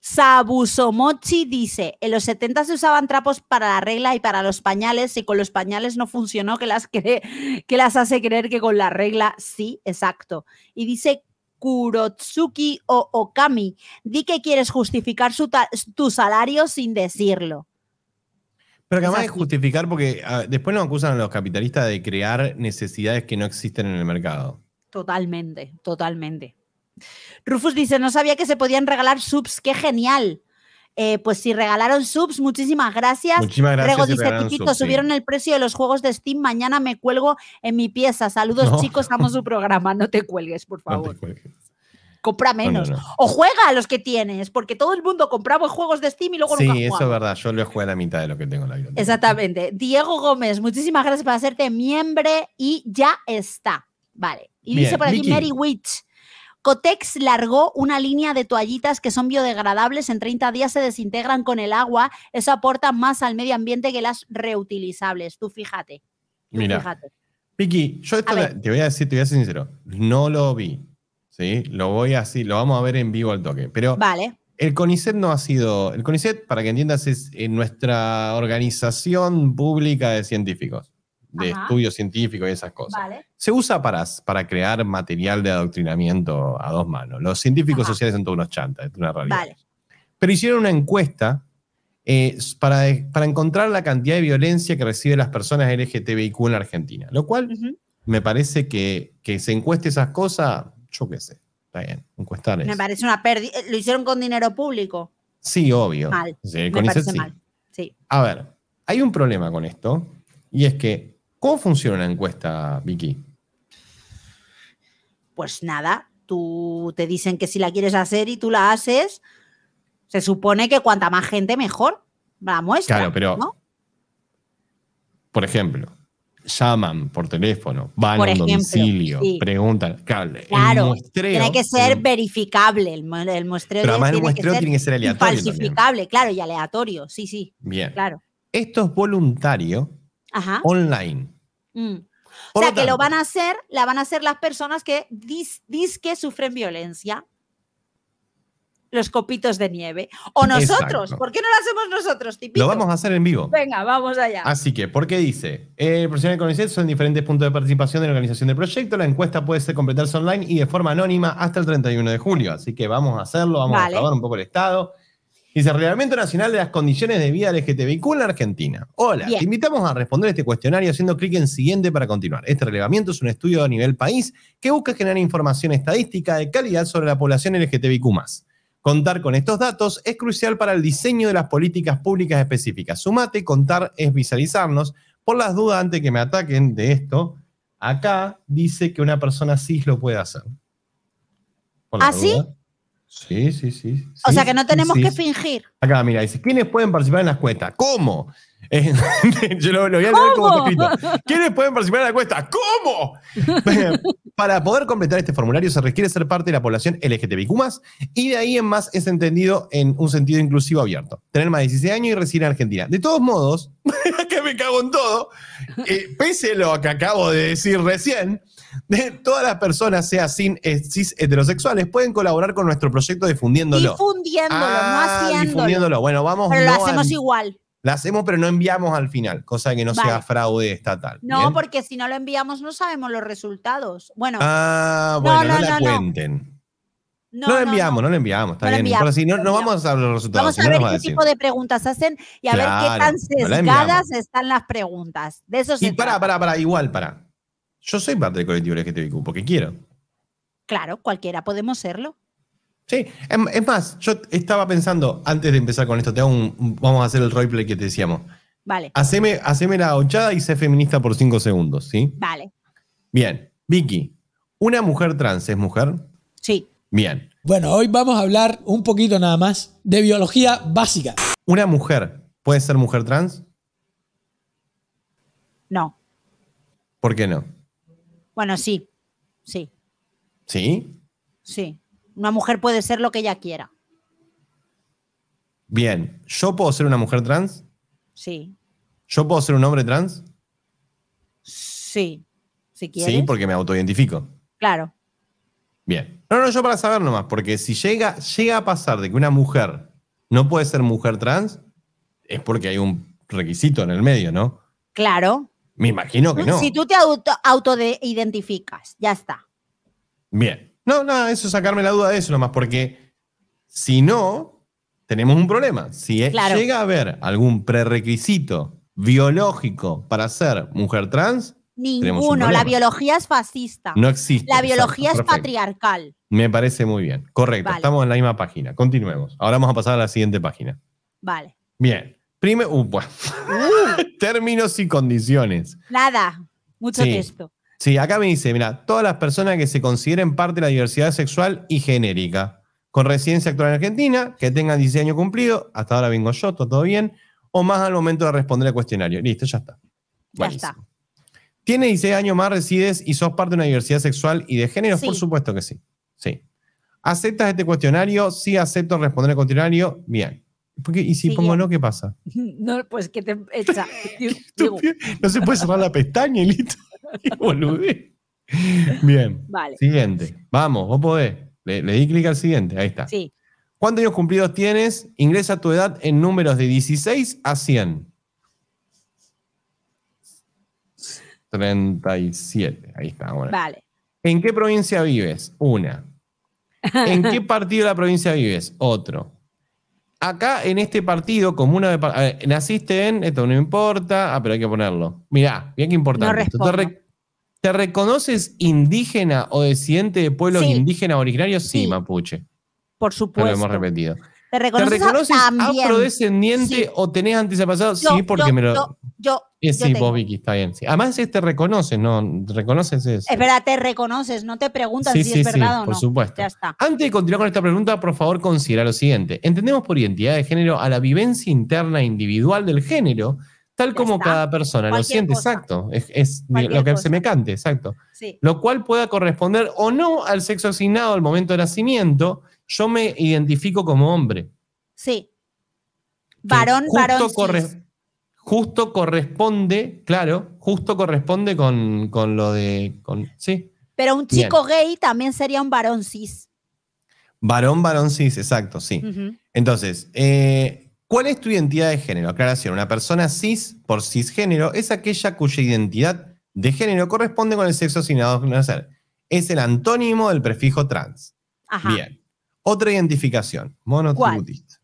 Sabusomochi dice, en los 70 se usaban trapos para la regla y para los pañales, y con los pañales no funcionó, que las, que las hace creer que con la regla sí, exacto. Y dice Kurotsuki o Okami, di que quieres justificar tu salario sin decirlo. Pero que además es justificar porque ah, después nos acusan a los capitalistas de crear necesidades que no existen en el mercado. Totalmente, totalmente. Rufus dice, no sabía que se podían regalar subs, qué genial. Eh, pues si regalaron subs, muchísimas gracias. Muchísimas gracias. dice, subieron el precio de los juegos de Steam, mañana me cuelgo en mi pieza. Saludos chicos, amo su [laughs] programa, no te cuelgues, por favor. Compra menos. o juega a los que tienes, porque todo el mundo compraba juegos de Steam y luego sí, nunca Sí, eso es verdad. Yo lo juego a la mitad de lo que tengo en la biblioteca. Exactamente. Diego Gómez, muchísimas gracias por hacerte miembro y ya está. Vale. Y dice por aquí Mary Witch. Cotex largó una línea de toallitas que son biodegradables, en 30 días se desintegran con el agua, eso aporta más al medio ambiente que las reutilizables, tú fíjate. Mira, Piki, yo te voy a decir, te voy a ser sincero, no lo vi, ¿sí? Lo voy así, lo vamos a ver en vivo al toque, pero... Vale. El CONICET no ha sido, el CONICET, para que entiendas, es eh, nuestra organización pública de científicos de estudio científico y esas cosas. Se usa para, para crear material de adoctrinamiento a dos manos. Los científicos sociales son todos unos chantas, es una realidad. Pero hicieron una encuesta eh, para, para, encontrar la cantidad de violencia que reciben las personas LGTBIQ en Argentina, lo cual me parece que, se encueste esas cosas, yo qué sé, está bien, encuestar Me parece una pérdida, eh, lo hicieron con dinero público. Sí, obvio. me parece A ver, hay un problema con esto, y es que ¿Cómo funciona la encuesta, Vicky? Pues nada, tú te dicen que si la quieres hacer y tú la haces, se supone que cuanta más gente mejor la muestra. Claro, pero. Por ejemplo, llaman por teléfono, van a un domicilio, preguntan. Cable, claro, tiene que ser verificable. El, muestreo, además el muestreo tiene que ser aleatorio. Falsificable, claro, y aleatorio, sí, sí. Bien. Claro. Esto es voluntario online. Mm. O sea, que lo van a hacer, la van a hacer las personas que dis, que sufren violencia. Los copitos de nieve. O nosotros. ¿Por qué no lo hacemos nosotros, Lo vamos a hacer en vivo. Venga, vamos allá. Así que, ¿por qué dice? el eh, profesional de CONICET son diferentes puntos de participación de la organización del proyecto. La encuesta puede ser completarse online y de forma anónima hasta el 31 de julio. Así que vamos a hacerlo, vamos a acabar un poco el estado. Dice, Reglamento Nacional de las Condiciones de Vida LGTBIQ en la Argentina. Hola, te invitamos a responder este cuestionario haciendo clic en siguiente para continuar. Este relevamiento es un estudio a nivel país que busca generar información estadística de calidad sobre la población LGTBIQ+. Contar con estos datos es crucial para el diseño de las políticas públicas específicas. Sumate, contar es visualizarnos. Por las dudas, antes que me ataquen de esto, acá dice que una persona cis lo puede hacer. ¿Así? ¿Ah, sí. Sí, sí, sí. O sea que no tenemos que fingir. Acá, mira, dice, ¿quiénes pueden participar en las cuentas? ¿Cómo? Eh, [laughs] yo lo, voy a leer como un ¿Quiénes pueden participar en la encuesta? ¿Cómo? [laughs] Para poder completar este formulario se requiere ser parte de la población LGTBIQ+, y de ahí en más es entendido en un sentido inclusivo abierto. Tener más de 16 años y residir en Argentina. De todos modos, [laughs] que me cago en todo, eh, pese a lo que acabo de decir recién, [laughs] todas las personas, sea sin eh, cis heterosexuales, pueden colaborar con nuestro proyecto difundiéndolo. Difundiéndolo, no ah, haciéndolo. Difundiéndolo. Bueno, vamos. Pero lo hacemos igual. Lo hacemos, pero no enviamos al final, cosa que no sea fraude estatal. No, porque si no lo enviamos no sabemos los resultados. Bueno. Ah, no, no, cuenten. No, lo enviamos, no, lo enviamos, está no si no, vamos a los resultados. Vamos a ver qué tipo de preguntas hacen y a ver qué tan sesgadas están las preguntas. De eso se y para, para, para, igual, para. Yo soy parte del colectivo LGTBIQ porque quiero. Claro, cualquiera podemos serlo. Sí, em, es más, yo estaba pensando, antes de empezar con esto, te vamos a hacer el roleplay que te decíamos. Vale. Haceme, haceme la ochada y sé feminista por cinco segundos, ¿sí? Vale. Bien, Vicky, ¿una mujer trans es mujer? Sí. Bien. Bueno, hoy vamos a hablar un poquito nada más de biología básica. ¿Una mujer puede ser mujer trans? No. ¿Por qué no? Bueno, sí, sí. ¿Sí? Sí. Una mujer puede ser lo que ella quiera. Bien, ¿yo puedo ser una mujer trans? Sí. ¿Yo puedo ser un hombre trans? Sí, si quieres. Sí, porque me autoidentifico. Claro. Bien. No, no, yo para saber nomás, porque si llega, llega a pasar de que una mujer no puede ser mujer trans, es porque hay un requisito en el medio, ¿no? Claro, me imagino que no. Si tú te auto ya está. Bien. No, no, eso es sacarme la duda de eso nomás, porque si no, tenemos un problema. Si llega a haber algún prerequisito biológico para ser mujer trans, Ninguno. La biología es fascista. No existe. La biología es patriarcal. Me parece muy bien. Correcto. Estamos en la misma página. Continuemos. Ahora vamos a pasar a la siguiente página. Vale. Bien prime uh, uh. [laughs] términos y condiciones. Nada, mucho texto. Sí, acá me dice, mira, todas las personas que se consideren parte de la diversidad sexual y genérica, con residencia actual en Argentina, que tengan 16 años cumplidos, hasta ahora vengo yo, todo bien, o más al momento de responder el cuestionario. Listo, ya está. Ya está. tienes 16 años más, resides y sos parte de una diversidad sexual y de género, por supuesto que sí. Sí. ¿Aceptas este cuestionario? Sí, acepto responder el cuestionario. Bien. ¿Y si pongo no, qué pasa? [laughs] No, pues que te [laughs] echa. No se puede cerrar la pestaña, listo. [laughs] Bien. Siguiente. Vamos, vos podés. Le, di clic al siguiente. Ahí está. Sí. ¿Cuántos años cumplidos tienes? Ingresa tu edad en números de 16 a 100. 37. Ahí está. Vale. ¿En qué provincia vives? Una. ¿En qué partido de la provincia vives? Otro acá en este partido, como una de. Eh, naciste en. Esto no importa. Ah, pero hay que ponerlo. Mirá, bien que importante. te, reconoces indígena o descendiente de pueblos indígenas originarios? Sí, sí, mapuche. Por supuesto. Lo hemos repetido. ¿Te reconoces, ¿Te reconoces afrodescendiente o tenés antepasados? Sí, porque me lo. Eh, sí, vos, Vicky, está bien. Además, si te reconoces, ¿no? reconoces eso. Es verdad, te reconoces, no te preguntan si es verdad o no. Por supuesto. Ya está. Antes de continuar con esta pregunta, por favor, considera lo siguiente. Entendemos por identidad de género a la vivencia interna e individual del género, tal como cada persona lo siente, exacto. Es, lo que se me cante, exacto. Lo cual pueda corresponder o no al sexo asignado al momento de nacimiento yo me identifico como hombre. Sí. Varón, varón. justo corresponde, claro, justo corresponde con, lo de. sí. Pero un chico gay también sería un varón cis. Varón, varón cis, exacto, sí. Entonces, eh, ¿cuál es tu identidad de género? Aclaración, una persona cis por cisgénero es aquella cuya identidad de género corresponde con el sexo asignado al nacer. Es el antónimo del prefijo trans. Ajá. Bien. Otra identificación, monotributista.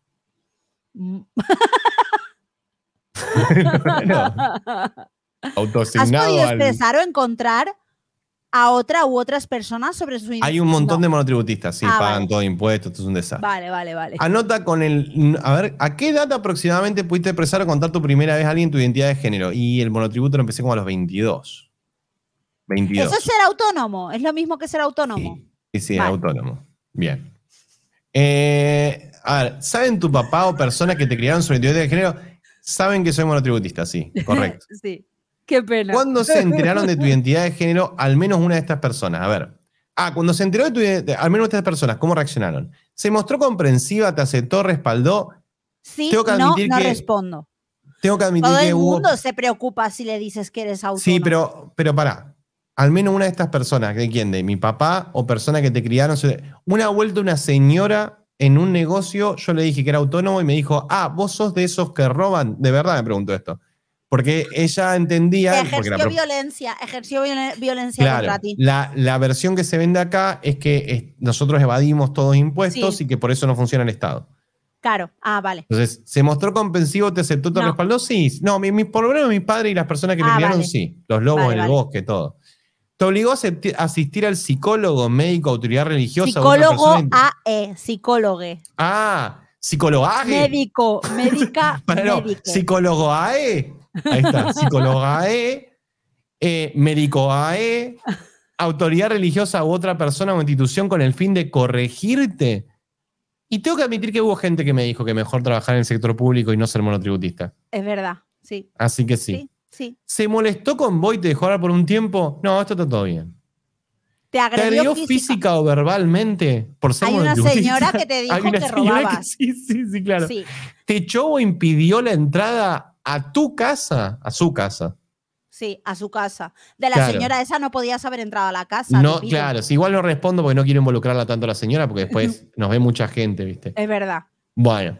[laughs] Autosignado ¿Puede ¿Has podido expresar o encontrar a otra u otras personas sobre su Hay un montón de monotributistas, sí, ah, pagan todo impuestos, esto es un desastre. Vale, vale, vale. Anota con el. A ver, ¿a qué edad aproximadamente pudiste expresar o contar tu primera vez a alguien tu identidad de género? Y el monotributo lo empecé como a los 22. 22. Eso es ser autónomo, es lo mismo que ser autónomo. Sí, sí, autónomo. Bien. Eh, a ver, ¿saben tu papá o personas que te criaron sobre identidad de género? Saben que soy monotributista, sí, correcto. [laughs] sí, qué pena. ¿Cuándo se enteraron de tu [laughs] identidad de género al menos una de estas personas? A ver. Ah, cuando se enteró de tu de, al menos una de estas personas, ¿cómo reaccionaron? ¿Se mostró comprensiva, te aceptó, respaldó? Sí, tengo no, respondo. Tengo que admitir Todo el mundo se preocupa si le dices que eres autónomo. Sí, pero, pero pará al menos una de estas personas, ¿de quién? ¿De mi papá o personas que te criaron? Una vuelta una señora en un negocio, yo le dije que era autónomo y me dijo, ah, vos sos de esos que roban. De verdad me pregunto esto. Porque ella entendía... Ejerció violencia, ejerció violencia contra ti. La, versión que se vende acá es que nosotros evadimos todos impuestos y que por eso no funciona el Estado. Claro, ah, vale. Entonces, ¿se mostró compensivo? ¿Te aceptó? ¿Te no. respaldó? Sí. No, mi, mi, por lo menos y las personas que me ah, criaron, sí. Los lobos en el bosque, todo te obligó a asistir al psicólogo, médico, autoridad religiosa. Psicólogo AE, psicólogue. Ah, psicólogo AE. Médico, [laughs] médica, médico. psicólogo AE. Ahí está, psicólogo AE, eh, médico AE, autoridad religiosa u otra persona o institución con el fin de corregirte. Y tengo que admitir que hubo gente que me dijo que mejor trabajar en el sector público y no ser monotributista. Es verdad, sí. Así que ¿Sí? ¿Se molestó con te dejó ahora por un tiempo? No, esto está todo bien. ¿Te agredió, física? o verbalmente por ser Hay una señora que te [laughs] dijo que robabas. [laughs] sí, sí, sí, claro. ¿Te echó o impidió la entrada a tu casa? A su casa. Sí, a su casa. De la señora esa no podías haber entrado a la casa. No, claro, igual no respondo porque no quiero involucrarla tanto a la señora porque después [laughs] nos ve mucha gente, ¿viste? Es verdad. Bueno,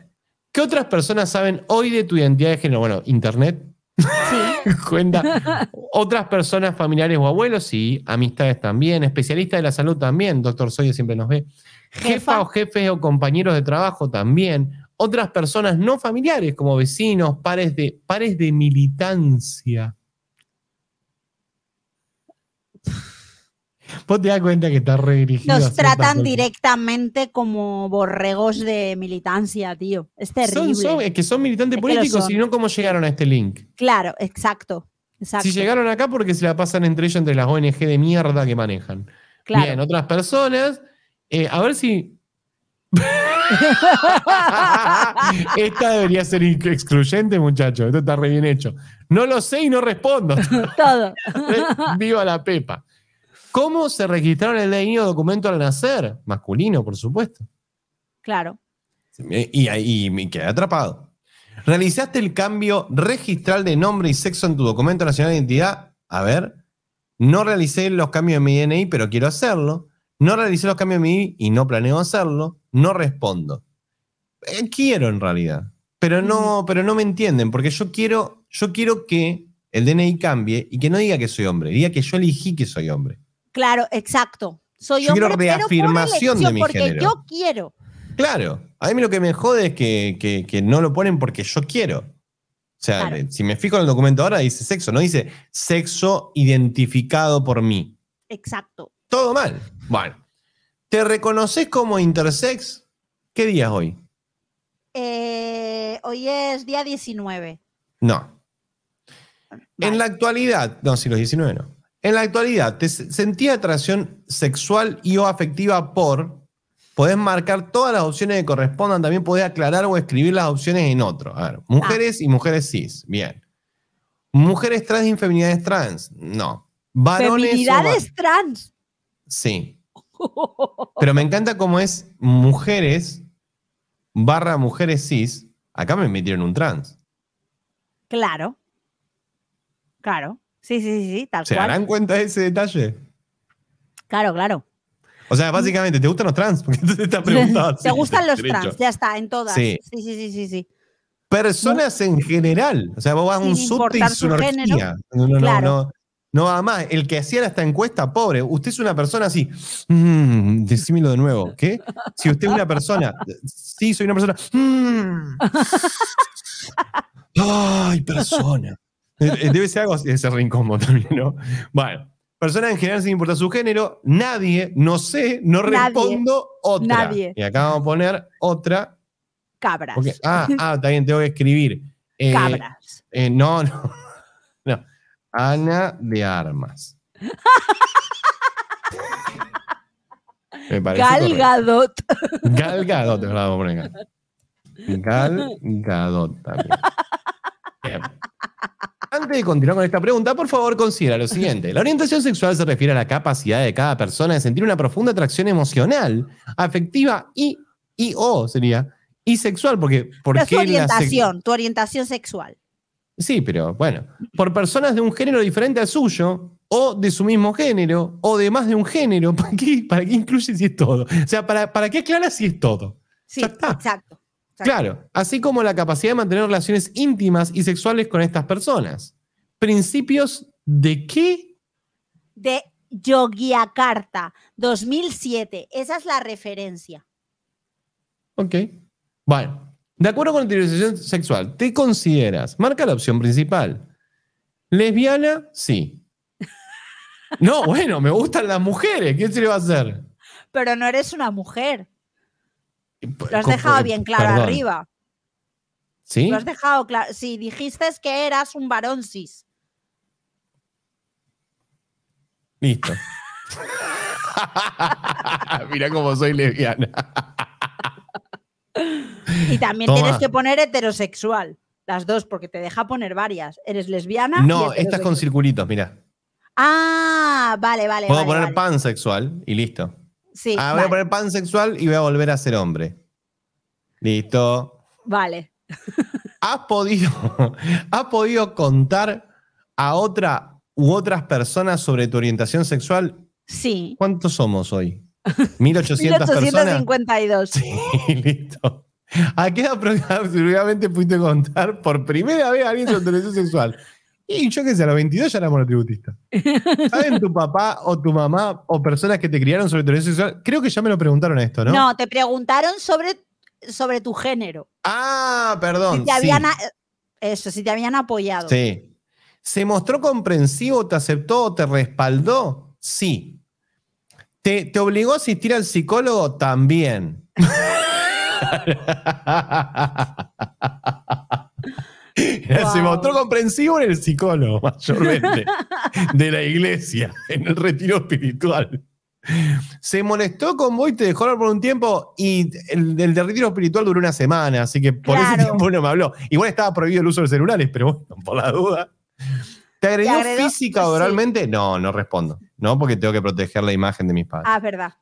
¿qué otras personas saben hoy de tu identidad de género? Bueno, internet, Sí. [laughs] Cuenta. Otras personas, familiares o abuelos, sí. Amistades también. Especialistas de la salud también. Doctor Soya siempre nos ve. Jefa, o jefes o compañeros de trabajo también. Otras personas no familiares, como vecinos, pares de, pares de militancia. [laughs] Vos te das cuenta que está redirigido. Nos tratan directamente como borregos de militancia, tío. Es terrible. es que son militantes políticos, sino cómo llegaron a este link. Claro, exacto, Si llegaron acá porque se la pasan entre ellos, entre las ONG de mierda que manejan. Bien, otras personas. Eh, a ver si. [laughs] Esta debería ser excluyente, muchacho. Esto está re bien hecho. No lo sé y no respondo. [laughs] Todo. [laughs] Viva la Pepa. ¿Cómo se registraron el DNI o documento al nacer? Masculino, por supuesto. Claro. Y, ahí me quedé atrapado. ¿Realizaste el cambio registral de nombre y sexo en tu documento nacional de identidad? A ver, no realicé los cambios En mi DNI, pero quiero hacerlo. No realicé los cambios de mi DNI y no planeo hacerlo. No respondo. Eh, quiero en realidad, pero no, pero no me entienden, porque yo quiero, yo quiero que el DNI cambie y que no diga que soy hombre, diga que yo elegí que soy hombre. Claro, exacto. Soy yo quiero reafirmación de mi porque yo quiero. Claro, a mí lo que me jode es que, no lo ponen porque yo quiero. O sea, si me fijo en el documento ahora dice sexo, no dice sexo identificado por mí. Exacto. Todo mal. Bueno, ¿te reconoces como intersex? ¿Qué día es hoy? Eh, hoy es día 19. No. En la actualidad, no, si los 19 no. En la actualidad, ¿te sentía atracción sexual y o afectiva por? Podés marcar todas las opciones que correspondan, también podés aclarar o escribir las opciones en otro. A ver, ah. mujeres y mujeres cis, bien. Mujeres trans y feminidades trans, no. Varones feminidades trans. Sí. [laughs] Pero me encanta cómo es mujeres barra mujeres cis. Acá me metieron un trans. Claro. Claro. Sí, sí, sí, tal ¿Se cual. ¿Se darán cuenta de ese detalle? Claro, claro. O sea, básicamente, ¿te gustan los trans? [laughs] Porque te estás preguntando. ¿Te gustan los trans? Ya está, en todas. Sí, sí, sí, sí. sí, Personas en general. O sea, vos vas a un subte y su No, no, no, no. No, más. el que hacía esta encuesta, pobre, usted es una persona así. Mm, decímelo de nuevo. ¿Qué? Si usted es una persona. Sí, soy una persona. Mm. [laughs] Ay, persona. Eh, eh, debe ser algo así, ese rincón [laughs] también, ¿no? Bueno, personas en general sin importar su género, nadie, no sé, no respondo otra. Nadie. Y acá vamos a poner otra. Cabras. ah, ah también tengo que escribir. Eh, Cabras. no, [laughs] no, Ana de Armas. [laughs] Me Galgadot. Galgadot, es verdad, vamos a Galgadot también. Antes de continuar con esta pregunta, por favor considera lo siguiente. La orientación sexual se refiere a la capacidad de cada persona de sentir una profunda atracción emocional, afectiva y, y o sería, y sexual, porque... es tu orientación, tu orientación sexual. Sí, pero bueno, por personas de un género diferente al suyo, o de su mismo género, o de más de un género, [laughs] ¿para qué, para incluye si es todo? O sea, ¿para, para qué aclara si es todo? Sí, exacto. Claro, así como la capacidad de mantener relaciones íntimas y sexuales con estas personas. ¿Principios de qué? De Yogyakarta, 2007. Esa es la referencia. Ok. Bueno, de acuerdo con la utilización sexual, ¿te consideras? Marca la opción principal. ¿Lesbiana? Sí. [laughs] No, bueno, me gustan las mujeres. ¿Qué se le va a hacer? Pero no eres una mujer. Pues, Lo has dejado bien claro arriba. ¿Sí? Lo has dejado claro. si dijiste que eras un varón cis. Listo. [laughs] [laughs] Mira cómo soy lesbiana. y también tienes que poner heterosexual. Las dos, porque te deja poner varias. ¿Eres lesbiana? No, estas con circulitos, mira. Ah, vale, vale. Puedo poner pansexual y listo. Sí, ah, voy a poner sexual y voy a volver a ser hombre. Listo. Vale. [laughs] ¿Has podido, [laughs] podido contar a otra u otras personas sobre tu orientación sexual? Sí. ¿Cuántos somos hoy? 1800 [laughs] 1852. Personas? Sí, listo. ¿A qué edad aproximadamente pudiste contar por primera vez a alguien su orientación sexual? Y yo qué sé, a los 22 ya era monotributista. [laughs] ¿Saben tu papá o tu mamá o personas que te criaron sobre tu Creo que ya me lo preguntaron esto, ¿no? No, te preguntaron sobre, sobre tu género. Ah, perdón. Si te habían, Eso, si te habían apoyado. Sí. ¿Se mostró comprensivo, te aceptó, te respaldó? Sí. ¿Te, te obligó a asistir al psicólogo? También. [laughs] Se mostró comprensivo en el psicólogo, mayormente, de la iglesia, en el retiro espiritual. Se molestó con vos y te dejó hablar por un tiempo y el, del retiro espiritual duró una semana, así que por ese tiempo no me habló. Igual estaba prohibido el uso de celulares, pero bueno, por la duda. ¿Te agredió, física o oralmente? No, no respondo. No, porque tengo que proteger la imagen de mis padres. Ah, verdad.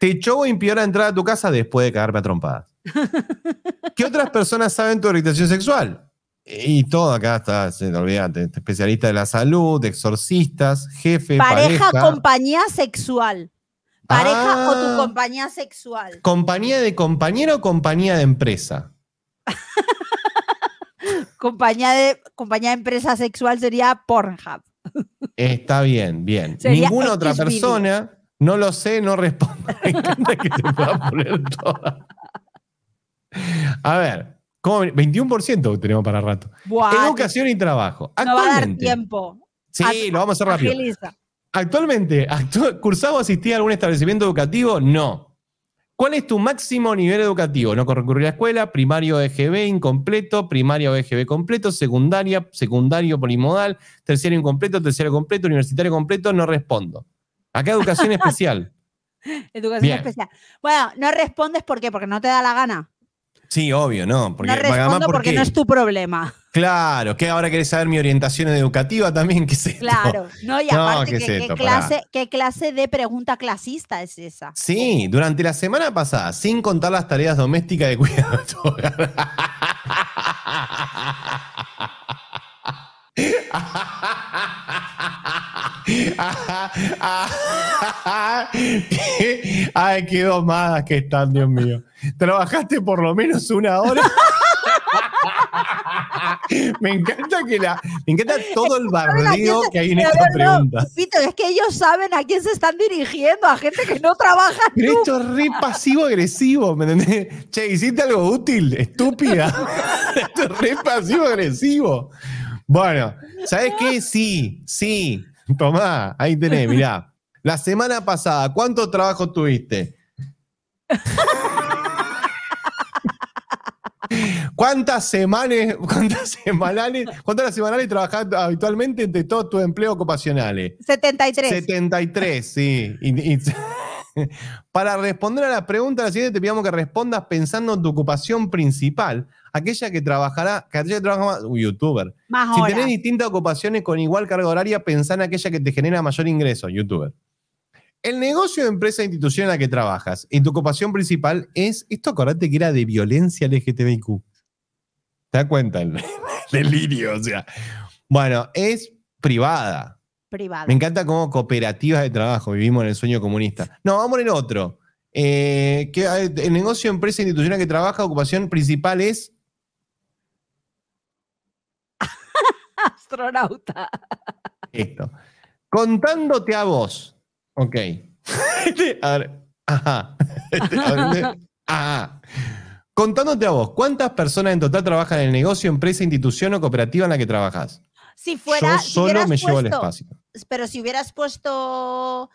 ¿Te echó o impidió la entrada a tu casa después de cagarme a trompadas? [laughs] ¿Qué otras personas saben tu orientación sexual? Y todo acá está, se especialista de la salud, exorcistas, jefe. Pareja, compañía sexual. Pareja o tu ah. compañía sexual. ¿Compañía de compañero o compañía de empresa? [laughs] compañía, de, compañía de empresa sexual sería Pornhub. está bien, bien. [laughs] Ninguna otra persona, no lo sé, no responde Me encanta que te pueda poner toda. A ver, 21% tenemos para rato. Educación y trabajo. No va a dar tiempo. Sí, lo vamos a hacer rápido. Actualmente, actu ¿cursado asistía a algún establecimiento educativo? No. ¿Cuál es tu máximo nivel educativo? No concurrir a escuela, primario EGB incompleto, primario EGB completo, secundaria, secundario polimodal, terciario incompleto, terciario completo, universitario completo, no respondo. Acá educación [laughs] especial. Educación especial. Bueno, no respondes ¿por qué? Porque no te da la gana. Sí, obvio, no. Porque, no respondo porque no es tu problema. Claro, que ahora querés saber mi orientación educativa también, que es Claro, no, y aparte, no, ¿qué, que, ¿qué, clase, ¿qué clase de pregunta clasista es esa? Sí, durante la semana pasada, sin contar las tareas domésticas de cuidado [laughs] Ay, qué domadas que están, Dios mío. Trabajaste por lo menos una hora. [laughs] me encanta que la, me encanta todo el bardeo que hay en esta pregunta. es que ellos saben a quién se están dirigiendo, a gente que no trabaja. Pero esto es re pasivo agresivo, ¿me entendés? Che, hiciste algo útil, estúpida. [laughs] esto es re pasivo agresivo. Bueno, sabes qué? [laughs] Sí, sí. Tomá, ahí tenés, mirá. La semana pasada, ¿cuánto trabajo tuviste? ¿Cuántas semanas, cuántas semanales, cuántas semanales trabajas habitualmente entre todos tus empleos ocupacionales? 73. 73, sí. [laughs] para responder a la pregunta la siguiente, te pedimos que respondas pensando en tu ocupación principal, aquella que trabajará, que aquella trabaja más, un youtuber. si tenés distintas ocupaciones con igual carga horaria, pensá en aquella que te genera mayor ingreso, youtuber. El negocio de empresa e institución en la que trabajas y tu ocupación principal es, esto acordate que era de violencia LGTBIQ. ¿Te das cuenta? [laughs] delirio, o sea. Bueno, es privada. Privada. Me encanta como cooperativas de trabajo, vivimos en el sueño comunista. No, vamos en otro. Eh, el negocio, empresa, e institucional que trabaja, ocupación principal es astronauta. Contándote a vos. Ok. Este, a este, [laughs] Contándote a vos, ¿cuántas personas en total trabajan en el negocio, empresa, institución o cooperativa en la que trabajas? Si fuera. Yo solo me llevo al espacio. Pero si hubieras puesto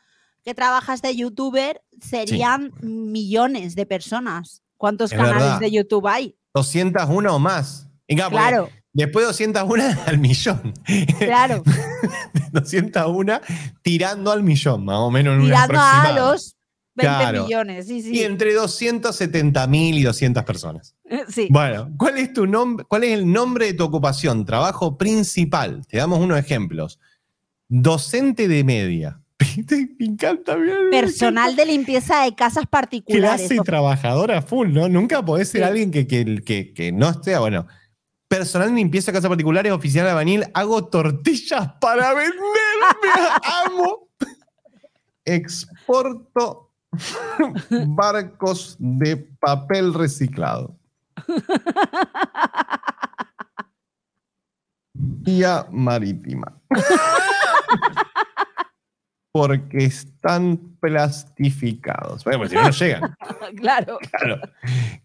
que trabajas de youtuber, serían millones de personas. ¿Cuántos canales de YouTube hay? 201 o más. claro. Después 201 [laughs] al millón. Claro. 201 [laughs] tirando al millón, más o menos en Tirando a los 20 millones, Y entre 270 mil y 200 personas. [laughs] Sí. Bueno, ¿cuál es, tu ¿cuál es el nombre de tu ocupación, trabajo principal? Te damos unos ejemplos. Docente de media. me encanta, bien. Personal de limpieza de casas particulares. Clase trabajadora full, ¿no? Nunca podés ser alguien que, que, que, que no esté, bueno, personal de limpieza, de casas particulares, Oficial de banil, hago tortillas para vender, [laughs] amo. Exporto [laughs] barcos de papel reciclado. [laughs] Vía marítima porque están plastificados. Bueno, pues si no, llegan. [laughs] claro.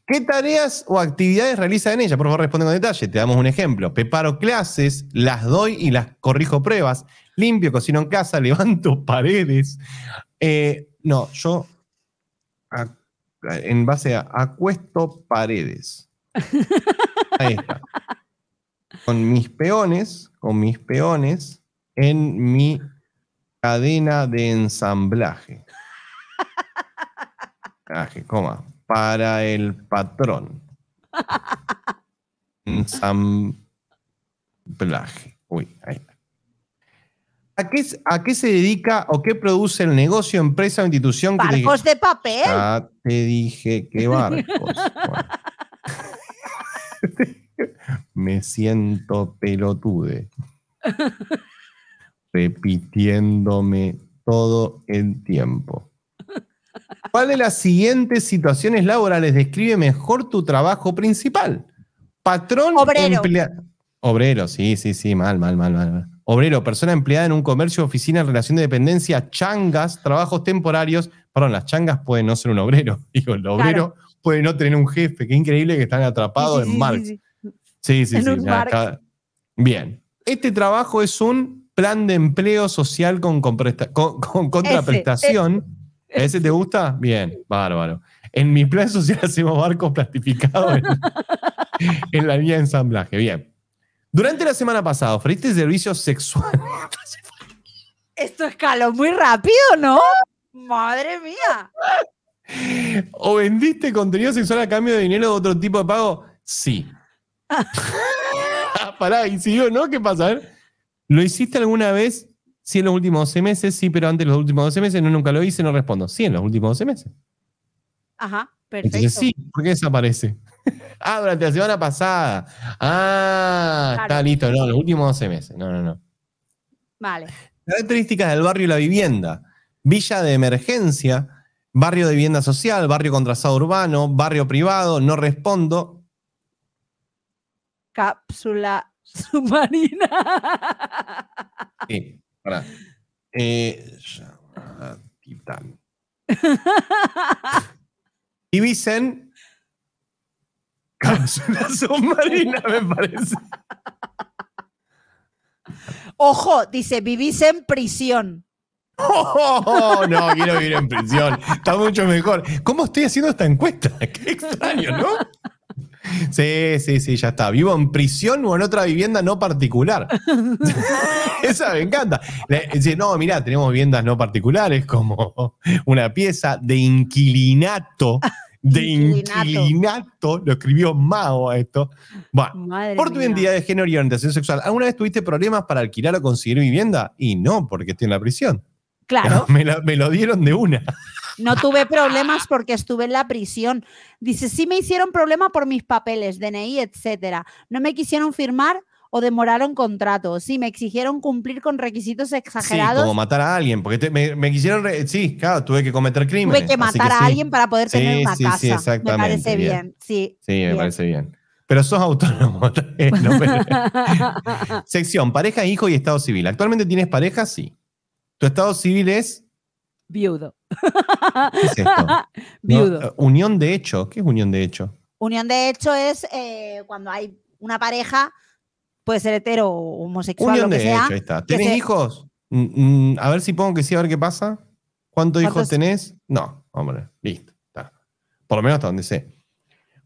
¿Qué tareas o actividades realiza en ella? Por favor, responde con detalle. Te damos un ejemplo. Preparo clases, las doy y las corrijo pruebas. Limpio, cocino en casa, [laughs] levanto paredes. Eh, no, yo en base a acuesto paredes. [laughs] Ahí está. Con mis peones, con mis peones en mi cadena de ensamblaje. [laughs] Ah, coma, para el patrón. Ensamblaje. Uy, ahí está. ¿A qué, ¿A qué se dedica o qué produce el negocio, empresa o institución? Que ¿Barcos de papel? Ya te dije que [laughs] barcos. [laughs] Me siento pelotude repitiéndome todo el tiempo. [laughs] ¿Cuál de las siguientes situaciones laborales describe mejor tu trabajo principal? Patrón obrero. obrero, sí, sí, sí, mal, mal, mal, mal. Obrero, persona empleada en un comercio, oficina, relación de dependencia, changas, trabajos temporarios. Perdón, las changas pueden no ser un obrero. [laughs] Digo, el obrero puede no tener un jefe. Qué increíble que están atrapados en mal. Marx. Sí, sí, sí. Bien. Este trabajo es un plan de empleo social con, con, contraprestación. Ese, ese. te gusta? Bien, bárbaro. En mi plan social [laughs] hacemos barcos plastificados [laughs] en, la línea de ensamblaje. Bien. Durante la semana pasada, ofreciste servicios sexuales. Esto escaló muy rápido, ¿no? Madre mía. ¿O vendiste contenido sexual a cambio de dinero de otro tipo de pago? Sí. [laughs] Pará, y si digo no, ¿qué pasa? A ¿Lo hiciste alguna vez? Sí, en los últimos 12 meses, sí, pero antes de los últimos 12 meses no, nunca lo hice, no respondo. Sí, en los últimos 12 meses. Ajá, perfecto. sí, ¿por qué desaparece? [laughs] ah, durante la semana pasada. Ah, está listo, no, los últimos 12 meses. No, no, no. Vale. Características del barrio y la vivienda. Villa de emergencia, barrio de vivienda social, barrio contrasado urbano, barrio privado, no respondo. Cápsula submarina. Sí, para. Eh, Titán. y dicen una submarina, me parece. Ojo, dice, vivís en prisión. Oh, no, quiero vivir en prisión. Está mucho mejor. ¿Cómo estoy haciendo esta encuesta? Qué extraño, ¿no? Sí, sí, sí, ya está. Vivo en prisión o en otra vivienda no particular. [laughs] [laughs] Esa me encanta. dice, no, mirá, tenemos viviendas no particulares como una pieza de inquilinato. De inquilinato. lo escribió Mao a esto. Bueno, por tu identidad de género y orientación sexual, ¿alguna vez tuviste problemas para alquilar o conseguir vivienda? Y no, porque estoy en la prisión. Claro. [laughs] me lo dieron de una. No tuve problemas porque estuve en la prisión. Dice, sí me hicieron problema por mis papeles, DNI, etcétera. No me quisieron firmar o demoraron contratos. Sí, me exigieron cumplir con requisitos exagerados. Sí, como matar a alguien, porque me, quisieron, sí, claro, tuve que cometer crímenes. Tuve que matar a alguien para poder tener una casa. Sí, exactamente. Me parece bien, sí. Sí, me parece bien. Pero sos autónomo. [laughs] [laughs] Sección, pareja, hijo y estado civil. ¿Actualmente tienes pareja? Sí. Tu estado civil es viudo. [laughs] viudo. Eh, unión de hecho. ¿Qué es unión de hecho? Unión de hecho es eh, cuando hay una pareja, puede ser hetero o homosexual. Unión de hecho, está. ¿Tenés hijos? a ver si pongo que sí, a ver qué pasa. ¿Cuántos, hijos tenés? No, hombre, listo. Por lo menos hasta donde sé.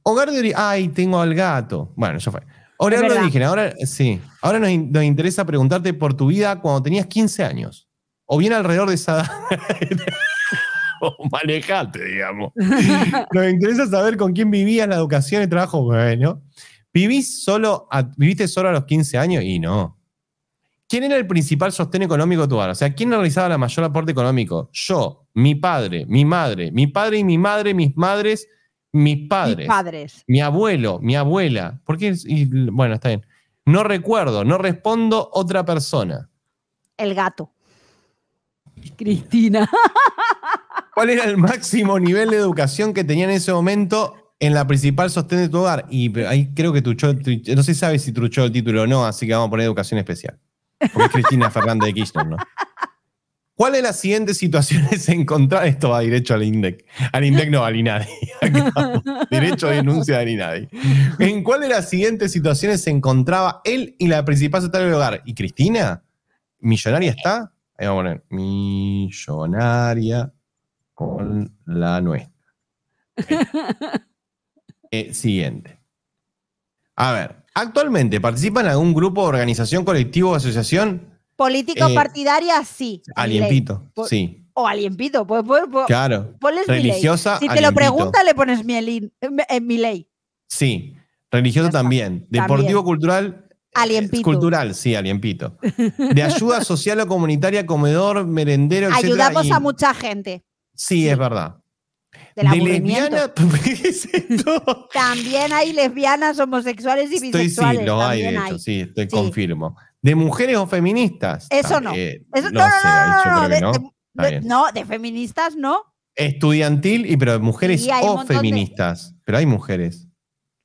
Hogar de origen. Ay, tengo al gato. Bueno, eso fue. Hogar de origen. Ahora sí. Ahora nos interesa preguntarte por tu vida cuando tenías 15 años o bien alrededor de esa... [laughs] o manejate, digamos. [laughs] Nos interesa saber con quién vivías la educación y trabajo. Bueno, ¿vivís solo ¿viviste solo a los 15 años? Y no. ¿Quién era el principal sostén económico de tu O sea, ¿quién realizaba la mayor aporte económico? Yo, mi padre, mi madre, mi padre y mi madre, mis madres, mis padres. Mis padres. Mi abuelo, mi abuela. ¿Por qué? bueno, está bien. No recuerdo, no respondo otra persona. El gato. Cristina. [laughs] ¿Cuál era el máximo nivel de educación que tenía en ese momento en la principal sostén de tu hogar? Y ahí creo que truchó, no se sabe si truchó el título o no, así que vamos a poner educación especial. Porque es Cristina Fernández de Kirchner, ¿no? ¿Cuál de las siguientes situaciones encontraba Esto va derecho al INDEC. Al INDEC no, al INADI. [laughs] derecho a denuncia del nadie? ¿En cuál de las siguientes situaciones se encontraba él y la principal de del hogar? ¿Y Cristina? ¿Millonaria está? Ahí vamos a poner millonaria con la nuestra. [laughs] Eh, siguiente. A ver, actualmente participan en algún grupo, organización, colectivo, asociación. Político eh, partidaria, sí. Aliempito, pues, sí. O aliempito, pues, pues, pues claro. religiosa. Si te lo pregunta, le pones mi, eh, ley. Sí. religioso también. Deportivo, cultural, Cultural, sí, aliempito. De ayuda social o comunitaria, comedor, merendero, Ayudamos a mucha gente. Sí, es verdad. de lesbiana también hay lesbianas homosexuales y bisexuales estoy, sí lo hay de hecho sí te confirmo de mujeres o feministas eso no no, no, no, no, de, no. no de feministas no estudiantil y pero mujeres o feministas pero hay mujeres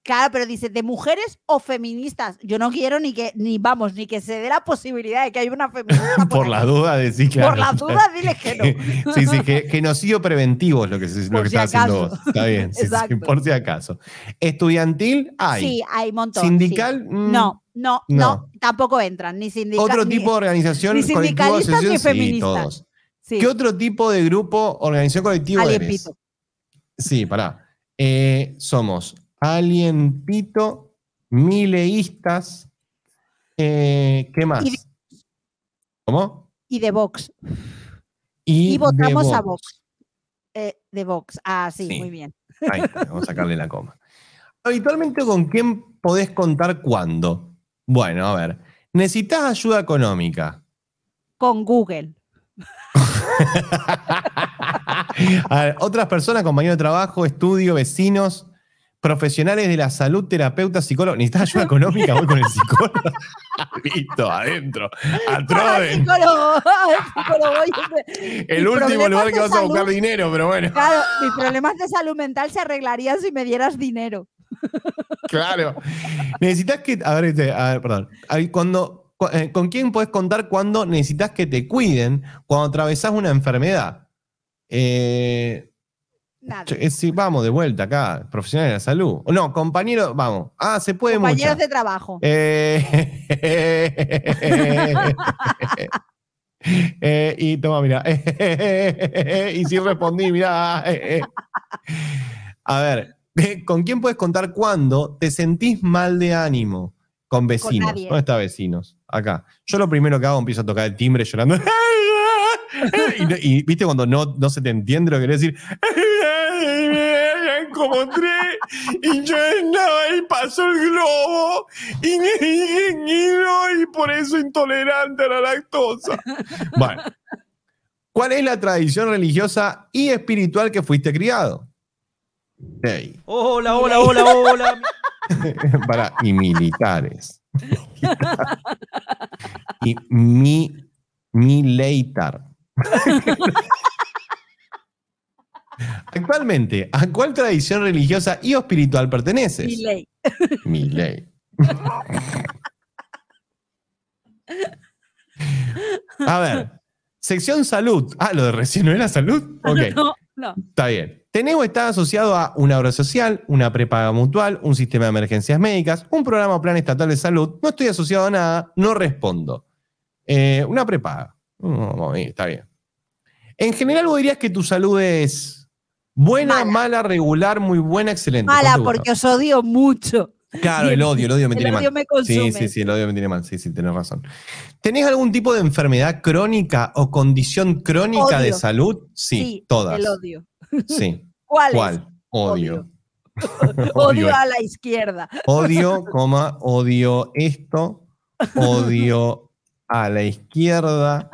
Claro, pero dice, de mujeres o feministas. Yo no quiero ni que, ni vamos, ni que se dé la posibilidad de que haya una feminista. [laughs] por, la duda, de sí, claro. Por la duda, dile que no. [laughs] sí, sí, que, genocidio preventivo es lo que, que está haciendo vos. Está bien, sí, por si acaso. Estudiantil, hay. Sí, hay montón. Sindical, mm, no, no, no, tampoco entran, ni sindical. Otro tipo de organización, [laughs] ni sindicalistas ni feministas. ¿Qué otro tipo de grupo, organización colectiva eres? Sí, pará. Eh, somos alientito, mileístas, eh, ¿qué más? ¿Cómo? Y de Vox. Y, votamos a Vox. Eh, de Vox, ah, sí, muy bien. Ahí, vamos a sacarle la coma. Habitualmente, ¿con quién podés contar cuándo? Bueno, a ver, necesitas ayuda económica. Con Google. [laughs] a ver, otras personas, compañeros de trabajo, estudio, vecinos profesionales de la salud, terapeutas, psicólogos. ¿Necesitas ayuda económica? Voy con el psicólogo. [laughs] Listo, adentro. A el último lugar que vas a buscar dinero, pero bueno. Claro, mis problemas de salud mental se arreglarían si me dieras dinero. Claro. Necesitas que. A ver, este, perdón. Eh, ¿Con quién puedes contar cuando necesitas que te cuiden cuando atravesás una enfermedad? Eh, vamos, de vuelta acá, profesional de la salud. No, compañero, vamos. Ah, se puede Compañeros de trabajo. Eh, [laughs] eh, y toma, mira. [laughs] y si respondí, mira. A ver, ¿con quién puedes contar cuando te sentís mal de ánimo? Con vecinos. ¿Dónde está vecinos? Acá. Yo lo primero que hago empiezo a tocar el timbre llorando. [laughs] y, viste cuando no, no se te entiende lo que querés decir como tres, y yo andaba y pasó el globo, y me y por eso intolerante a la lactosa. Bueno, ¿cuál es la tradición religiosa y espiritual que fuiste criado? Hola, hola, hola, hola. [laughs] Para, y militares. [laughs] y mi, militar. [laughs] Actualmente, ¿a cuál tradición religiosa y espiritual perteneces? Mi ley. Mi ley. A ver, sección salud. Ah, lo de recién no era salud. [laughs] Ok. No, no. Está bien. o está asociado a una obra social, una prepaga mutual, un sistema de emergencias médicas, un programa o plan estatal de salud. No estoy asociado a nada, no respondo. Eh, una prepaga. Mm, está bien. En general, vos dirías que tu salud es Buena, mala. regular, muy buena, excelente. Mala, porque os odio mucho. Claro, el odio, el odio me el odio Me consume. sí, sí, sí, el odio me tiene mal. Sí, sí, tenés razón. ¿Tenés algún tipo de enfermedad crónica o condición crónica de salud? Sí, sí, todas. El odio. Sí. [laughs] ¿Cuál? ¿Cuál? [laughs] odio. odio. a la izquierda. Odio, [laughs] coma, odio esto, odio a la izquierda,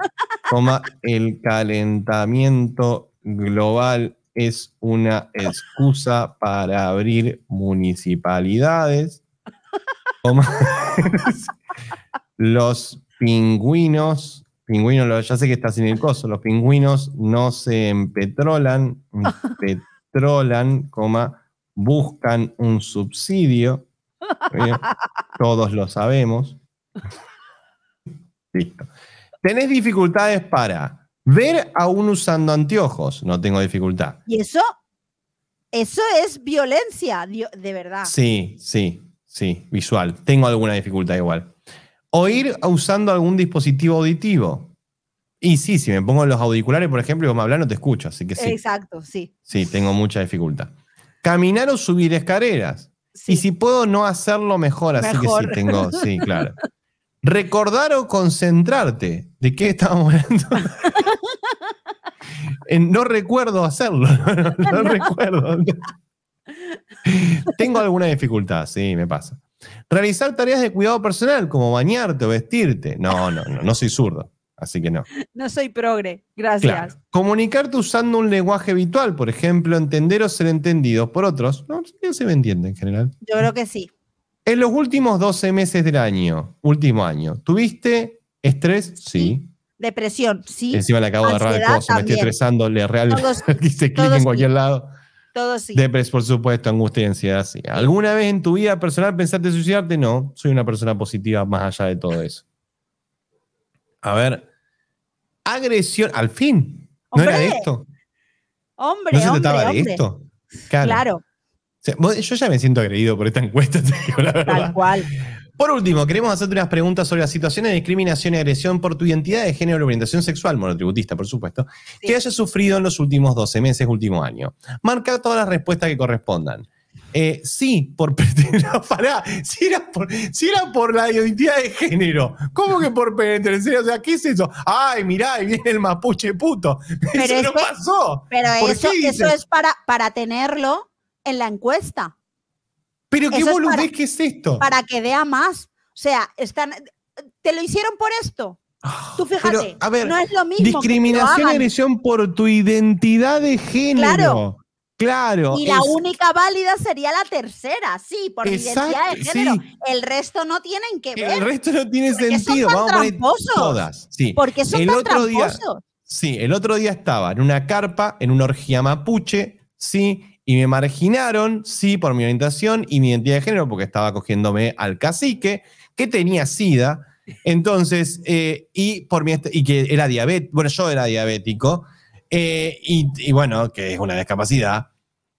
coma, el calentamiento global es una excusa para abrir municipalidades. [laughs] los pingüinos, pingüinos, ya sé que estás en el coso, los pingüinos no se empetrolan, mm, [laughs] petrolan, buscan un subsidio. ¿eh? Todos lo sabemos. [laughs] Listo. Tenés dificultades para Ver aún usando anteojos, no tengo dificultad. ¿Y eso? Eso es violencia, de verdad. Sí, sí, sí, visual. Tengo alguna dificultad igual. Oír usando algún dispositivo auditivo. Y sí, si me pongo los auriculares, por ejemplo, y vos me hablas, no te escucho, así que sí. Exacto, sí. Sí, tengo mucha dificultad. Caminar o subir escaleras. Y si puedo no hacerlo mejor, así que sí, tengo, sí, [laughs] claro recordar o concentrarte. ¿De qué estábamos hablando? [laughs] no recuerdo hacerlo, [laughs] no, recuerdo. Tengo alguna dificultad, sí, me pasa. Realizar tareas de cuidado personal, como bañarte o vestirte. No, no, no, no soy zurdo, así que no. No soy progre, gracias. Comunicarte usando un lenguaje habitual, por ejemplo, entender o ser entendido por otros. No, se me entiende en general. Yo creo que sí. En los últimos 12 meses del año, último año, ¿tuviste estrés? Sí. Depresión, sí. Encima le acabo de agarrar el coso, me estoy estresando, le real [laughs] clic en cualquier lado. Todo sí. Depresión, por supuesto, angustia y ansiedad, sí. ¿Alguna vez en tu vida personal pensaste suicidarte? No, soy una persona positiva más allá de todo eso. A ver, agresión, al fin. ¿No era esto? Hombre, ¿No se hombre, trataba de esto? claro yo ya me siento agredido por esta encuesta, [laughs] te la verdad. Tal cual. Por último, queremos hacerte unas preguntas sobre la situación de discriminación y agresión por tu identidad de género y orientación sexual, monotributista, por supuesto, que hayas sufrido en los últimos 12 meses, último año. Marca todas las respuestas que correspondan. Eh, sí, por [laughs] pará, si era por, era por la identidad de género, ¿cómo que por pertenecer? O sea, ¿qué es eso? Ay, mirá, ahí viene el mapuche puto. Pero [laughs] eso, no pasó. Pero eso, es para, para tenerlo en la encuesta. Pero qué boludez es que es esto. Para que vea más. O sea, están, te lo hicieron por esto. Tú fíjate, no es lo mismo. Discriminación y agresión por tu identidad de género. Claro. Y la única válida sería la tercera, sí, por identidad de género. El resto no tienen que ver. El resto no tiene sentido. Vamos a poner todas. Sí. Porque son el tan otro sí, el otro día estaba en una carpa, en una orgía mapuche, sí, y me marginaron, sí, por mi orientación y mi identidad de género, porque estaba cogiéndome al cacique, que tenía SIDA. Entonces, eh, y, por mi y que era diabético, bueno, yo era diabético, eh, y, bueno, que es una discapacidad,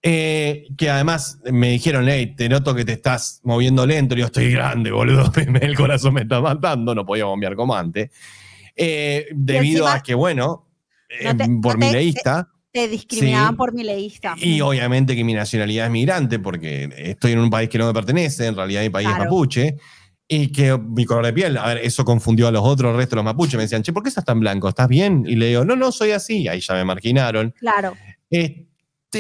eh, que además me dijeron, hey, te noto que te estás moviendo lento, y yo estoy grande, boludo, [laughs] el corazón me está matando, no podía bombear como antes, debido a que, bueno, por mi leísta discriminaban por mi leísta. Y obviamente que mi nacionalidad es migrante, porque estoy en un país que no me pertenece, en realidad mi país es mapuche. Y que mi color de piel, a ver, eso confundió a los otros, resto de los mapuches. Me decían, che, ¿por qué estás tan blanco? ¿Estás bien? Y le digo, no, no, soy así. Ahí ya me marginaron. Claro. Este,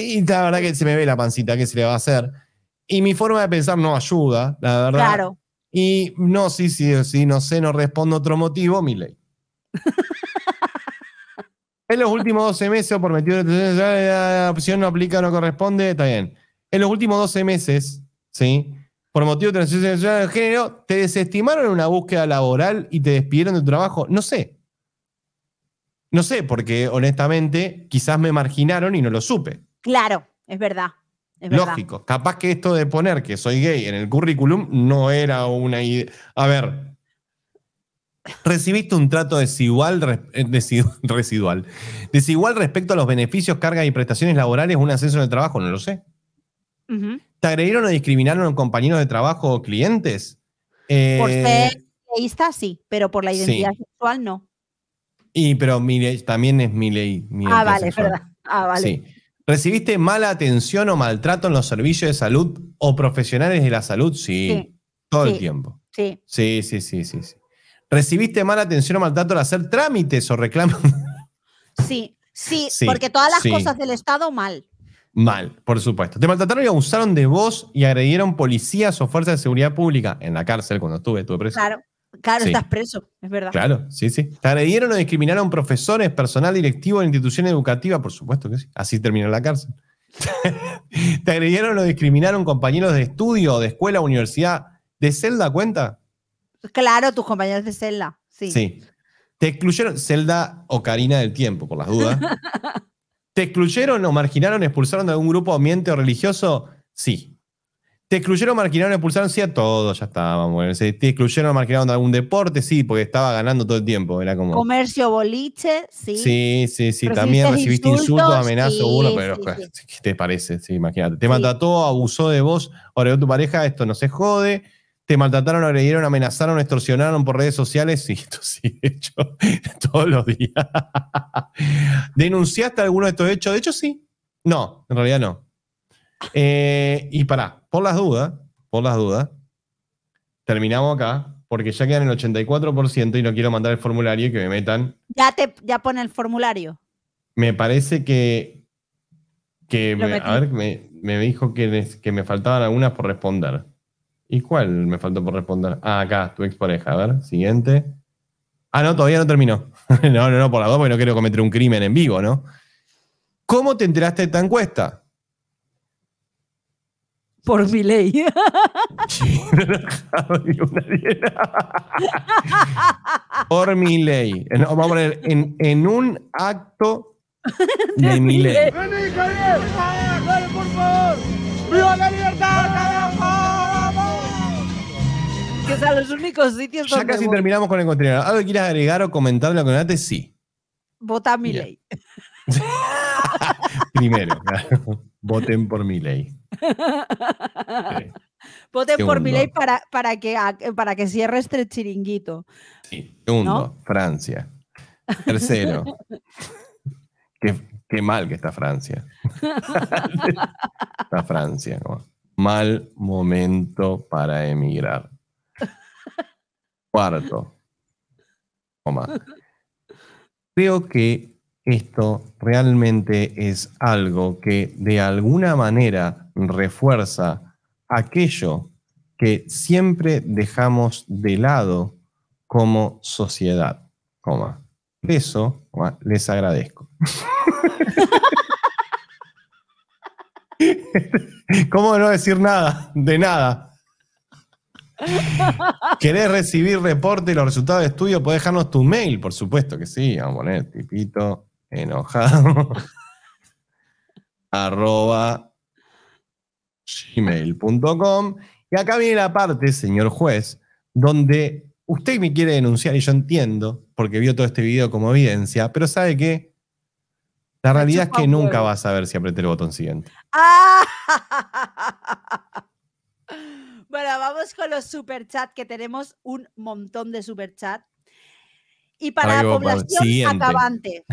y la verdad que se me ve la pancita, ¿qué se le va a hacer? Y mi forma de pensar no ayuda, la verdad. Claro. Y no, sí, sí, sí, no sé, no respondo otro motivo, mi ley. [laughs] En los últimos 12 meses o por de la opción no aplica, no corresponde, está bien. En los últimos 12 meses, ¿sí? Por motivo de transición de género, ¿te desestimaron en una búsqueda laboral y te despidieron de tu trabajo? No sé. No sé, porque honestamente quizás me marginaron y no lo supe. Claro, es verdad. Lógico. Capaz que esto de poner que soy gay en el currículum no era una idea. A ver, recibiste un trato desigual, eh, [laughs] residual. Desigual respecto a los beneficios, cargas y prestaciones laborales, un ascenso en el trabajo, no lo sé. ¿Te agredieron o discriminaron a compañeros de trabajo o clientes? por eh, ser leísta, sí, pero por la identidad sexual, no. Y pero mi también es mi ley. ah, vale, es verdad. Ah, vale. ¿Recibiste mala atención o maltrato en los servicios de salud o profesionales de la salud? Sí. Todo el tiempo. Sí, sí, sí, sí. sí. ¿Recibiste mala atención o maltrato al hacer trámites o reclamos? [laughs] Sí, sí, porque todas las cosas del Estado mal. Mal, por supuesto. Te maltrataron y abusaron de vos y agredieron policías o fuerzas de seguridad pública en la cárcel cuando estuve, estuve preso. Claro, claro, estás preso, es verdad. Claro, sí, sí. Te agredieron o discriminaron profesores, personal directivo de institución educativa? por supuesto que sí. Así terminó la cárcel. [laughs] te agredieron o discriminaron compañeros de estudio, de escuela, universidad. ¿De celda cuenta? Claro, tus compañeros de celda, sí. Sí. Te excluyeron, o Karina del Tiempo, por las dudas. [laughs] ¿Te excluyeron o marginaron, expulsaron de algún grupo, ambiente o religioso? Sí. ¿Te excluyeron, marginaron, expulsaron? Sí, a todos, ya estábamos. ¿Te excluyeron, o marginaron de algún deporte? Sí, porque estaba ganando todo el tiempo. Era como... Comercio, boliche, sí. Sí, sí, sí. También recibiste insultos, amenazas, amenazos, uno, pero ¿qué te parece? Sí, imagínate. Te todo, abusó de vos, a tu pareja, esto no se jode te maltrataron, agredieron, amenazaron, extorsionaron por redes sociales. [laughs] Sí, esto sí, de hecho, [laughs] todos los días. ¿Denunciaste alguno de estos hechos? De hecho, sí. No, en realidad no. Eh, y pará, por las dudas, por las dudas, terminamos acá, porque ya quedan el 84% y no quiero mandar el formulario y que me metan. Ya, te, ya pone el formulario. Me parece que. que me, a ver, me, dijo que me faltaban algunas por responder. ¿Y cuál me faltó por responder? Ah, acá, tu expareja. A ver, siguiente. Ah, no, todavía no terminó. [laughs] no, no, no, por la dos, porque no quiero cometer un crimen en vivo, ¿no? ¿Cómo te enteraste de esta encuesta? Por mi ley. [laughs] [laughs] por mi ley. vamos a poner en, un acto de, mi ley. ¡Viva la libertad, carajo! que son los únicos sitios Ya casi terminamos con el contenido. ¿Algo que quieras agregar o comentar la conate? Sí. Vota mi ley. [laughs] Primero, Voten por mi ley. [laughs] Voten por mi ley para, para, que, ah, para que cierre este chiringuito. Segundo, Francia. Tercero. [laughs] qué, mal que está Francia. está Francia. Mal momento para emigrar. Cuarto, Creo que esto realmente es algo que de alguna manera refuerza aquello que siempre dejamos de lado como sociedad, coma. Eso les agradezco. [laughs] ¿Cómo no decir nada? De nada. [laughs] ¿Querés recibir reporte y los resultados de estudio? Podés dejarnos tu mail, por supuesto que sí. Vamos a poner tipito enojado. [laughs] arroba gmail.com. Y acá viene la parte, señor juez, donde usted me quiere denunciar y yo entiendo, porque vio todo este video como evidencia, pero sabe que la realidad es que nunca vas a ver si apreté el botón ah. siguiente. [laughs] Bueno, vamos con los superchats, que tenemos un montón de superchats. Y para [laughs] la población acabante.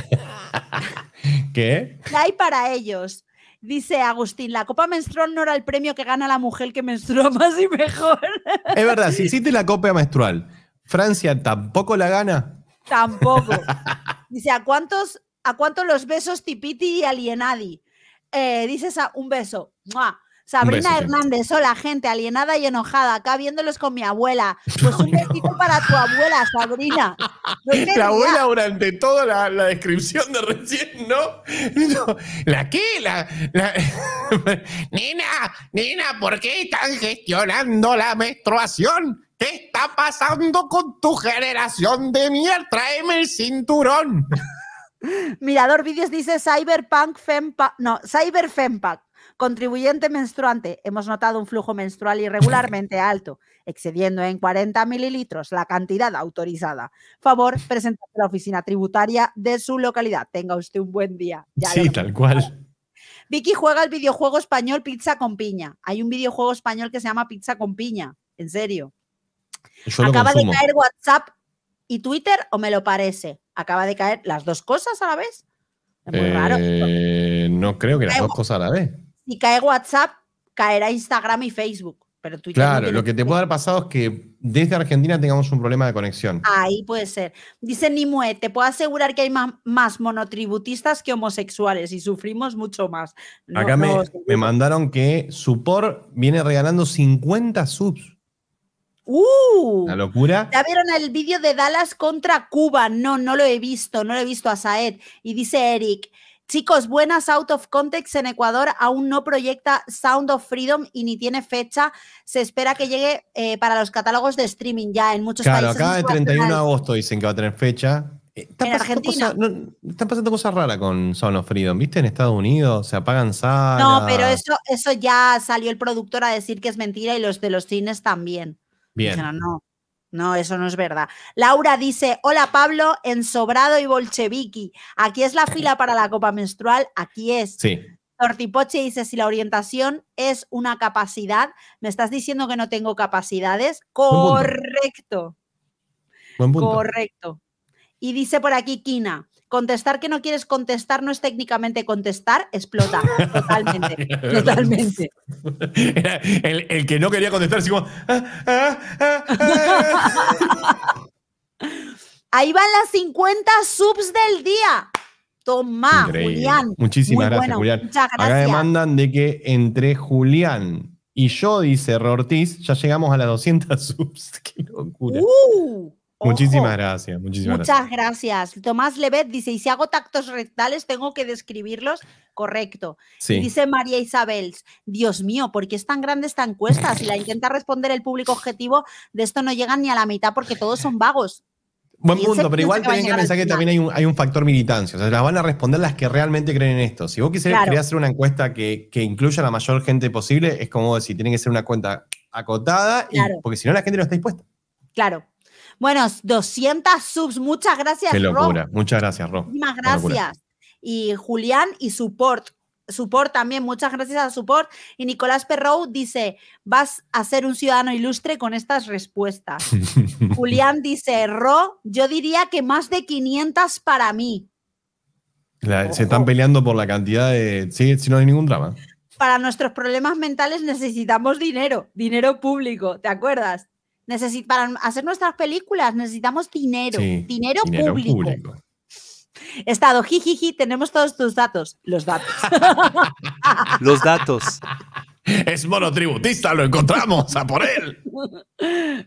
¿Qué? hay para ellos? Dice Agustín, la copa menstrual no era el premio que gana la mujer que menstrua [laughs] más y mejor. Es verdad, si hiciste la copa menstrual, Francia tampoco la gana. Tampoco. [laughs] Dice, ¿a cuántos, a cuántos los besos Tipiti y Alienadi? Eh, dices a un beso. Sabrina Hernández, hola gente, alienada y enojada, acá viéndolos con mi abuela. Pues un besito para tu abuela, Sabrina. la abuela durante toda la, descripción de recién, ¿no? no ¿La qué? La, [laughs] Nina, Nina, ¿por qué están gestionando la menstruación? ¿Qué está pasando con tu generación de mierda? Tráeme el cinturón. Mirador Vídeos dice Cyberpunk Fempa, no, Cyber Contribuyente menstruante. Hemos notado un flujo menstrual irregularmente [laughs] alto, excediendo en 40 mililitros la cantidad autorizada. Favor, presentarse a la oficina tributaria de su localidad. Tenga usted un buen día. sí, tal cual. Vicky juega el videojuego español Pizza con Piña. Hay un videojuego español que se llama Pizza con Piña. En serio. Acaba de caer WhatsApp y Twitter, o me lo parece. Acaba de caer las dos cosas a la vez. Es muy eh, No creo que las dos cosas a la vez si cae WhatsApp, caerá Instagram y Facebook. Pero claro, lo que te puede haber pasado es que desde Argentina tengamos un problema de conexión. Ahí puede ser. Dice Nimue, te puedo asegurar que hay más, monotributistas que homosexuales y sufrimos mucho más. Acá me, mandaron que Supor viene regalando 50 subs. ¡Uh! La locura. Ya vieron el vídeo de Dallas contra Cuba. No, no lo he visto, no lo he visto a Saed. Y dice Eric, Chicos, buenas Out of Context en Ecuador aún no proyecta Sound of Freedom y ni tiene fecha. Se espera que llegue eh, para los catálogos de streaming ya en muchos países. Claro, acá el 31 de agosto dicen que va a tener fecha. Eh, están pasando cosas raras con Sound of Freedom, ¿viste? En Estados Unidos se apagan salas. No, pero eso, eso ya salió el productor a decir que es mentira y los de los cines también. Bien. no. No, eso no es verdad. Laura dice, hola Pablo, ensobrado y Bolcheviki. Aquí es la fila para la copa menstrual, aquí es. Sí. Tortipoche dice, si la orientación es una capacidad, me estás diciendo que no tengo capacidades. Correcto. Correcto. Y dice por aquí Kina, contestar que no quieres contestar no es técnicamente contestar, explota. Totalmente. [laughs] totalmente. el, que no quería contestar, así como. Ah, ah, ah, [laughs] Ahí van las 50 subs del día. Toma, Julián. Muchísimas gracias, Julián. Muchas Acá demandan de que entre Julián y yo, dice Rortiz, ya llegamos a las 200 [laughs] subs. ¡Qué locura! Uh muchísimas gracias. muchas gracias. Tomás Levet dice, y si hago tactos rectales, tengo que describirlos. Correcto. dice María Isabel, Dios mío, ¿por qué es tan grande esta encuesta? Si la [laughs] intenta responder el público objetivo, de esto no llegan ni a la mitad porque todos son vagos. Buen punto, pero igual también hay un, factor militancia. O sea, las van a responder las que realmente creen en esto. Si vos quisieras hacer una encuesta que, incluya a la mayor gente posible, es como decir, tiene que ser una cuenta acotada, y, porque si no la gente no está dispuesta. Claro, bueno, 200 subs. Muchas gracias, Qué locura. Muchas gracias, Ro. Muchísimas gracias. Y Julián y Support. Support también, muchas gracias a Support. Y Nicolás Perrou dice, vas a ser un ciudadano ilustre con estas respuestas. [laughs] Julián dice, Ro, yo diría que más de 500 para mí. se están peleando por la cantidad de... Sí, si no hay ningún drama. Para nuestros problemas mentales necesitamos dinero, dinero público, ¿te acuerdas? para hacer nuestras películas necesitamos dinero, dinero, público. público. Estado, jijiji, tenemos todos tus datos. Los datos. [laughs] Los datos. Es monotributista, lo encontramos, a por él.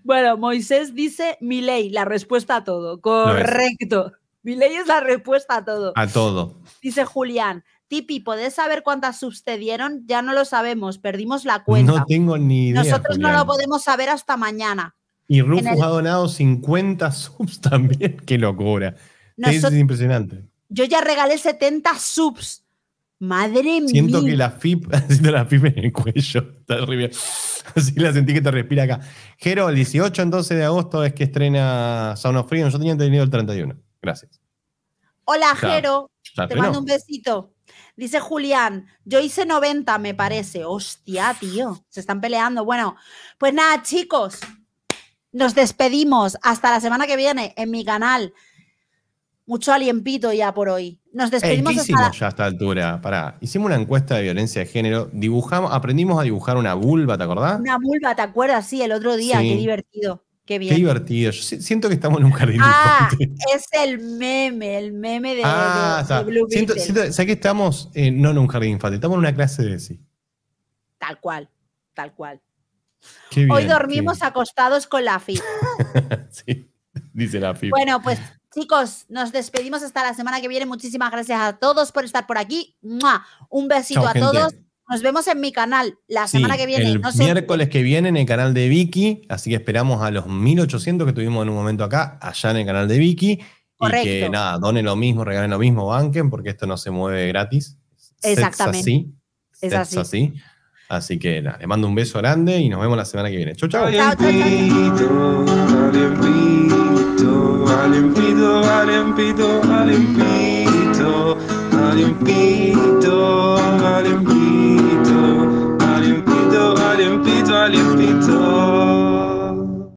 Bueno, Moisés dice mi ley, la respuesta a todo. Correcto. Mi ley es la respuesta a todo. A todo. Dice Julián, Tipi, ¿podés saber cuántas subs te dieron? Ya no lo sabemos, perdimos la cuenta. No tengo ni idea. Nosotros no lo podemos saber hasta mañana. Y Rufus ha donado 50 [laughs] subs también. Qué locura. es impresionante. Yo ya regalé 70 subs. Madre mía. Siento que la FIP, [laughs] siento la FIP en el cuello. Está Así la sentí que te respira acá. Jero, el 18 entonces de agosto es que estrena Sound frío. Yo tenía entendido el 31. Gracias. Hola, Jero. Te mando un besito. Dice Julián, yo hice 90, me parece. Hostia, tío, se están peleando. Bueno, pues nada, chicos, nos despedimos. Hasta la semana que viene en mi canal. Mucho aliempito ya por hoy. Nos despedimos. hicimos ya a esta altura? Pará, hicimos una encuesta de violencia de género. Dibujamos, aprendimos a dibujar una vulva, ¿te acordás? Una vulva, ¿te acuerdas? Sí, el otro día, qué divertido. Qué divertido. siento que estamos en un jardín ah, Es el meme, el meme de, ah, Blue siento, siento, que estamos eh, no en un jardín infantil, estamos en una clase de sí. Tal cual, tal cual. Hoy dormimos acostados con la FI. [laughs] sí, dice la FI. Bueno, pues chicos, nos despedimos hasta la semana que viene. Muchísimas gracias a todos por estar por aquí. Un besito a todos. Nos vemos en mi canal la semana que viene. El miércoles que viene en el canal de Vicky, así que esperamos a los 1800 que tuvimos en un momento acá, allá en el canal de Vicky. Y que nada, donen lo mismo, regalen lo mismo, banquen, porque esto no se mueve gratis. Exactamente. Así, es así. así. que nada, les mando un beso grande y nos vemos la semana que viene. Chau, chau. chau, chau. limpito, limpito.